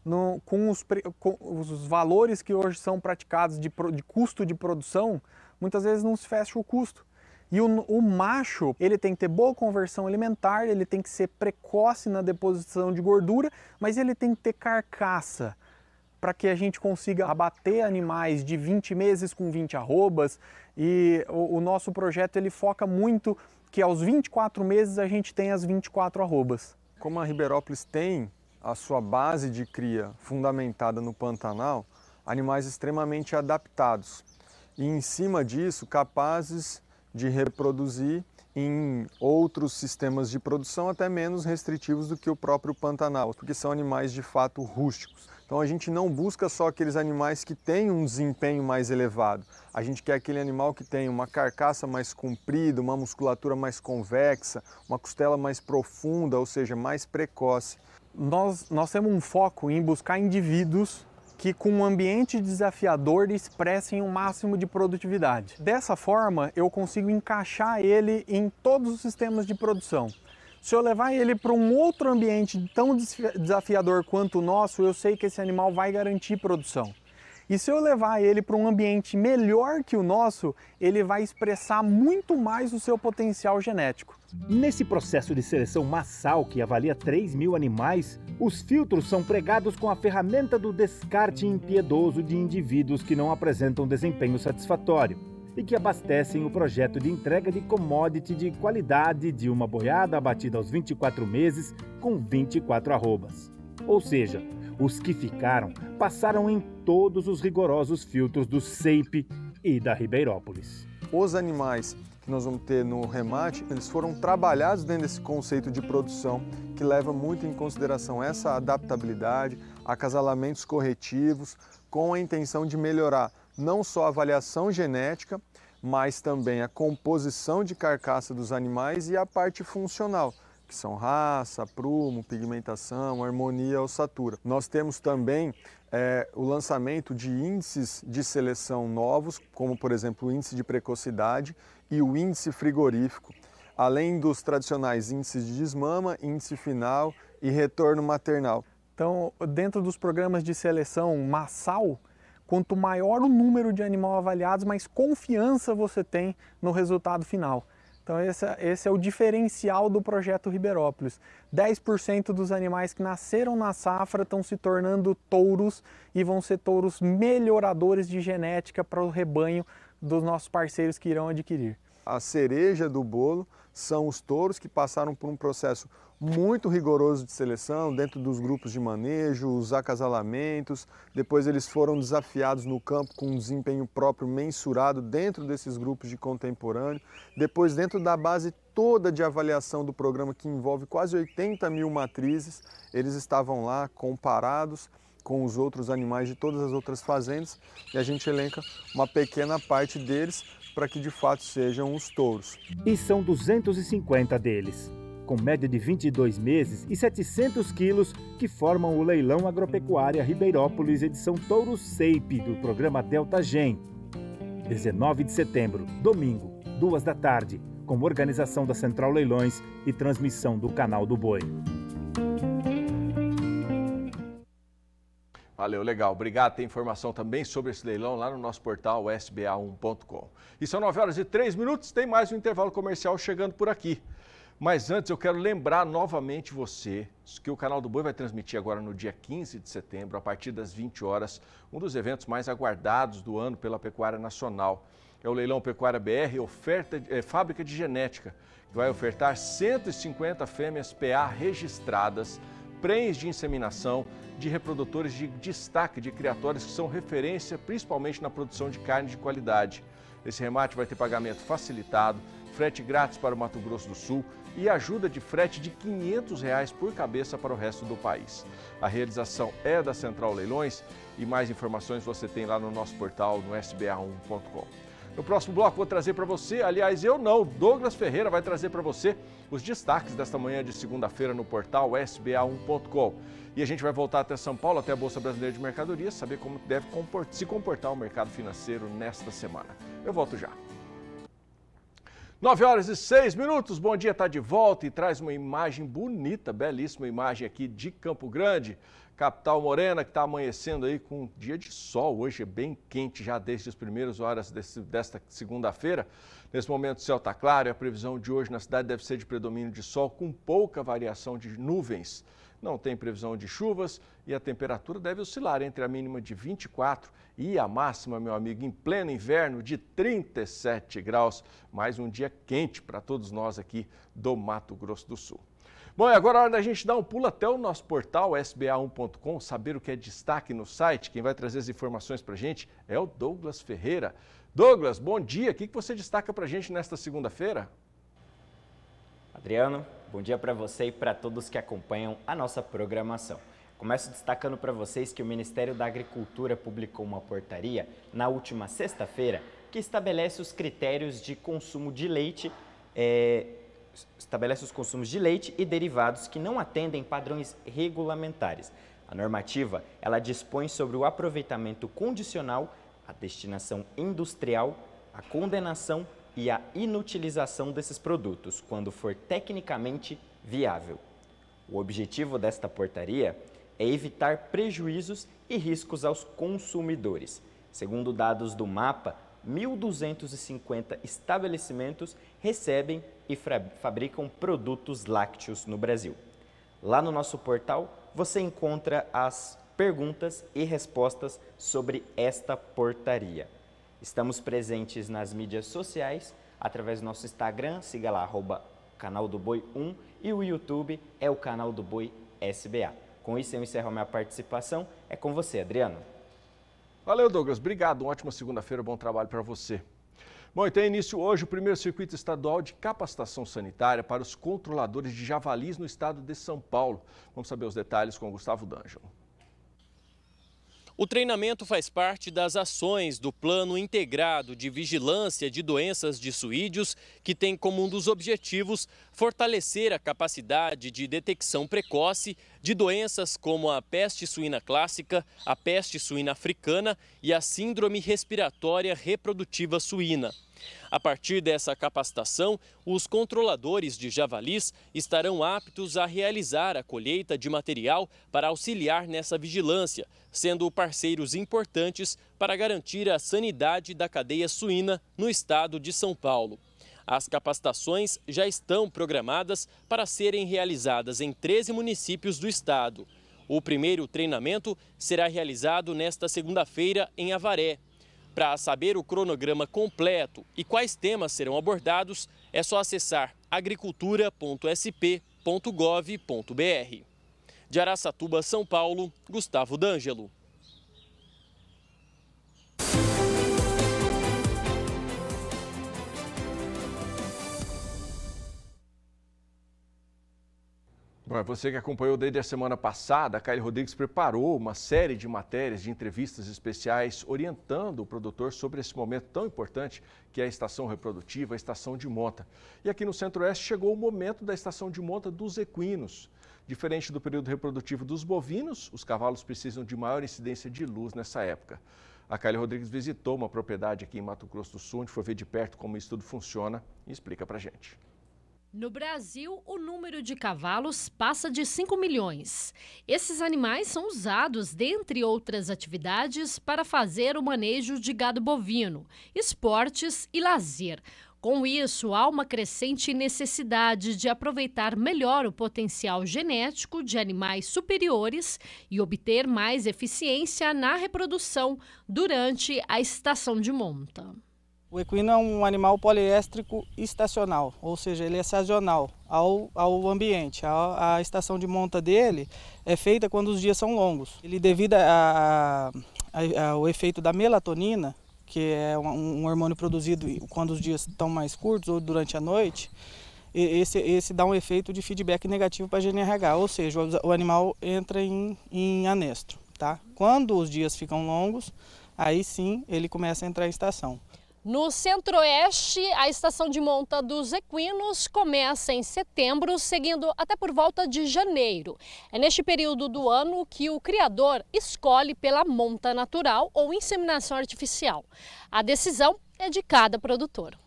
no, com, os, com, os, valores que hoje são praticados de, de, custo de produção, muitas vezes não se fecha o custo. E o, o, macho, ele tem que ter boa conversão alimentar, ele tem que ser precoce na deposição de gordura, mas ele tem que ter carcaça para que a gente consiga abater animais de 20 meses com 20 arrobas. E o, o nosso projeto ele foca muito que aos 24 meses a gente tem as 24 arrobas. Como a Ribeirópolis tem a sua base de cria fundamentada no Pantanal, animais extremamente adaptados e, em cima disso, capazes de reproduzir em outros sistemas de produção até menos restritivos do que o próprio Pantanal, porque são animais de fato rústicos. Então a gente não busca só aqueles animais que têm um desempenho mais elevado. A gente quer aquele animal que tem uma carcaça mais comprida, uma musculatura mais convexa, uma costela mais profunda, ou seja, mais precoce. Nós, nós temos um foco em buscar indivíduos que com um ambiente desafiador expressem o um máximo de produtividade. Dessa forma, eu consigo encaixar ele em todos os sistemas de produção. Se eu levar ele para um outro ambiente tão desafiador quanto o nosso, eu sei que esse animal vai garantir produção. E se eu levar ele para um ambiente melhor que o nosso, ele vai expressar muito mais o seu potencial genético. Nesse processo de seleção massal, que avalia 3 mil animais, os filtros são pregados com a ferramenta do descarte impiedoso de indivíduos que não apresentam desempenho satisfatório e que abastecem o projeto de entrega de commodity de qualidade de uma boiada abatida aos 24 meses com 24 arrobas. Ou seja, os que ficaram passaram em todos os rigorosos filtros do SEIP e da Ribeirópolis. Os animais que nós vamos ter no remate, eles foram trabalhados dentro desse conceito de produção que leva muito em consideração essa adaptabilidade, acasalamentos corretivos, com a intenção de melhorar não só a avaliação genética, mas também a composição de carcaça dos animais e a parte funcional, que são raça, prumo, pigmentação, harmonia, ossatura. Nós temos também é, o lançamento de índices de seleção novos, como por exemplo o índice de precocidade e o índice frigorífico, além dos tradicionais índices de desmama, índice final e retorno maternal. Então, dentro dos programas de seleção massal, Quanto maior o número de animal avaliados, mais confiança você tem no resultado final. Então esse, esse é o diferencial do projeto Ribeirópolis. 10% dos animais que nasceram na safra estão se tornando touros e vão ser touros melhoradores de genética para o rebanho dos nossos parceiros que irão adquirir. A cereja do bolo são os touros que passaram por um processo muito rigoroso de seleção dentro dos grupos de manejo, os acasalamentos. Depois eles foram desafiados no campo com um desempenho próprio mensurado dentro desses grupos de contemporâneo. Depois, dentro da base toda de avaliação do programa, que envolve quase 80 mil matrizes, eles estavam lá comparados com os outros animais de todas as outras fazendas e a gente elenca uma pequena parte deles para que de fato sejam os touros. E são 250 deles com média de 22 meses e 700 quilos, que formam o leilão agropecuária Ribeirópolis, edição Touro Seipe, do programa Delta Gen. 19 de setembro, domingo, duas da tarde, com organização da Central Leilões e transmissão do Canal do Boi. Valeu, legal. Obrigado. Tem informação também sobre esse leilão lá no nosso portal sba1.com. E são 9 horas e 3 minutos. Tem mais um intervalo comercial chegando por aqui. Mas antes eu quero lembrar novamente você que o canal do Boi vai transmitir agora no dia 15 de setembro, a partir das 20 horas, um dos eventos mais aguardados do ano pela Pecuária Nacional. É o Leilão Pecuária BR, oferta, é, fábrica de genética, que vai ofertar 150 fêmeas PA registradas, prens de inseminação, de reprodutores de destaque de criatórios que são referência principalmente na produção de carne de qualidade. Esse remate vai ter pagamento facilitado, frete grátis para o Mato Grosso do Sul, e ajuda de frete de R$ 500 reais por cabeça para o resto do país. A realização é da Central Leilões e mais informações você tem lá no nosso portal no sba1.com. No próximo bloco vou trazer para você, aliás, eu não, Douglas Ferreira vai trazer para você os destaques desta manhã de segunda-feira no portal sba1.com. E a gente vai voltar até São Paulo, até a Bolsa Brasileira de Mercadorias, saber como deve se comportar o mercado financeiro nesta semana. Eu volto já. 9 horas e 6 minutos, Bom Dia está de volta e traz uma imagem bonita, belíssima imagem aqui de Campo Grande, capital morena, que está amanhecendo aí com um dia de sol. Hoje é bem quente já desde as primeiras horas desse, desta segunda-feira. Nesse momento o céu está claro e a previsão de hoje na cidade deve ser de predomínio de sol com pouca variação de nuvens não tem previsão de chuvas e a temperatura deve oscilar entre a mínima de 24 e a máxima, meu amigo, em pleno inverno de 37 graus. Mais um dia quente para todos nós aqui do Mato Grosso do Sul. Bom, e agora é hora da gente dar um pulo até o nosso portal sba1.com, saber o que é destaque no site. Quem vai trazer as informações para a gente é o Douglas Ferreira. Douglas, bom dia. O que você destaca para a gente nesta segunda-feira? Adriano, Bom dia para você e para todos que acompanham a nossa programação. Começo destacando para vocês que o Ministério da Agricultura publicou uma portaria na última sexta-feira que estabelece os critérios de consumo de leite, é, estabelece os consumos de leite e derivados que não atendem padrões regulamentares. A normativa ela dispõe sobre o aproveitamento condicional, a destinação industrial, a condenação e a inutilização desses produtos quando for tecnicamente viável. O objetivo desta portaria é evitar prejuízos e riscos aos consumidores. Segundo dados do mapa, 1.250 estabelecimentos recebem e fabricam produtos lácteos no Brasil. Lá no nosso portal você encontra as perguntas e respostas sobre esta portaria. Estamos presentes nas mídias sociais, através do nosso Instagram, siga lá, arroba canal do Boi 1, e o YouTube é o canal do Boi SBA. Com isso eu encerro a minha participação. É com você, Adriano. Valeu, Douglas. Obrigado. Uma ótima segunda-feira. Bom trabalho para você. Bom, e tem início hoje o primeiro circuito estadual de capacitação sanitária para os controladores de javalis no estado de São Paulo. Vamos saber os detalhes com o Gustavo D'Angelo. O treinamento faz parte das ações do Plano Integrado de Vigilância de Doenças de Suídeos, que tem como um dos objetivos fortalecer a capacidade de detecção precoce de doenças como a peste suína clássica, a peste suína africana e a síndrome respiratória reprodutiva suína. A partir dessa capacitação, os controladores de javalis estarão aptos a realizar a colheita de material para auxiliar nessa vigilância, sendo parceiros importantes para garantir a sanidade da cadeia suína no estado de São Paulo. As capacitações já estão programadas para serem realizadas em 13 municípios do estado. O primeiro treinamento será realizado nesta segunda-feira em Avaré. Para saber o cronograma completo e quais temas serão abordados, é só acessar agricultura.sp.gov.br. De Araçatuba, São Paulo, Gustavo D'Angelo. É você que acompanhou desde a semana passada, a Kylie Rodrigues preparou uma série de matérias, de entrevistas especiais, orientando o produtor sobre esse momento tão importante que é a estação reprodutiva, a estação de monta. E aqui no Centro-Oeste chegou o momento da estação de monta dos equinos. Diferente do período reprodutivo dos bovinos, os cavalos precisam de maior incidência de luz nessa época. A Kylie Rodrigues visitou uma propriedade aqui em Mato Grosso do Sul, onde foi ver de perto como isso tudo funciona e explica pra gente. No Brasil, o número de cavalos passa de 5 milhões. Esses animais são usados, dentre outras atividades, para fazer o manejo de gado bovino, esportes e lazer. Com isso, há uma crescente necessidade de aproveitar melhor o potencial genético de animais superiores e obter mais eficiência na reprodução durante a estação de monta. O equino é um animal poliéstrico estacional, ou seja, ele é sazonal ao, ao ambiente. A, a estação de monta dele é feita quando os dias são longos. Ele, devido a, a, ao efeito da melatonina, que é um, um, hormônio produzido quando os dias estão mais curtos ou durante a noite, esse, esse dá um efeito de feedback negativo para a GNRH, ou seja, o, o animal entra em, em anestro. Tá? Quando os dias ficam longos, aí sim ele começa a entrar em estação. No centro-oeste, a estação de monta dos equinos começa em setembro, seguindo até por volta de janeiro. É neste período do ano que o criador escolhe pela monta natural ou inseminação artificial. A decisão é de cada produtor.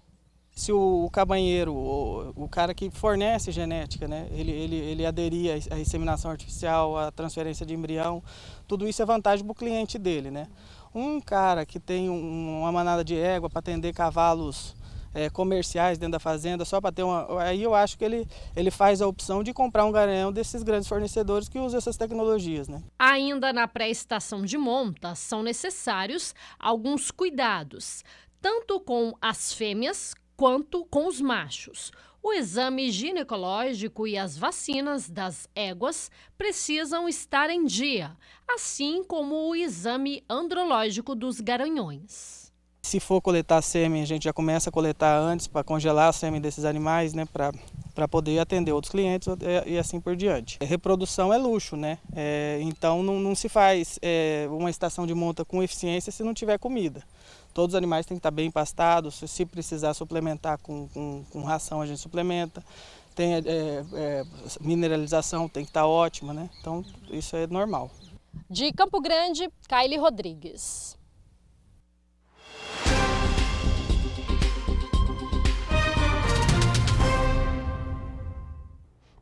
Se o, cabanheiro, o, cara que fornece genética, né, ele, ele, ele aderir à inseminação artificial, à transferência de embrião, tudo isso é vantagem para o cliente dele. Né? Um cara que tem um, uma manada de égua para atender cavalos é, comerciais dentro da fazenda, só para ter uma. Aí eu acho que ele, ele faz a opção de comprar um garanhão desses grandes fornecedores que usam essas tecnologias. Né? Ainda na pré-estação de monta, são necessários alguns cuidados, tanto com as fêmeas quanto com os machos. O exame ginecológico e as vacinas das éguas precisam estar em dia, assim como o exame andrológico dos garanhões. Se for coletar sêmen, a gente já começa a coletar antes para congelar a sêmen desses animais, né, para poder atender outros clientes e, e, assim por diante. É, reprodução é luxo, né? É, então não, não se faz é, uma estação de monta com eficiência se não tiver comida. Todos os animais têm que estar bem pastados, se, se precisar suplementar com, com, com, ração a gente suplementa. Tem é, é, mineralização, tem que estar ótima, né? Então isso é normal. De Campo Grande, Kylie Rodrigues.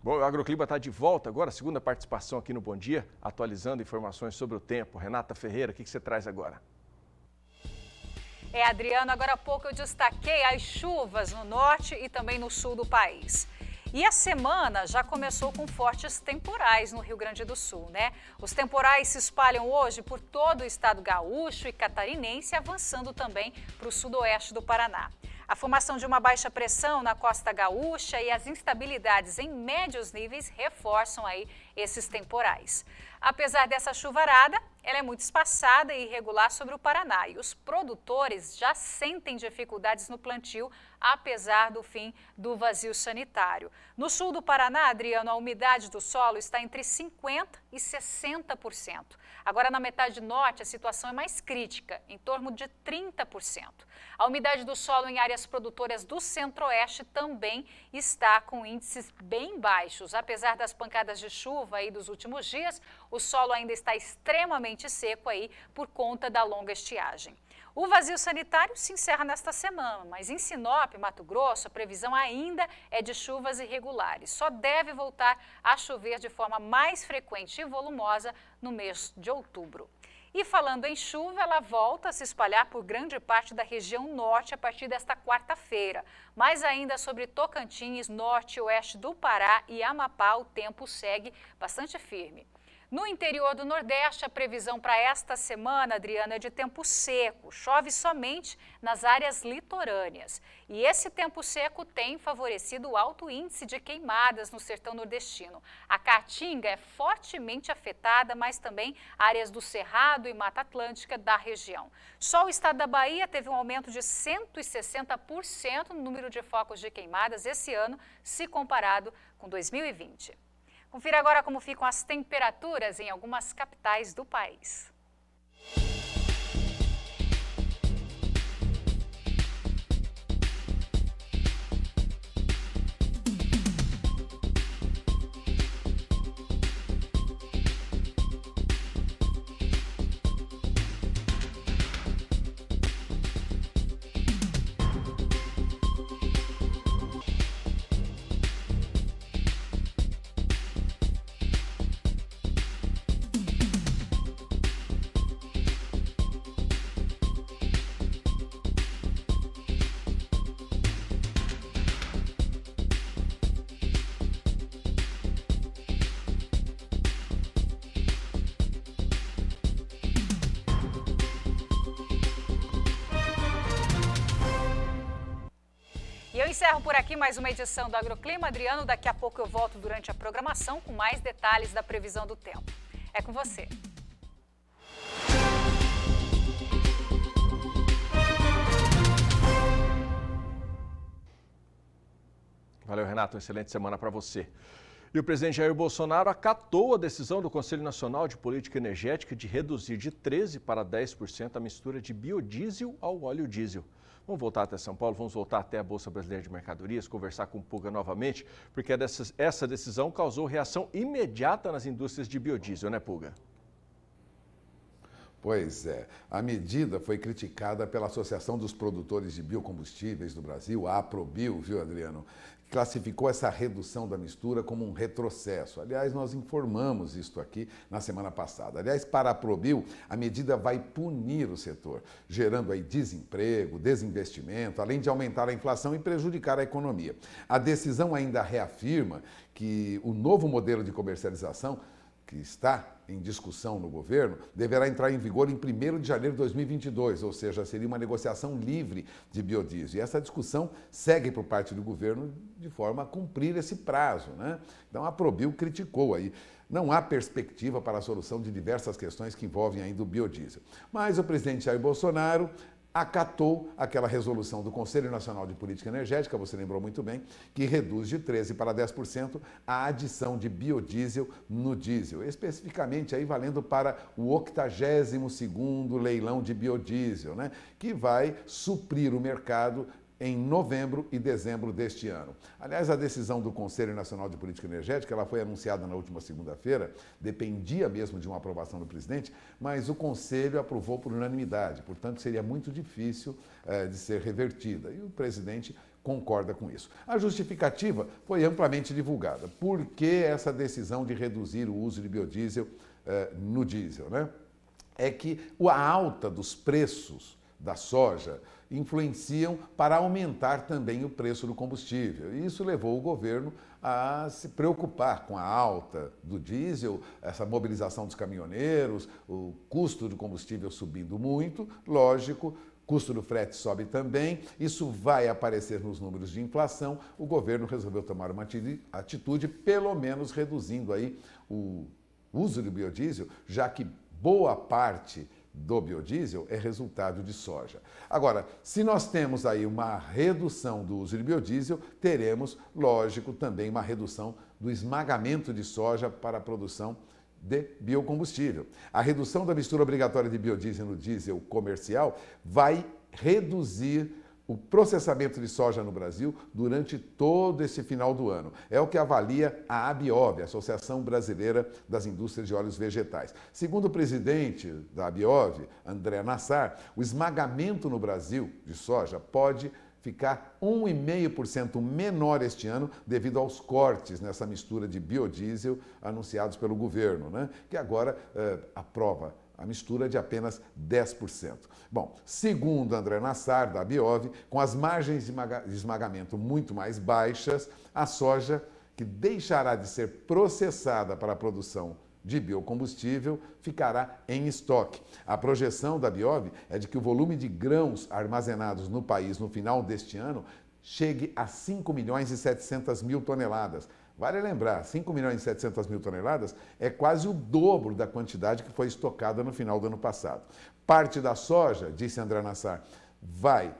Bom, o Agroclima está de volta agora, segunda participação aqui no Bom Dia, atualizando informações sobre o tempo. Renata Ferreira, o que, que você traz agora? É, Adriano, agora há pouco eu destaquei as chuvas no norte e também no sul do país. E a semana já começou com fortes temporais no Rio Grande do Sul, né? Os temporais se espalham hoje por todo o estado gaúcho e catarinense, avançando também para o sudoeste do Paraná. A formação de uma baixa pressão na costa gaúcha e as instabilidades em médios níveis reforçam aí esses temporais. Apesar dessa chuvarada, ela é muito espaçada e irregular sobre o Paraná e os produtores já sentem dificuldades no plantio apesar do fim do vazio sanitário. No sul do Paraná, Adriano, a umidade do solo está entre 50% e 60%. Agora, na metade norte, a situação é mais crítica, em torno de 30%. A umidade do solo em áreas produtoras do centro-oeste também está com índices bem baixos. Apesar das pancadas de chuva aí dos últimos dias, o solo ainda está extremamente seco aí por conta da longa estiagem. O vazio sanitário se encerra nesta semana, mas em Sinop, Mato Grosso, a previsão ainda é de chuvas irregulares. Só deve voltar a chover de forma mais frequente e volumosa no mês de outubro. E falando em chuva, ela volta a se espalhar por grande parte da região norte a partir desta quarta-feira. Mas ainda sobre Tocantins, norte e oeste do Pará e Amapá, o tempo segue bastante firme. No interior do Nordeste, a previsão para esta semana, Adriana, é de tempo seco. Chove somente nas áreas litorâneas. E esse tempo seco tem favorecido o alto índice de queimadas no sertão nordestino. A Caatinga é fortemente afetada, mas também áreas do Cerrado e Mata Atlântica da região. Só o estado da Bahia teve um aumento de 160% no número de focos de queimadas esse ano, se comparado com 2020. Confira agora como ficam as temperaturas em algumas capitais do país. por aqui mais uma edição do Agroclima. Adriano, daqui a pouco eu volto durante a programação com mais detalhes da previsão do tempo. É com você. Valeu, Renato. Uma excelente semana para você. E o presidente Jair Bolsonaro acatou a decisão do Conselho Nacional de Política Energética de reduzir de 13% para 10% a mistura de biodiesel ao óleo diesel. Vamos voltar até São Paulo, vamos voltar até a Bolsa Brasileira de Mercadorias, conversar com o Puga novamente, porque é essa decisão causou reação imediata nas indústrias de biodiesel, né, Puga? Pois é, a medida foi criticada pela Associação dos Produtores de Biocombustíveis do Brasil, a Aprobio, viu, Adriano? classificou essa redução da mistura como um retrocesso. Aliás, nós informamos isto aqui na semana passada. Aliás, para a Probil, a medida vai punir o setor, gerando aí desemprego, desinvestimento, além de aumentar a inflação e prejudicar a economia. A decisão ainda reafirma que o novo modelo de comercialização que está em discussão no governo deverá entrar em vigor em 1 de janeiro de 2022, ou seja, seria uma negociação livre de biodiesel. E essa discussão segue por parte do governo de forma a cumprir esse prazo. Né? Então, a Probil criticou aí. Não há perspectiva para a solução de diversas questões que envolvem ainda o biodiesel. Mas o presidente Jair Bolsonaro acatou aquela resolução do Conselho Nacional de Política Energética, você lembrou muito bem, que reduz de 13% para 10% a adição de biodiesel no diesel, especificamente aí valendo para o 82º leilão de biodiesel, né, que vai suprir o mercado em novembro e dezembro deste ano. Aliás, a decisão do Conselho Nacional de Política Energética, ela foi anunciada na última segunda-feira, dependia mesmo de uma aprovação do presidente, mas o Conselho aprovou por unanimidade, portanto seria muito difícil eh, de ser revertida. E o presidente concorda com isso. A justificativa foi amplamente divulgada. Por que essa decisão de reduzir o uso de biodiesel eh, no diesel, né? É que a alta dos preços da soja influenciam para aumentar também o preço do combustível. E isso levou o governo a se preocupar com a alta do diesel, essa mobilização dos caminhoneiros, o custo do combustível subindo muito, lógico, custo do frete sobe também, isso vai aparecer nos números de inflação. O governo resolveu tomar uma atitude, pelo menos reduzindo aí o uso do biodiesel, já que boa parte do biodiesel é resultado de soja. Agora, se nós temos aí uma redução do uso de biodiesel, teremos, lógico, também uma redução do esmagamento de soja para a produção de biocombustível. A redução da mistura obrigatória de biodiesel no diesel comercial vai reduzir o processamento de soja no Brasil durante todo esse final do ano. É o que avalia a a Associação Brasileira das Indústrias de Óleos Vegetais. Segundo o presidente da ABIOV, André Nassar, o esmagamento no Brasil de soja pode ficar 1,5% menor este ano devido aos cortes nessa mistura de biodiesel anunciados pelo governo, né? que agora eh, aprova a mistura é de apenas 10%. Bom, segundo André Nassar, da Biov, com as margens de esmagamento muito mais baixas, a soja, que deixará de ser processada para a produção de biocombustível ficará em estoque. A projeção da Biov é de que o volume de grãos armazenados no país no final deste ano chegue a 5 milhões e 700 mil toneladas, Vale lembrar, 5 milhões e 700 mil toneladas é quase o dobro da quantidade que foi estocada no final do ano passado. Parte da soja, disse André Nassar, vai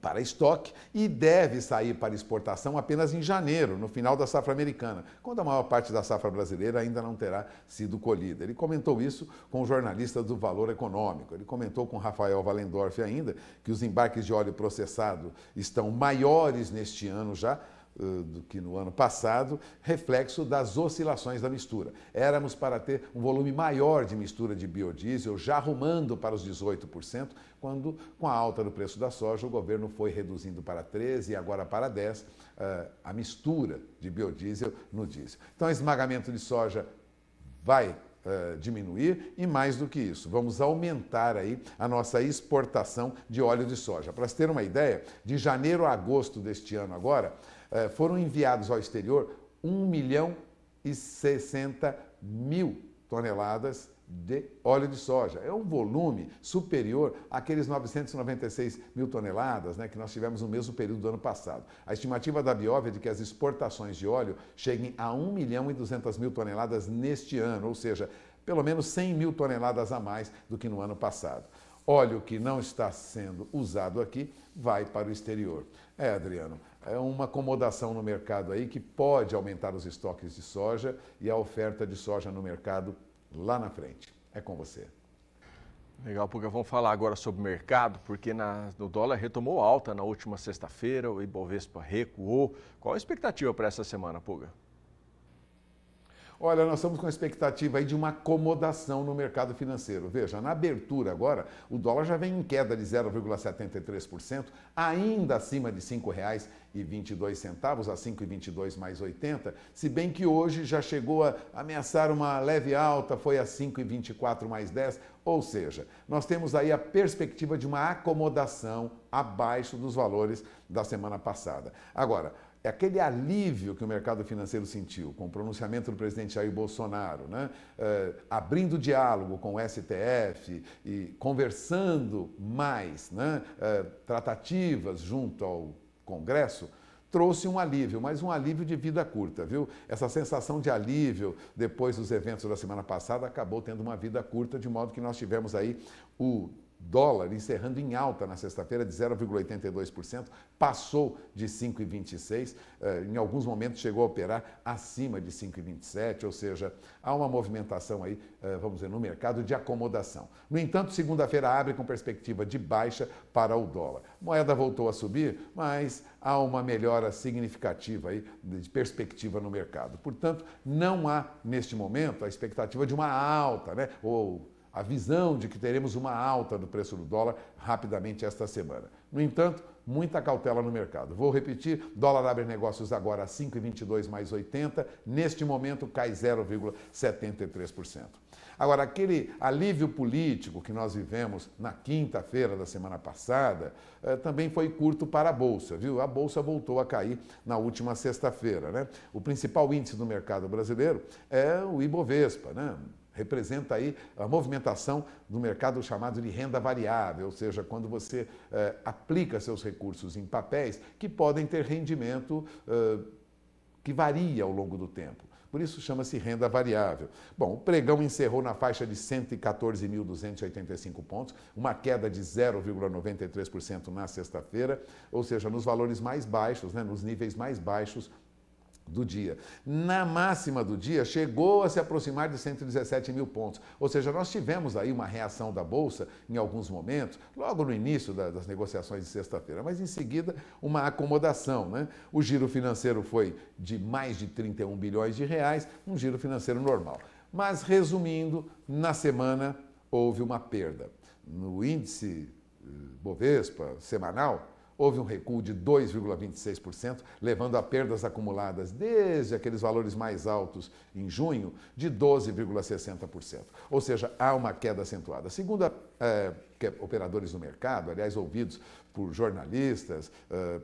para estoque e deve sair para exportação apenas em janeiro, no final da safra americana, quando a maior parte da safra brasileira ainda não terá sido colhida. Ele comentou isso com o jornalista do Valor Econômico. Ele comentou com Rafael Valendorf ainda que os embarques de óleo processado estão maiores neste ano já eh, do que no ano passado, reflexo das oscilações da mistura. Éramos para ter um volume maior de mistura de biodiesel, já arrumando para os 18%, quando, com a alta do preço da soja, o governo foi reduzindo para 13% e agora para 10% eh, a mistura de biodiesel no diesel. Então, esmagamento de soja vai eh, diminuir e mais do que isso, vamos aumentar aí a nossa exportação de óleo de soja. Para se ter uma ideia, de janeiro a agosto deste ano agora, eh, foram enviados ao exterior 1 milhão e 60 mil toneladas de óleo de soja. É um volume superior àqueles 996 mil toneladas né, que nós tivemos no mesmo período do ano passado. A estimativa da Biov é de que as exportações de óleo cheguem a 1 milhão e 200 mil toneladas neste ano, ou seja, pelo menos 100 mil toneladas a mais do que no ano passado. Óleo que não está sendo usado aqui vai para o exterior. É, Adriano, é uma acomodação no mercado aí que pode aumentar os estoques de soja e a oferta de soja no mercado lá na frente. É com você. Legal, Puga. Vamos falar agora sobre o mercado, porque na, o dólar retomou alta na última sexta-feira, o Ibovespa recuou. Qual a expectativa para essa semana, Puga? Olha, nós estamos com a expectativa aí de uma acomodação no mercado financeiro. Veja, na abertura agora, o dólar já vem em queda de 0,73%, ainda acima de R$ 5,00 centavos a 5,22 mais 80, se bem que hoje já chegou a ameaçar uma leve alta, foi a 5,24 mais 10, ou seja, nós temos aí a perspectiva de uma acomodação abaixo dos valores da semana passada. Agora, é aquele alívio que o mercado financeiro sentiu com o pronunciamento do presidente Jair Bolsonaro, né? uh, abrindo diálogo com o STF e conversando mais, né? uh, tratativas junto ao Congresso, trouxe um alívio, mas um alívio de vida curta, viu? Essa sensação de alívio depois dos eventos da semana passada acabou tendo uma vida curta, de modo que nós tivemos aí o dólar encerrando em alta na sexta-feira de 0,82%, passou de 5,26%, eh, em alguns momentos chegou a operar acima de 5,27%, ou seja, há uma movimentação aí, eh, vamos dizer, no mercado de acomodação. No entanto, segunda-feira abre com perspectiva de baixa para o dólar. moeda voltou a subir, mas há uma melhora significativa aí de perspectiva no mercado. Portanto, não há neste momento a expectativa de uma alta, né? Ou a visão de que teremos uma alta do preço do dólar rapidamente esta semana. No entanto, muita cautela no mercado. Vou repetir, dólar abre negócios agora a 5,22 mais 80, neste momento cai 0,73%. Agora, aquele alívio político que nós vivemos na quinta-feira da semana passada eh, também foi curto para a Bolsa, viu? A Bolsa voltou a cair na última sexta-feira, né? O principal índice do mercado brasileiro é o Ibovespa, né? representa aí a movimentação no mercado chamado de renda variável, ou seja, quando você eh, aplica seus recursos em papéis que podem ter rendimento eh, que varia ao longo do tempo. Por isso chama-se renda variável. Bom, o pregão encerrou na faixa de 114.285 pontos, uma queda de 0,93% na sexta-feira, ou seja, nos valores mais baixos, né, nos níveis mais baixos do dia. Na máxima do dia, chegou a se aproximar de 117 mil pontos. Ou seja, nós tivemos aí uma reação da Bolsa em alguns momentos, logo no início da, das negociações de sexta-feira, mas em seguida uma acomodação. Né? O giro financeiro foi de mais de 31 bilhões de reais, um giro financeiro normal. Mas, resumindo, na semana houve uma perda. No índice eh, Bovespa semanal, houve um recuo de 2,26%, levando a perdas acumuladas desde aqueles valores mais altos em junho de 12,60%. Ou seja, há uma queda acentuada. Segundo a, eh, que é operadores no mercado, aliás, ouvidos por jornalistas,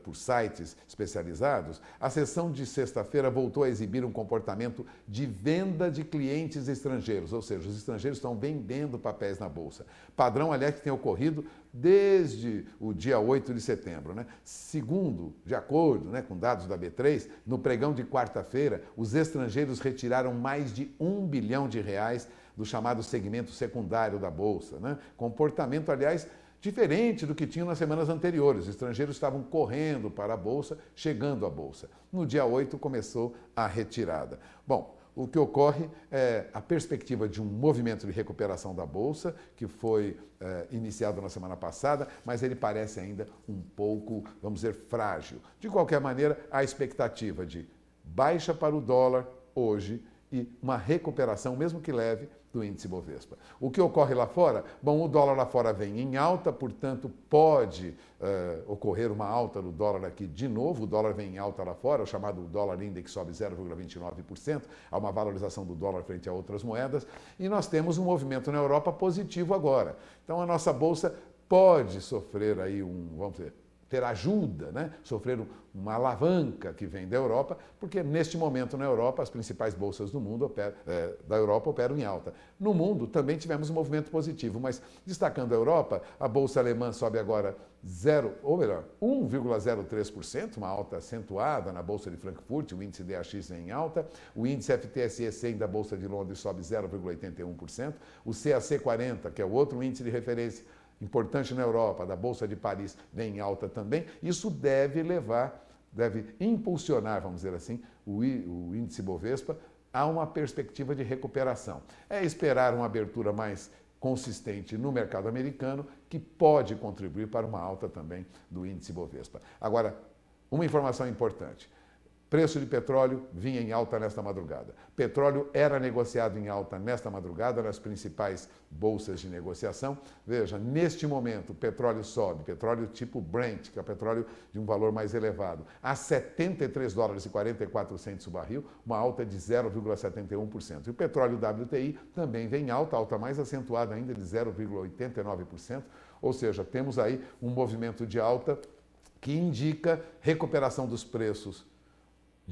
por sites especializados, a sessão de sexta-feira voltou a exibir um comportamento de venda de clientes estrangeiros, ou seja, os estrangeiros estão vendendo papéis na Bolsa. Padrão, aliás, que tem ocorrido desde o dia 8 de setembro. Né? Segundo, de acordo né, com dados da B3, no pregão de quarta-feira, os estrangeiros retiraram mais de um bilhão de reais do chamado segmento secundário da Bolsa. Né? Comportamento, aliás, diferente do que tinham nas semanas anteriores. estrangeiros estavam correndo para a Bolsa, chegando à Bolsa. No dia 8 começou a retirada. Bom, o que ocorre é a perspectiva de um movimento de recuperação da Bolsa, que foi é, iniciado na semana passada, mas ele parece ainda um pouco, vamos dizer, frágil. De qualquer maneira, a expectativa de baixa para o dólar hoje e uma recuperação, mesmo que leve, do índice Bovespa. O que ocorre lá fora? Bom, o dólar lá fora vem em alta, portanto, pode uh, ocorrer uma alta do dólar aqui de novo. O dólar vem em alta lá fora, o chamado dólar index sobe 0,29%, há uma valorização do dólar frente a outras moedas. E nós temos um movimento na Europa positivo agora. Então, a nossa bolsa pode sofrer aí um, vamos dizer, ter ajuda, né? sofrer uma alavanca que vem da Europa, porque neste momento na Europa as principais bolsas do mundo operam, é, da Europa operam em alta. No mundo também tivemos um movimento positivo, mas destacando a Europa, a bolsa alemã sobe agora 0, ou melhor, 1,03%, uma alta acentuada na bolsa de Frankfurt, o índice DAX em alta, o índice FTSE 100 da bolsa de Londres sobe 0,81%, o CAC 40, que é o outro índice de referência importante na Europa, da Bolsa de Paris, vem em alta também, isso deve levar, deve impulsionar, vamos dizer assim, o índice Bovespa a uma perspectiva de recuperação. É esperar uma abertura mais consistente no mercado americano, que pode contribuir para uma alta também do índice Bovespa. Agora, uma informação importante. Preço de petróleo vinha em alta nesta madrugada. Petróleo era negociado em alta nesta madrugada nas principais bolsas de negociação. Veja, neste momento, petróleo sobe, petróleo tipo Brent, que é petróleo de um valor mais elevado, a 73 dólares e 44 centos o barril, uma alta de 0,71%. E o petróleo WTI também vem alta, alta mais acentuada ainda de 0,89%, ou seja, temos aí um movimento de alta que indica recuperação dos preços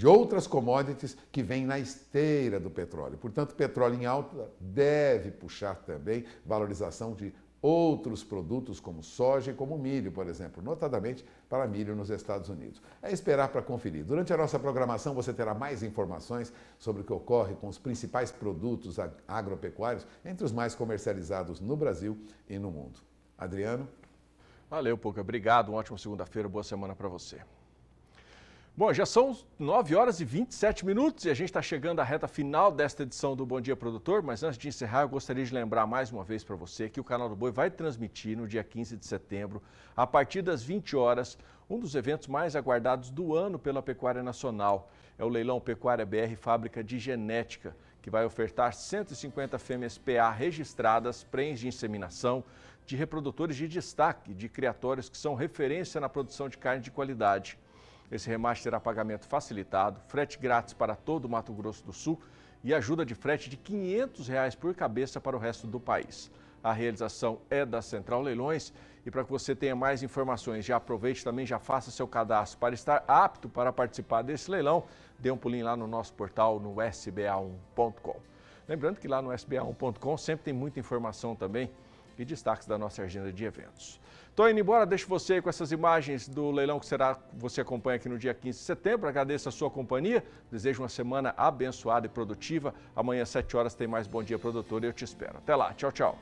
de outras commodities que vêm na esteira do petróleo. Portanto, petróleo em alta deve puxar também valorização de outros produtos como soja e como milho, por exemplo, notadamente para milho nos Estados Unidos. É esperar para conferir. Durante a nossa programação você terá mais informações sobre o que ocorre com os principais produtos agropecuários, entre os mais comercializados no Brasil e no mundo. Adriano? Valeu, Pouca. Obrigado. Uma ótima segunda-feira. Boa semana para você. Bom, já são 9 horas e 27 minutos e a gente está chegando à reta final desta edição do Bom Dia Produtor, mas antes de encerrar, eu gostaria de lembrar mais uma vez para você que o Canal do Boi vai transmitir no dia 15 de setembro, a partir das 20 horas, um dos eventos mais aguardados do ano pela Pecuária Nacional. É o Leilão Pecuária BR Fábrica de Genética, que vai ofertar 150 fêmeas PA registradas, prens de inseminação, de reprodutores de destaque, de criatórios que são referência na produção de carne de qualidade. Esse remate terá pagamento facilitado, frete grátis para todo o Mato Grosso do Sul e ajuda de frete de R$ 500 reais por cabeça para o resto do país. A realização é da Central Leilões e para que você tenha mais informações, já aproveite também, já faça seu cadastro para estar apto para participar desse leilão. Dê um pulinho lá no nosso portal no sba1.com. Lembrando que lá no sba1.com sempre tem muita informação também e destaques da nossa agenda de eventos. Estou indo embora, deixo você aí com essas imagens do leilão que será você acompanha aqui no dia 15 de setembro. Agradeço a sua companhia, desejo uma semana abençoada e produtiva. Amanhã às 7 horas tem mais Bom Dia Produtor e eu te espero. Até lá, tchau, tchau.